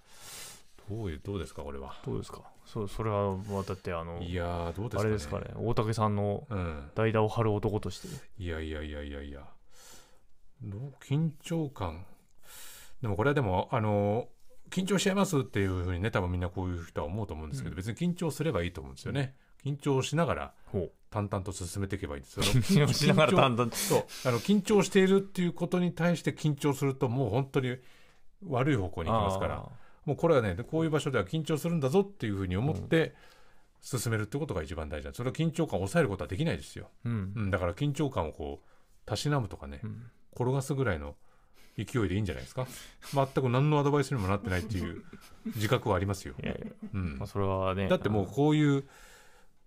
[SPEAKER 2] どうどうですか、これは。どうですか、そそれは、まあ、だってあの、いやどうですか、ね、あれで
[SPEAKER 7] すかね、大竹さんの代打を張る男として。うん、
[SPEAKER 2] いやいやいやいやいや、
[SPEAKER 7] どう緊
[SPEAKER 2] 張感、でもこれはでも、あの緊張しちゃいますっていうふうにね、多分みんなこういう人は思うと思うんですけど、うん、別に緊張すればいいと思うんですよね。緊張しながら淡々と進めていけばいいんですよ。緊張しながら淡々と。そうあの緊張しているっていうことに対して緊張するともう本当に
[SPEAKER 4] 悪い方向に行きますから。
[SPEAKER 2] もうこれはねこういう場所では緊張するんだぞっていうふうに思って、進めるってことが一番大事だそれは緊張感を抑えることはできないですよ、うん、うん、だから緊張感をこうたしなむとかね、うん、転がすぐらいの勢いでいいんじゃないですか全く何のアドバイスにもなってないっていう 自覚はありますよ。うんまそれはねだってもうこういう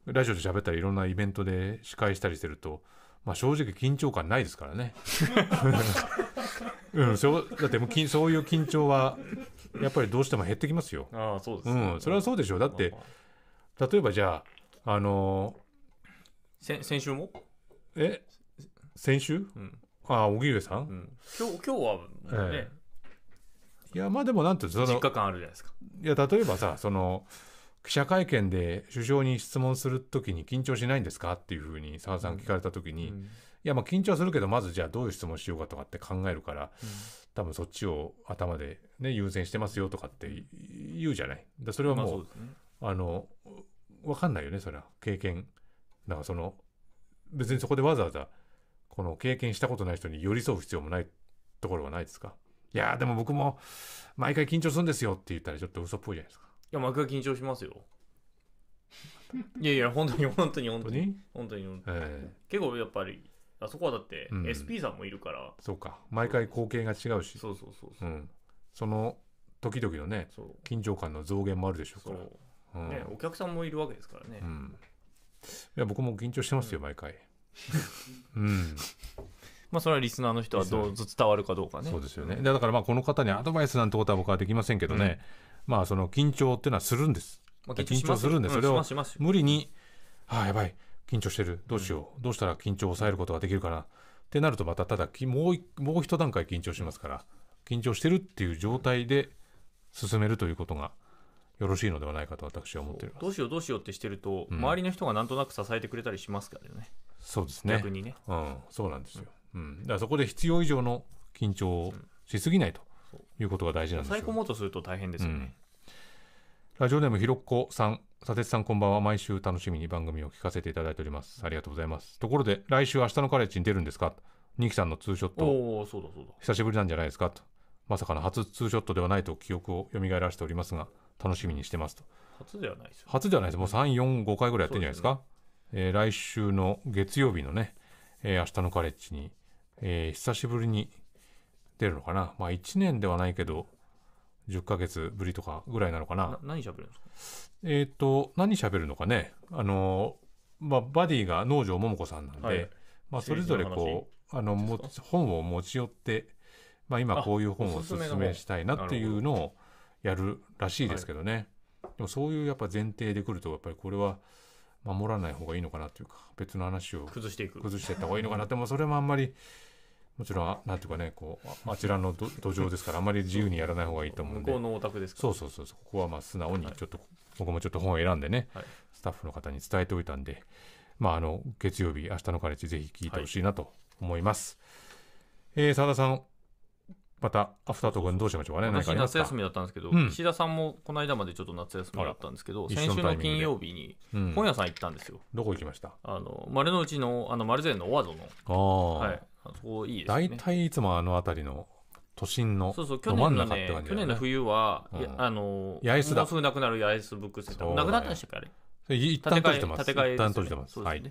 [SPEAKER 2] ラジオで喋ったりいろんなイベントで司会したりするとまあ、正直緊張感ないですからね。うん、そうだってもうそういう緊張はやっぱりどうしても減ってきますよ。ああそうです、ね、うん、それはそうでしょう。だって、例えばじゃあ、あの
[SPEAKER 7] ー、先週もえ
[SPEAKER 2] 先週、うん、ああ、荻上さん、うん、
[SPEAKER 7] 今日今日はね、え
[SPEAKER 2] え、いや、まあでもなんていうですか。実家感あるじゃないですか。いや、例えばさ、その、記者会見で首相に質問するときに緊張しないんですかっていうふうに澤さん聞かれたときに、うん、いやまあ緊張するけどまずじゃあどういう質問しようかとかって考えるから、うん、多分そっちを頭で、ね、優先してますよとかって言うじゃないだそれはもうまあうね、あの分かんないよねそれは経験だからその別にそこでわざわざこの経験したことない人に寄り添う必要もないところはないですかいやでも僕も毎回緊張するんですよって言ったらちょっと嘘っぽいじゃないですか。
[SPEAKER 7] や、幕緊張しますよ。いやいや、本当に本当に本当に本当に本当に、結構やっぱり、あそこはだって、SP さんもいるから。
[SPEAKER 2] そうか、毎回光景が違うし。そうそうそうその時々のね、緊張感の増減もあるでしょうから。うね、お
[SPEAKER 7] 客さんもいるわけですからね。
[SPEAKER 2] いや、僕も緊張してますよ、毎回。うん。
[SPEAKER 7] まあ、それはリスナーの人はどう伝わるかどうかね。そうですよね。
[SPEAKER 2] だからまあこの方にアドバイスなんてことは僕はできませんけどね、まあその緊張っていうのはするんです。まあ、緊張するんです。それを無理に、ああ、やばい、緊張してる、どうしよう、どうしたら緊張を抑えることができるかなってなると、またただもう、もう一段階緊張しますから、緊張してるっていう状態で進めるということがよろしいのではないかと私は思っておま
[SPEAKER 7] すどうしようどうしようってしてると、うん、周りの人がなんとなく支えてくれたりしますからね
[SPEAKER 2] そうですね逆にね、うん、そうなんですよ、うん、だからそこで必要以上の緊張をしすぎないと、うんいうことが大事なんですよ。抑え込もうとすると大変ですよね。うん、ラジオネームひろっこさん、佐哲さんこんばんは。毎週楽しみに番組を聞かせていただいております。ありがとうございます。ところで、来週明日のカレッジに出るんですか二木さんのツーショット。
[SPEAKER 7] おお、そうだそうだ。
[SPEAKER 2] 久しぶりなんじゃないですかと。まさかの初ツーショットではないと記憶を蘇らせておりますが、楽しみにしてますと。初ではないですよ。初ではないです。もう3、4、5回ぐらいやってるんじゃないですか。す、ね、えー、来週の月曜日のね、えー、明日のカレッジに、えー、久しぶりに出るのかな。まあ1年ではないけど、10ヶ月ぶりとかぐらいなのかな。な何喋るんですかえっ、ー、と、何喋るのかね。あの、まあ、バディが農場桃子さんなんで、はい、まあ、それぞれこう、あの、も本を持ち寄って、まあ、今こういう本をおすすめしたいなっていうのをやるらしいですけどね。はい、でもそういうやっぱ前提でくると、やっぱりこれは、守らない方がいいのかなというか別の話を崩していく崩していった方がいいのかなってもそれもあんまりもちろん、なんていうかね、こう、あちらの土壌ですから、あまり自由にやらない方がいいと思うんで。向こうのお宅ですか、そうそうそう。ここはまあ素直に、ちょっと、はい、僕もちょっと本を選んでね、はい、スタッフの方に伝えておいたんで、まあ、あの、月曜日、明日のカレッジ、ぜひ聞いてほしいなと思います。はい、えー、澤田さん、またアフタートークにどうしましょうかね
[SPEAKER 7] 私夏休みだったんですけど、うん、岸田さんもこの間までちょっと夏休みだったんですけど先週の金曜日に本屋さん行ったんですよ、うん、どこ行きましたあの丸の内のあの丸善のオワゾの
[SPEAKER 2] あ、あ。はい、あそこいいですね大体いつもあの辺りの都心のそうそう去年の、ね,、
[SPEAKER 7] 去年の冬は、うん、あの八重洲だもうすぐなくなる八重洲ブックセンターなくなったんでしたっけあれ一旦閉じてます。建ね、一旦閉じてます。はい。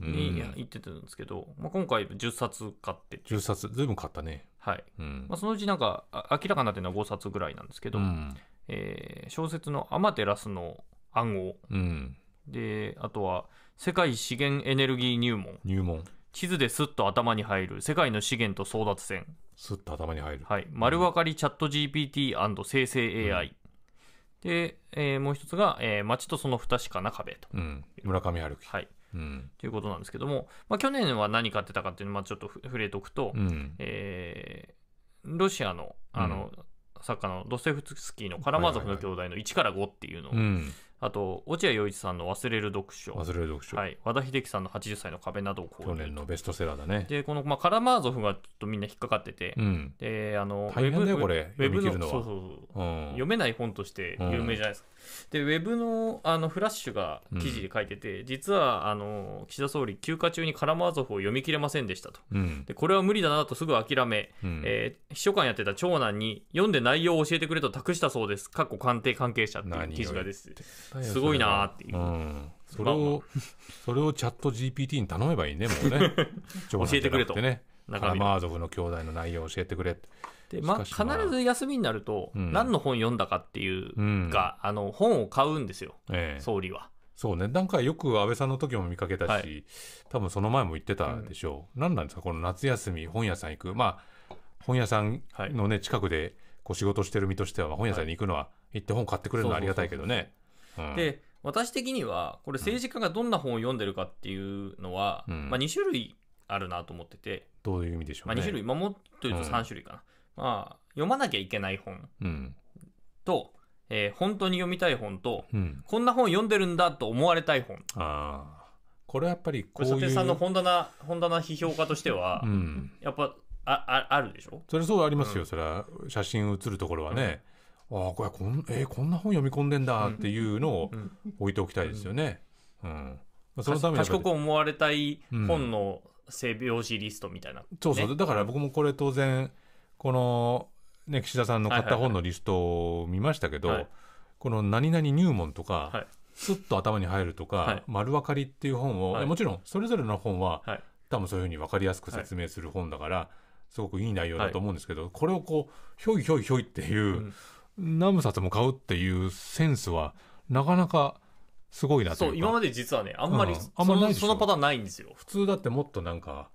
[SPEAKER 7] に行ってたんですけど、まあ、今回10冊買って。10冊、ずいぶん買ったね。はい、うんまあ、そのうちなんか明らかになってるのは5冊ぐらいなんですけど、うん、えー、小説の「アマテラスの暗号」うん、であとは「世界資源エネルギー入門」
[SPEAKER 4] 入門
[SPEAKER 7] 地図ですっと頭に入る世界の資源と争奪戦すっと頭に入る、はい、丸分かりチャット GPT& 生成 AI、で、えー、もう一つが、えー、街とその不確かな壁と、うん、村上春樹、はい、うん、ということなんですけども、まあ、去年は何買ってたかっていうのを、まあ、ちょっと触れておくと、うん、えー、ロシアのあの、うん、作家のドセフスキーの「カラマゾフの兄弟の1から5」っていうのを、はいはいはい、あと落合陽一さんの「忘れる読書」忘れる読書、はい、和田秀樹さんの「80歳の壁」などを去年のベストセラーだねでこの、まあ、カラマーゾフがちょっとみんな引っかかってて、うん、であの大変だよこれウェブのそうそうそう、読めない本として有名じゃないですか、でウェブのあのフラッシュが記事で書いてて、うん、実はあの岸田総理、休暇中にカラマーゾフを読み切れませんでしたと、うん、でこれは無理だなとすぐ諦め、うん、えー、秘書官やってた長男に読んで内容を教えてくれと託したそうです、かっこ官邸関係者っていう記事がです、すごいなって
[SPEAKER 4] いう。
[SPEAKER 2] それを、それをチャット GPT に頼めばいいね、もうね 教えてくれと。ね。カラマー
[SPEAKER 7] ゾフの兄弟の内容を教えてくれって。で、ま、必ず休みになると、何の本読んだかっていうか、あの本を買うんですよ、ええ、総理は。
[SPEAKER 2] そうね、なんかよく安倍さんの時も見かけたし、はい、多分その前も言ってたでしょう、うん、何なんですか、この夏休み、本屋さん行く、まあ、本屋さんのね、はい、近くでこう仕事してる身としては、本屋さんに行くのは、行って本買ってくれるのはありがたいけどね。
[SPEAKER 7] で、私的には、これ、政治家がどんな本を読んでるかっていうのは、うん、まあ、2種類あるなと思ってて、どういう意味でしょう、ね、まあ、2種類、まあ、もっと言うと3種類かな。うんあ、読まなきゃいけない本うん。と、えー本当に読みたい本と、
[SPEAKER 2] う
[SPEAKER 4] ん。
[SPEAKER 7] こんな本読んでるんだと思われたい本。ああ。これはやっぱりここういう。佐さんの本棚、本棚批評家としては、うん。やっぱ、あ、あ、あるでしょそれそうありますよ、
[SPEAKER 2] それは写真写るところはね、ああこれこん,、えーこ
[SPEAKER 7] んな本読み込んでんだっていうのを
[SPEAKER 2] 置いておきたいですよね。う
[SPEAKER 7] ん賢く思われたい本の性描写リストみたいな。そうそう、だから
[SPEAKER 2] 僕もこれ当然この、ね、岸田さんの買った本のリストを見ましたけど、はいはいはい、この「何々入門」とか、はい、と頭に入るとか、はい、丸分かりっていう本を、はい、もちろんそれぞれの本は、多分そういうふうに分かりやすく説明する本だから、すごくいい内容だと思うんですけど、これをこうひょいひょいひょいっていう、うん、何冊も買うっていうセンスはなかなかすごいなとそう今ま
[SPEAKER 7] で実はねあんまり、うん、あんまりそのパターンないんですよ普通だってもっとなんか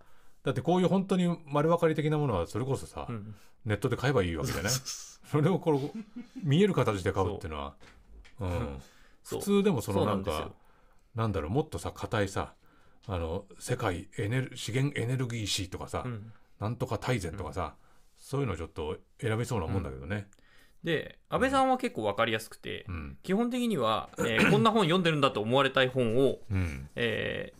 [SPEAKER 2] だってこういう本当に丸分かり的なものはそれこそさ、うん、ネットで買えばいいわけじゃないそれをこの見える形で買うっていうのは、ううん、普通でもそのなんかなんだろうもっとさ硬いさあの世界エネル資源エネルギー
[SPEAKER 7] 史とかさ、うん、なんとか大全とかさ、うん、そういうのちょっと選べそうなもんだけどね。で安倍さんは結構分かりやすくて、基本的には、えー、こんな本読んでるんだと思われたい本を、え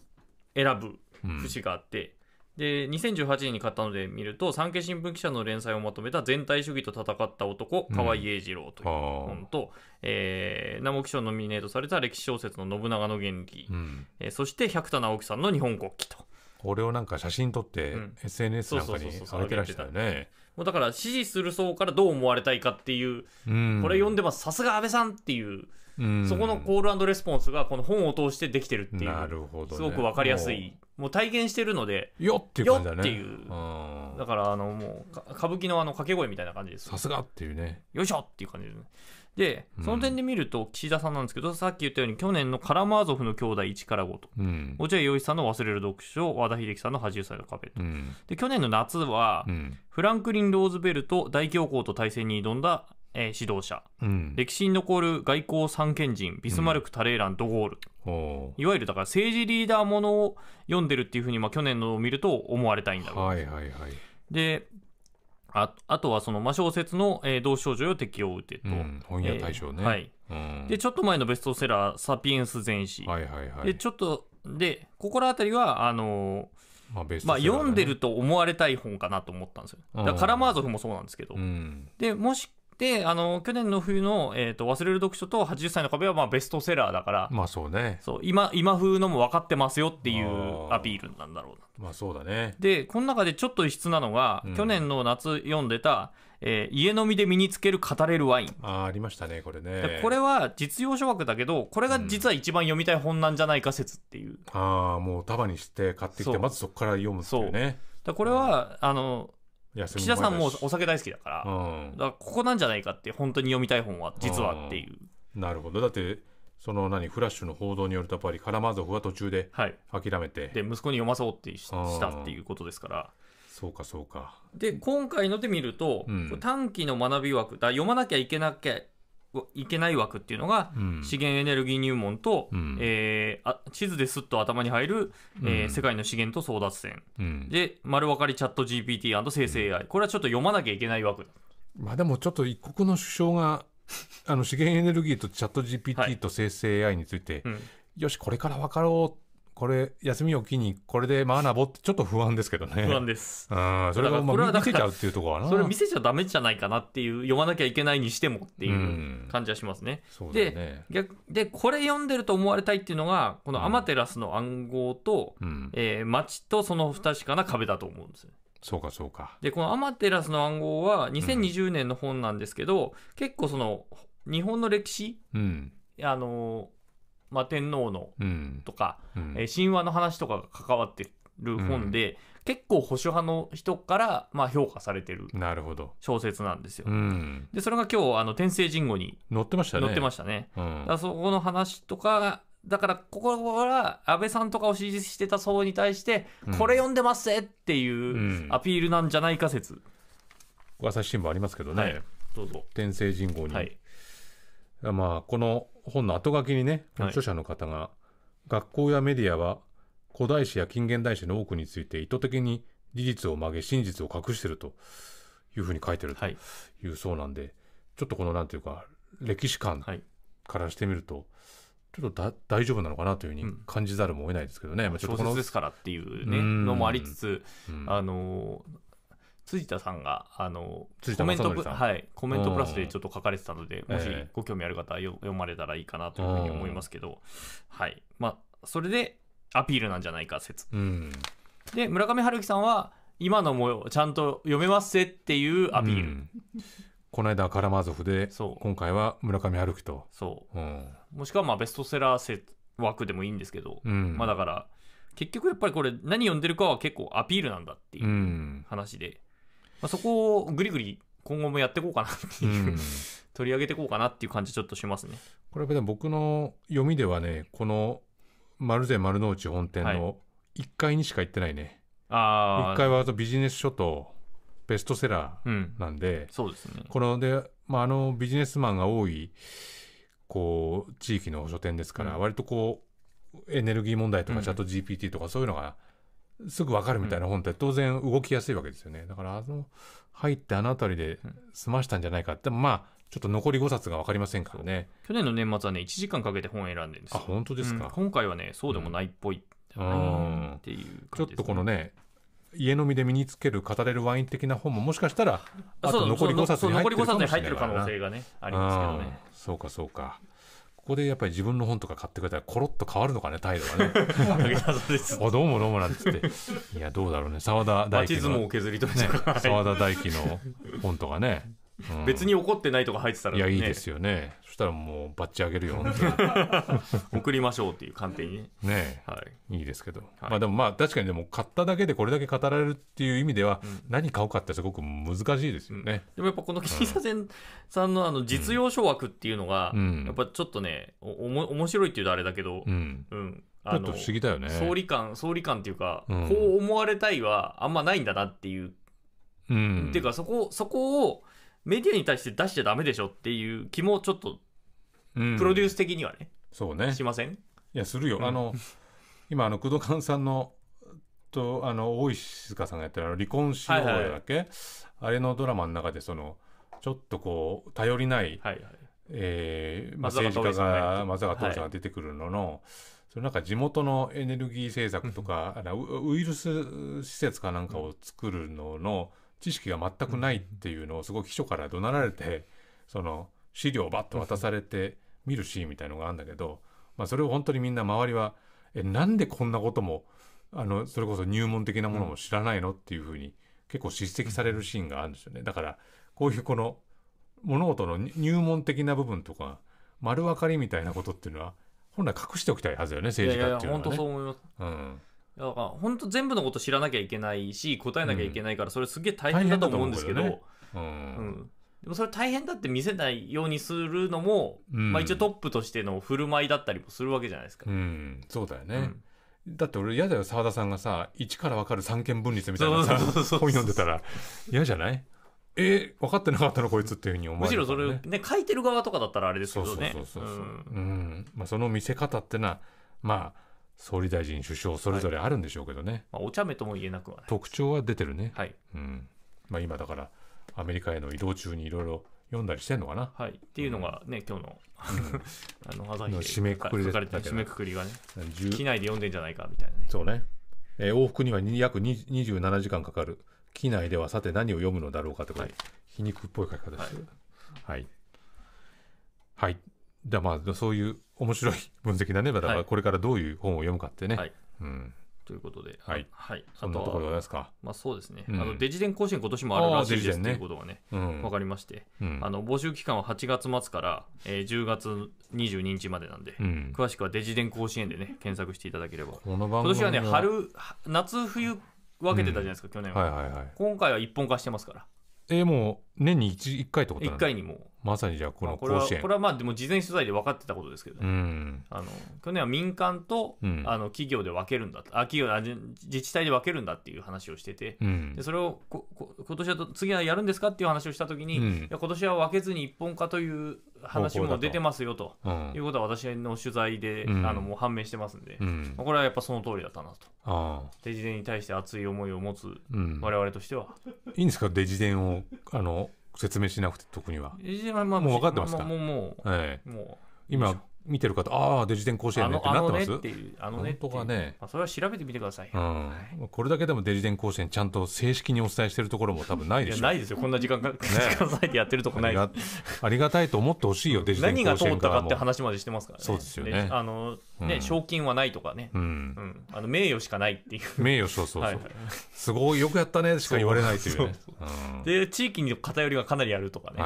[SPEAKER 7] ー、選ぶ節があって、で、2018年に買ったので見ると、産経新聞記者の連載をまとめた全体主義と戦った男、河合英二郎という本と、うん、えー、南北賞ノミネートされた歴史小説の信長の原理、うん、えー、そして百田直樹さんの日本国旗と。これをなんか写真撮って、SNS なんかに上げらしたよね。もうだから支持する層からどう思われたいかっていう、うん、これ読んでます、さすが安倍さんっていうそこのコールレスポンスがこの本を通してできてるっていうなるほど、ね、すごく分かりやすいもう体現してるのでよっていう感じだねよっていうだからあのもう歌舞伎のあの掛け声みたいな感じですさすがっていうねよいしょっていう感じですねで、その点で見ると、岸田さんなんですけど、うん、さっき言ったように、去年のカラマーゾフの兄弟1から5と、落合陽一さんの忘れる読書、和田秀樹さんの80歳の壁と、うん、で去年の夏は、うん、フランクリン・ローズベルト大恐慌と対戦に挑んだえー、指導者、うん、歴史に残る外交三賢人ビスマルク、タレーラン、ドゴール、うん、いわゆるだから政治リーダーものを読んでるっていうふうに、まあ、去年のを見ると思われたいんだろう、はいはいはい、でああとはその、魔小説の、えー、同少女よ敵を撃てと、うん、本屋大賞ね、えー、はい、うん、でちょっと前のベストセラー「サピエンス全史」はいはいはい、でちょっとで心当たりはあのーまあね、まあ、読んでると思われたい本かなと思ったんですよ。だからカラマーゾフもそうなんですけど、うん、でもしで、あの、去年の冬の、えっ、ー、と、忘れる読書と80歳の壁は、まあ、ベストセラーだから、まあそうね。そう、今、今風のも分かってますよっていうアピールなんだろうな。まあそうだね。で、この中でちょっと異質なのが、うん、去年の夏読んでた、えー、家飲みで身につける語れるワイン。ああ、ありましたね、これね。これは実用書枠だけど、これが実は一番読みたい本なんじゃないか説っていう。うん、ああ、もう束にして買ってきて、まずそこから読むっていうね。うこれは、あの、岸田さんもお酒大好きだから、うん、だからここなんじゃないかって本当に読みたい本は実はっていう、うん、なるほどだってその何フラッシュの報道によるとやっぱりカラマーゾフは途中で諦めて、はい、で息子に読まそうってし
[SPEAKER 4] たって
[SPEAKER 7] いうことですから、そうかそうかで今回ので見ると、うん、短期の学び枠だ読まなきゃいけなきゃいけない枠っていうのが、資源エネルギー入門と、
[SPEAKER 2] う
[SPEAKER 4] ん、
[SPEAKER 7] えー、あ地図ですっと頭に入る、えー、世界の資源と争奪戦、うん、で丸分かりチャット GPT& 生成 AI、これはちょっと読まなきゃいけない枠
[SPEAKER 2] まあでもちょっと一国の首相があの資源エネルギーとチャット GPT と生成 AI について、はいうん、よしこれから分かろうこれ休みを機にこれで学ぼうってちょっと不安ですけどね不安で
[SPEAKER 7] すうんそれがれは見せちゃうっていうところはなそれ見せちゃダメじゃないかなっていう読まなきゃいけないにしてもっていう感じはしますね、うん、で、ね、逆でこれ読んでると思われたいっていうのがこのアマテラスの暗号と、うん、えー、街とその不確かな壁だと思うんですよそうかそうかでこの「アマテラスの暗号」は2020年の本なんですけど、うん、結構その日本の歴史、うん、あのまあ、天皇のとか、うんえー、神話の話とかが関わってる本で、うん、結構保守派の人から、まあ、評価されてる小説なんですよ。
[SPEAKER 4] うん、
[SPEAKER 7] でそれが今日あの天聖人語に載ってましたね。載ってましたね。うん、だそこの話とかだからここは安倍さんとかを支持してた層に対して、これ読んでますぜっていうアピールなんじゃないか説。
[SPEAKER 2] 朝日新聞ありますけどね、はい、どうぞ天聖人語に、はい、まあ、この本の後書きにね、著者の方が、学校やメディアは古代史や近現代史の多くについて意図的に事実を曲げ真実を隠してるというふうに書いてるというそうなんで、はい、ちょっとこのなんていうか歴史観からしてみると、ちょっと大丈夫なのかなというふうに感じざるも得ないですけどね、うん、まあ、小説ですからっていう、ねのもあり
[SPEAKER 4] つつ、うん、
[SPEAKER 7] あの辻田さんがあのコメントはいコメントプラスでちょっと書かれてたので、もしご興味ある方は読まれたらいいかなというふうに思いますけど、はいまあそれでアピールなんじゃないか説、で村上春樹さんは今のもちゃんと読めますせっていうアピー
[SPEAKER 2] ル、この間カラマーゾフで今回は村上春樹とそう、うん、
[SPEAKER 7] もしくはまあベストセラー枠でもいいんですけど、まあだから結局やっぱりこれ何読んでるかは結構アピールなんだっていう話で、まあ、そこをぐりぐり今後もやっていこうかなっていう、うん、取り上げていこうかなっていう感じちょっとしますね。
[SPEAKER 2] これは僕の読みではねこの丸善丸の内本店の1階にしか行ってない
[SPEAKER 7] ね。はい、1階
[SPEAKER 2] はあとビジネス書とベストセラーなんで、うん、そうですねこので、まあ、あのビジネスマンが多いこう地域の書店ですから、割とこうエネルギー問題とかチャット GPT とかそういうのがすぐ分かるみたいな本って当然動きやすいわけですよね。だからあの入ってあの辺りで済ましたんじゃないかって、まあ
[SPEAKER 7] ちょっと残り5冊が分かりませんからね。去年の年末はね1時間かけて本選んでるんですあ本当ですか、うん、今回はねそうでもないっぽい、うん、っていう、ちょっとこのね家飲み
[SPEAKER 2] で身につける語れるワイン的な本ももしかしたらあと残り5冊に入ってるかもしれないからな。残り冊に入ってる可能性がねありますけどね。そうかそうか。ここでやっぱり自分の本とか買ってくれたらコロッと変わるのかね態度がね あどうもどうもなんつっていやどうだろうね澤田大樹の田大樹の本とかね別に怒ってないとか入ってたら、ね、いやいいですよねそしたらもうバッチあげるよ 送りましょうっていう鑑定にねね、はい、いいですけど、はい、まあでもまあ確かにでも買っただけでこれだけ語られるっていう意味では、うん、何買おうかってすごく難しいですよね、うん、でもやっぱこの岸田
[SPEAKER 7] さんのあの実用書枠っていうのが、やっぱちょっとねおも面白いっていうとあれだけどうん、ちょっと不思議だよね総理官、総理官っていうか、こう思われたいはあんまないんだなっていう、うん、っていうかそこそこをメディアに対して出しちゃダメでしょっていう気もちょっと、プロデュース的にはね、そうね。しませんいや、
[SPEAKER 2] するよ。あの、今、あの、工藤勘さんの、と、あの、大石静香さんがやってる、あの、離婚しようだっけ、あれのドラマの中で、その、ちょっとこう、頼りない、はいはい。えーま政治家が松坂桃李さんが出てくるのの、そのなんか地元のエネルギー政策とか、あウウイルス施設かなんかを作るのの、知識が全くないっていうのをすごく秘書から怒鳴られてその資料をバッと渡されて見るシーンみたいのがあるんだけど、まあ、それを本当にみんな周りはえなんでこんなこともあのそれこそ入門的なものも知らないのっていうふうに結構叱責されるシーンがあるんですよね。だからこういうこの物事の
[SPEAKER 7] 入門的な部分とか丸分かりみたいなことっていうのは本来隠しておきたいはずよね政治家っていうのは、ね、本当そう思います、うん、だから本当全部のこと知らなきゃいけないし答えなきゃいけないからそれすげえ大変だと思うんですけど、うんうんうん、でもそれ大変だって見せないようにするのも、まあ、一応トップとしての振る舞いだったりもするわけじゃないですか。
[SPEAKER 2] そうだよね、だって俺嫌だよ澤田さんがさ1から分かる三権分立みたいなさ本読んでたら嫌じゃないえー、分かってなかったのこいつっていうふうに思う、ね、むしろそ
[SPEAKER 7] れね書いてる側とかだったらあれですけどね
[SPEAKER 2] その見せ方ってのはまあ総理大臣、首相、それぞれあるんでしょうけどね、はい、
[SPEAKER 7] まあ、お茶目とも言えなくは
[SPEAKER 2] ない特徴は出てるね、はいうんまあ、今だから、アメリカへの移動中にいろいろ読んだりしてんのか
[SPEAKER 7] な、はい、っていうのがね、うん、今日の あの朝日の締めくくりで締めくくりがね、機内で読んでんじゃないかみたいなね。
[SPEAKER 2] そうねえー、往復には約27時間かかる。機内ではさて何を読むのだろうかとか、はい、皮肉っぽい書き方です。はい。はい。はい、だまあ、そういう面白い分析だね、だこれからどういう本を読むかってね。
[SPEAKER 7] ということで、はい、はい、そんなところですか。まあ、そうですね、あのデジデン甲子園、今年もあるらしいですということがね、分かりまして、あの募集期間は8月末から、ええ、10月22日までなんで、詳しくはデジデン甲子園でね、検索していただければ、こ今年はね、春、夏、冬分けてたじゃないですか、去年は,、今回は一本化してますから。ええ、もう年に一、一回ってことな回にも
[SPEAKER 2] まさにじゃあこの甲子園、まあ、これはこ
[SPEAKER 7] れはまあでも事前取材で分かってたことですけど
[SPEAKER 2] ね、うん、
[SPEAKER 7] あの去年は民間と、うん、あの企業で分けるんだあ企業あ自治体で分けるんだっていう話をしてて、うん、でそれをここ今年は次はやるんですかっていう話をしたときに、いや今年は分けずに一本化という話も出てますよということは私の取材で、あのもう判明してますんで、まあ、これはやっぱその通りだったなとデジデンに対して熱い思いを持つ我々としては、
[SPEAKER 2] いいんですかデジデンをあの説明しなくて特には、まあ、もう分かってますか、まあ、もうもう、ええ、もう今見てる方ああデジテン甲子園ねってなってます
[SPEAKER 7] あのねってがね、まあ、それは調べてみてください、う
[SPEAKER 2] んはい、これだけでもデジテン甲子園ちゃんと正式にお伝えしてるところも多分ないでしょないですよこんな時間が、ね、時間割いてやってるとこないありがたいと思ってほしいよデジテン甲子園何が通ったかって話までしてますからねそうですよねあのね、賞
[SPEAKER 7] 金はないとかね、うんあの名誉しかないっていう名誉そうそうそう、
[SPEAKER 2] すごいよくやったねしか言われないという,、
[SPEAKER 7] で地域に偏りがかなりあるとかね、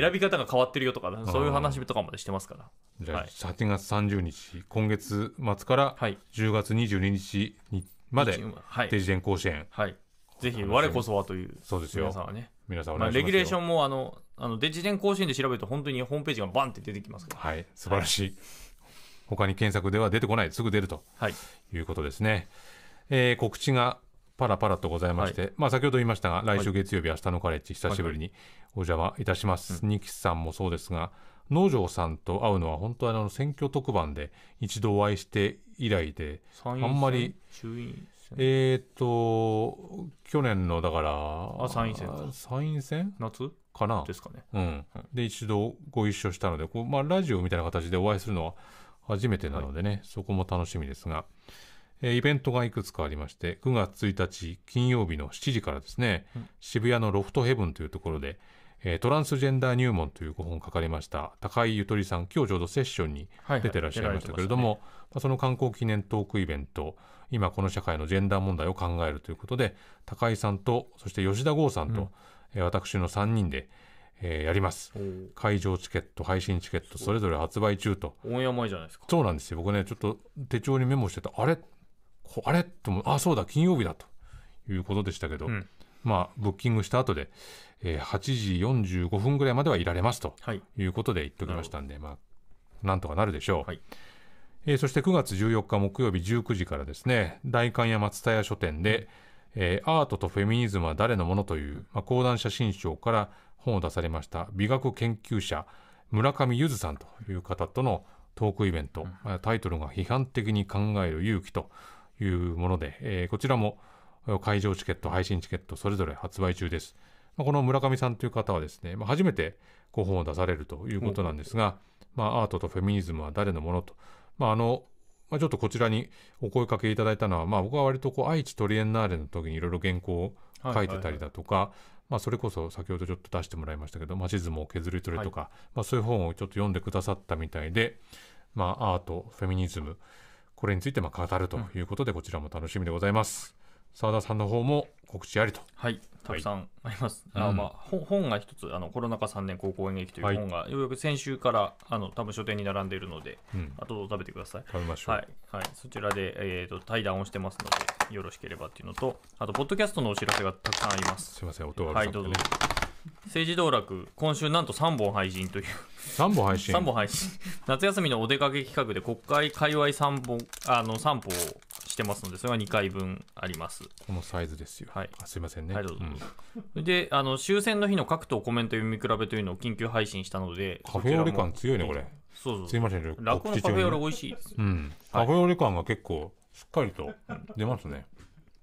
[SPEAKER 7] 選び方が変わってるよとか、そういう話とかまでしてますからじゃあ、
[SPEAKER 2] 8月30日今月末から10月22日まで、はい、定時連甲子園、
[SPEAKER 7] はいぜひ我こそはというそうですよ皆さんはね皆さんまレギュレーションもあのあのデジデン甲子園で調べると本当にホームページがバンって出てきますからはい素晴らし
[SPEAKER 2] い他に検索では出てこない、すぐ出ると、はい、いうことですね。えー、告知がパラパラとございまして、はい、まあ、先ほど言いましたが、来週月曜日、明日のカレッジ、久しぶりにお邪魔いたします。二、は、木、い、さんもそうですが、農場さんと会うのは、本当はあの選挙特番で一度お会いして以来で、あんまり、えっ、ー、と、去年のだから、あ参院選参院選夏かなですかね。うん、で、一度ご一緒したので、こうまあ、ラジオみたいな形でお会いするのは、初めてなのでね、はい、そこも楽しみですが、えー、イベントがいくつかありまして、9月1日金曜日の7時からですね、うん、渋谷のロフトヘブンというところで、えー、トランスジェンダー入門というご本を書かれました高井ゆとりさん、今日ちょうどセッションに出てらっしゃいましたけれども、まその観光記念トークイベント、今この社会のジェンダー問題を考えるということで、高井さんと、そして吉田剛さんと、うん、私の3人で、えー、やります会場チケット配信チケットそれぞれ発売中とオンエア前じゃないですかそうなんですよ僕ねちょっと手帳にメモしてたあれあれとあそうだ金曜日だということでしたけど、うん、まあブッキングした後で、えー、8時45分ぐらいまではいられますということで言っておきましたんで、はい、まあなんとかなるでしょう、はいえー、そして9月14日木曜日19時からですね代官山蔦屋書店で、えー、アートとフェミニズムは誰のものという、まあ、講談写真賞から本を出されました美学研究者村上ゆずさんという方とのトークイベント、タイトルが「批判的に考える勇気」というもので、えー、こちらも会場チケット配信チケットそれぞれ発売中です、まあ、この村上さんという方はですね、まあ、初めてご本を出されるということなんですが、まあ、アートとフェミニズムは誰のものと、まあ、あのまあ、ちょっとこちらにお声かけいただいたのは、まあ、僕は割とこう愛知トリエンナーレの時にいろいろ原稿を書いてたりだとか、はいはいはいまあ、それこそ先ほどちょっと出してもらいましたけど「マシズムを削り取れ」とか、はい、まあ、そういう本をちょっと読んでくださったみたいで、まあ、アートフェミニズムこれについてまあ語るということで、こちらも楽しみでございます。澤田さんの方も告知ありと。
[SPEAKER 7] はい、たくさんあります。はい、あまあ、本が一つあの、コロナ禍3年高校演劇という本が、はい、ようやく先週からあの多分書店に並んでいるので、うん、あと食べてください。食べましょう。はい、はい、そちらで、えーと、対談をしてますので、よろしければというのと、あと、ポッドキャストのお知らせがたくさんあります。すみません、音が、ね、はい、どうぞ。政治道楽、今週なんと3本配信という。
[SPEAKER 2] 3本配信 ?3 本配
[SPEAKER 7] 信。夏休みのお出かけ企画で国会界隈3本、あの、3本をしてますので、それが2回分あります。このサイズですよ。はいあすいませんね。はいどうぞで、あの、終戦の日の各党コメント読み比べというのを緊急配信したの
[SPEAKER 4] で、カフェオレ感
[SPEAKER 2] 強いね、
[SPEAKER 7] これ。そう
[SPEAKER 2] そう。すいませんね落語のカフェオレ美味しいです。うん。カフェオレ感が結構、しっかりと出ますね。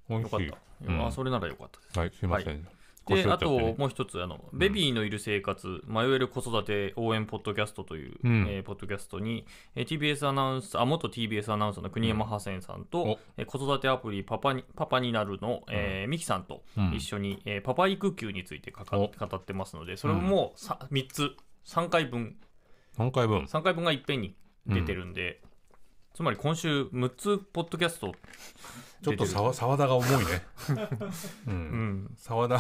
[SPEAKER 2] 美味よしかっい。た。うんあ、それなら良かっ
[SPEAKER 7] たです。
[SPEAKER 4] はい、すいません。で、あと
[SPEAKER 7] もう一つあの、ベビーのいる生活、迷える子育て応援ポッドキャストという、うん、えー、ポッドキャストに、えー、TBS アナウンサー、あ元 TBS アナウンサーの国山ハセンさんと、うん、えー、子育てアプリパパにパパになるの、えー、ミキさんと一緒に、うん、えー、パパ育休についてかか語ってますので、それも 3, 三つ、3回分。3回分 ?3 回分がいっぺんに出てるんで、つまり今週6つポッドキャスト
[SPEAKER 2] ちょっと沢沢田が重いね。うん、沢田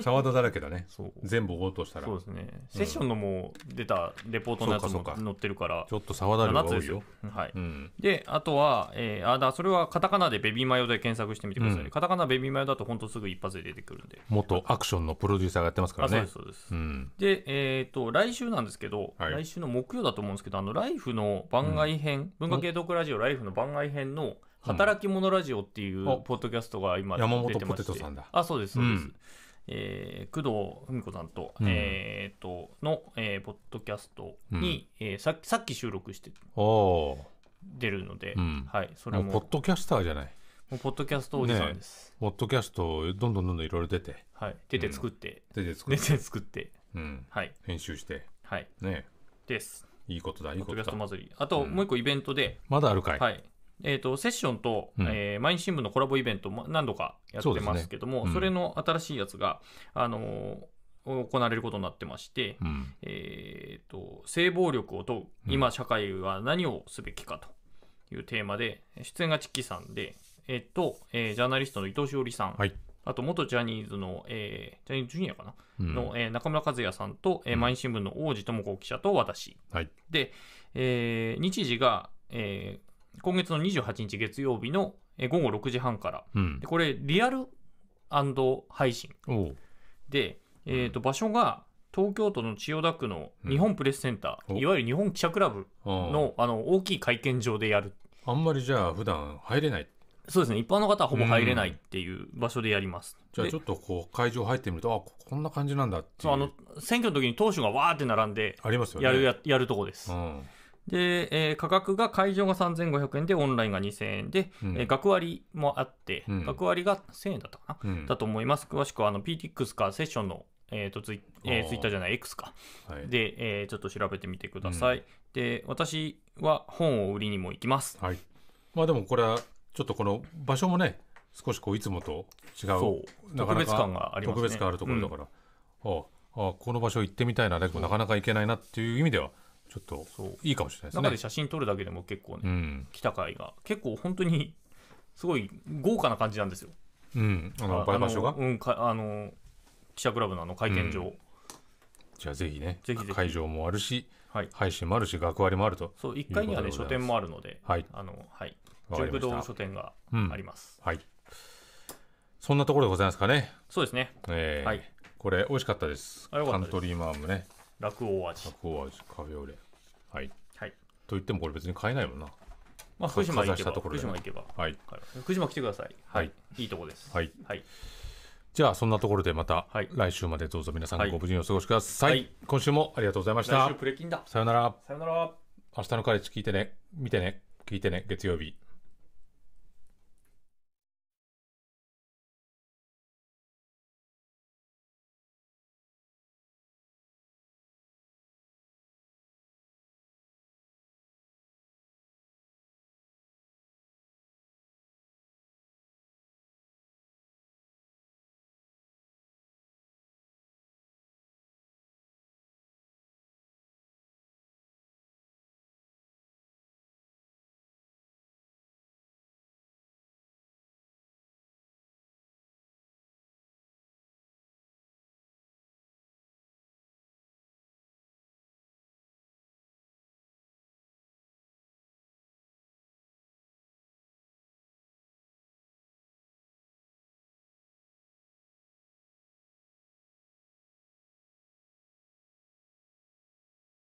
[SPEAKER 2] 沢田だらけだね。全部応答したら。そうですね。セッション
[SPEAKER 7] のも出たレポートのやつも載ってるから。ちょっと沢田量が多いよ。はい。であとはえあだそれはカタカナでベビーマヨで検索してみてください。カタカナベビーマヨだと本当すぐ一発で出てくるんで。
[SPEAKER 2] 元アクションのプロデューサーがやってますからね。そうです。
[SPEAKER 7] でえっと来週なんですけど、来週の木曜だと思うんですけどあのライフの番外編文化系トークラジオライフの番外編の働き者ラジオっていうポッドキャストが今出てまして、山本ポテトさんだあそうですそうです、うん、えー、工藤文子さんとうん、えーと、の、えー、ポッドキャストに、うん、えー、ささっき収録して
[SPEAKER 4] 出
[SPEAKER 7] るので、うん、はい、
[SPEAKER 2] それもポッドキャスターじゃない
[SPEAKER 7] もう
[SPEAKER 4] ポッドキャストおじさんで
[SPEAKER 2] す、ポッドキャストどんどんどんどんいろ
[SPEAKER 7] いろ出て、は
[SPEAKER 4] い、出て作って、出て作って出て
[SPEAKER 7] 作って、うんはい、編集してはいねですいいことだいいことだポッドキャスト祭りあと、もう一個イベントでまだあるかいはいえっ、ー、と、セッションと、うん、えー、毎日新聞のコラボイベントも何度かやってますけども、そ、ねうん、それの新しいやつが、あのー、行われることになってまして、うん、えっ、と、性暴力を問う、今社会は何をすべきかというテーマで、出演がチッキーさんで、えっ、と、えジャーナリストの伊藤詩織さん、はい、あと元ジャニーズの、えジャニーズジュニアかな、の、え中村和也さんと、え毎日新聞の王子智子記者と私、はい、で、え日時が、えー、今月の28日月曜日の午後6時半から、うん、でこれリアル配信で、えー、と場所が東京都の千代田区の日本プレスセンター、うん、いわゆる日本記者クラブのあの大きい会見場でやるあんまりじゃあ普段入れないそうですね一般の方はほぼ入れないっていう場所でやります、うん、じゃあちょっとこう会場入ってみるとあこんな感じなんだっていうあの選挙の時に党首がわーって並んでやる、やるとこです、うんで、えー、価格が会場が3500円で、オンラインが2000円で、うん、えー、学割もあって、うん、学割が1000円だったかな、うん、だと思います。詳しくはあの PTX かセッションの、えーとツイえー、ツイッターじゃない、X か、はい、で、えー、ちょっと調べてみてください。で、私は本を売りにも行きます。はい、まあでもこれは、ちょっとこの場所もね、少しこういつもと違う、う特別
[SPEAKER 2] 感があります、ね、特別感あるところだから、ああこの場所行ってみたいな、でもなかなか行けないなって
[SPEAKER 7] いう意味では、ちょっといいかもしれないですね中で写真撮るだけでも結構ね、うん、来た回が結構本当にすごい豪華な感じなんですよ、うん、あの場所うんあの記者クラブのあの会見場、うん、じゃあぜひねぜひ会場もあ
[SPEAKER 2] るし、はい、配信もあるし学割もあるとそう1階にはね書店もあるので、はい、あのはい中堂書店
[SPEAKER 4] がありま
[SPEAKER 2] す、はいそんなところでございますかねそうですね、えーはい、これ美味しかったですカントリーマームね
[SPEAKER 7] 楽王味
[SPEAKER 2] 楽王味カフェオレはい、はい、と言ってもこれ別に買えないもんなまあ、福島行けば、福島行けば、はい、福島来てください。はい、いいとこです。はい、はい、じゃあそんなところでまた、はい、来週までどうぞ皆さんご無事にお過ごしください。はい、今週もありがとうございました。来週プレキンだ。さよなら。さよなら。明日のカレッジ聞いてね、見てね、聞いてね、月曜日。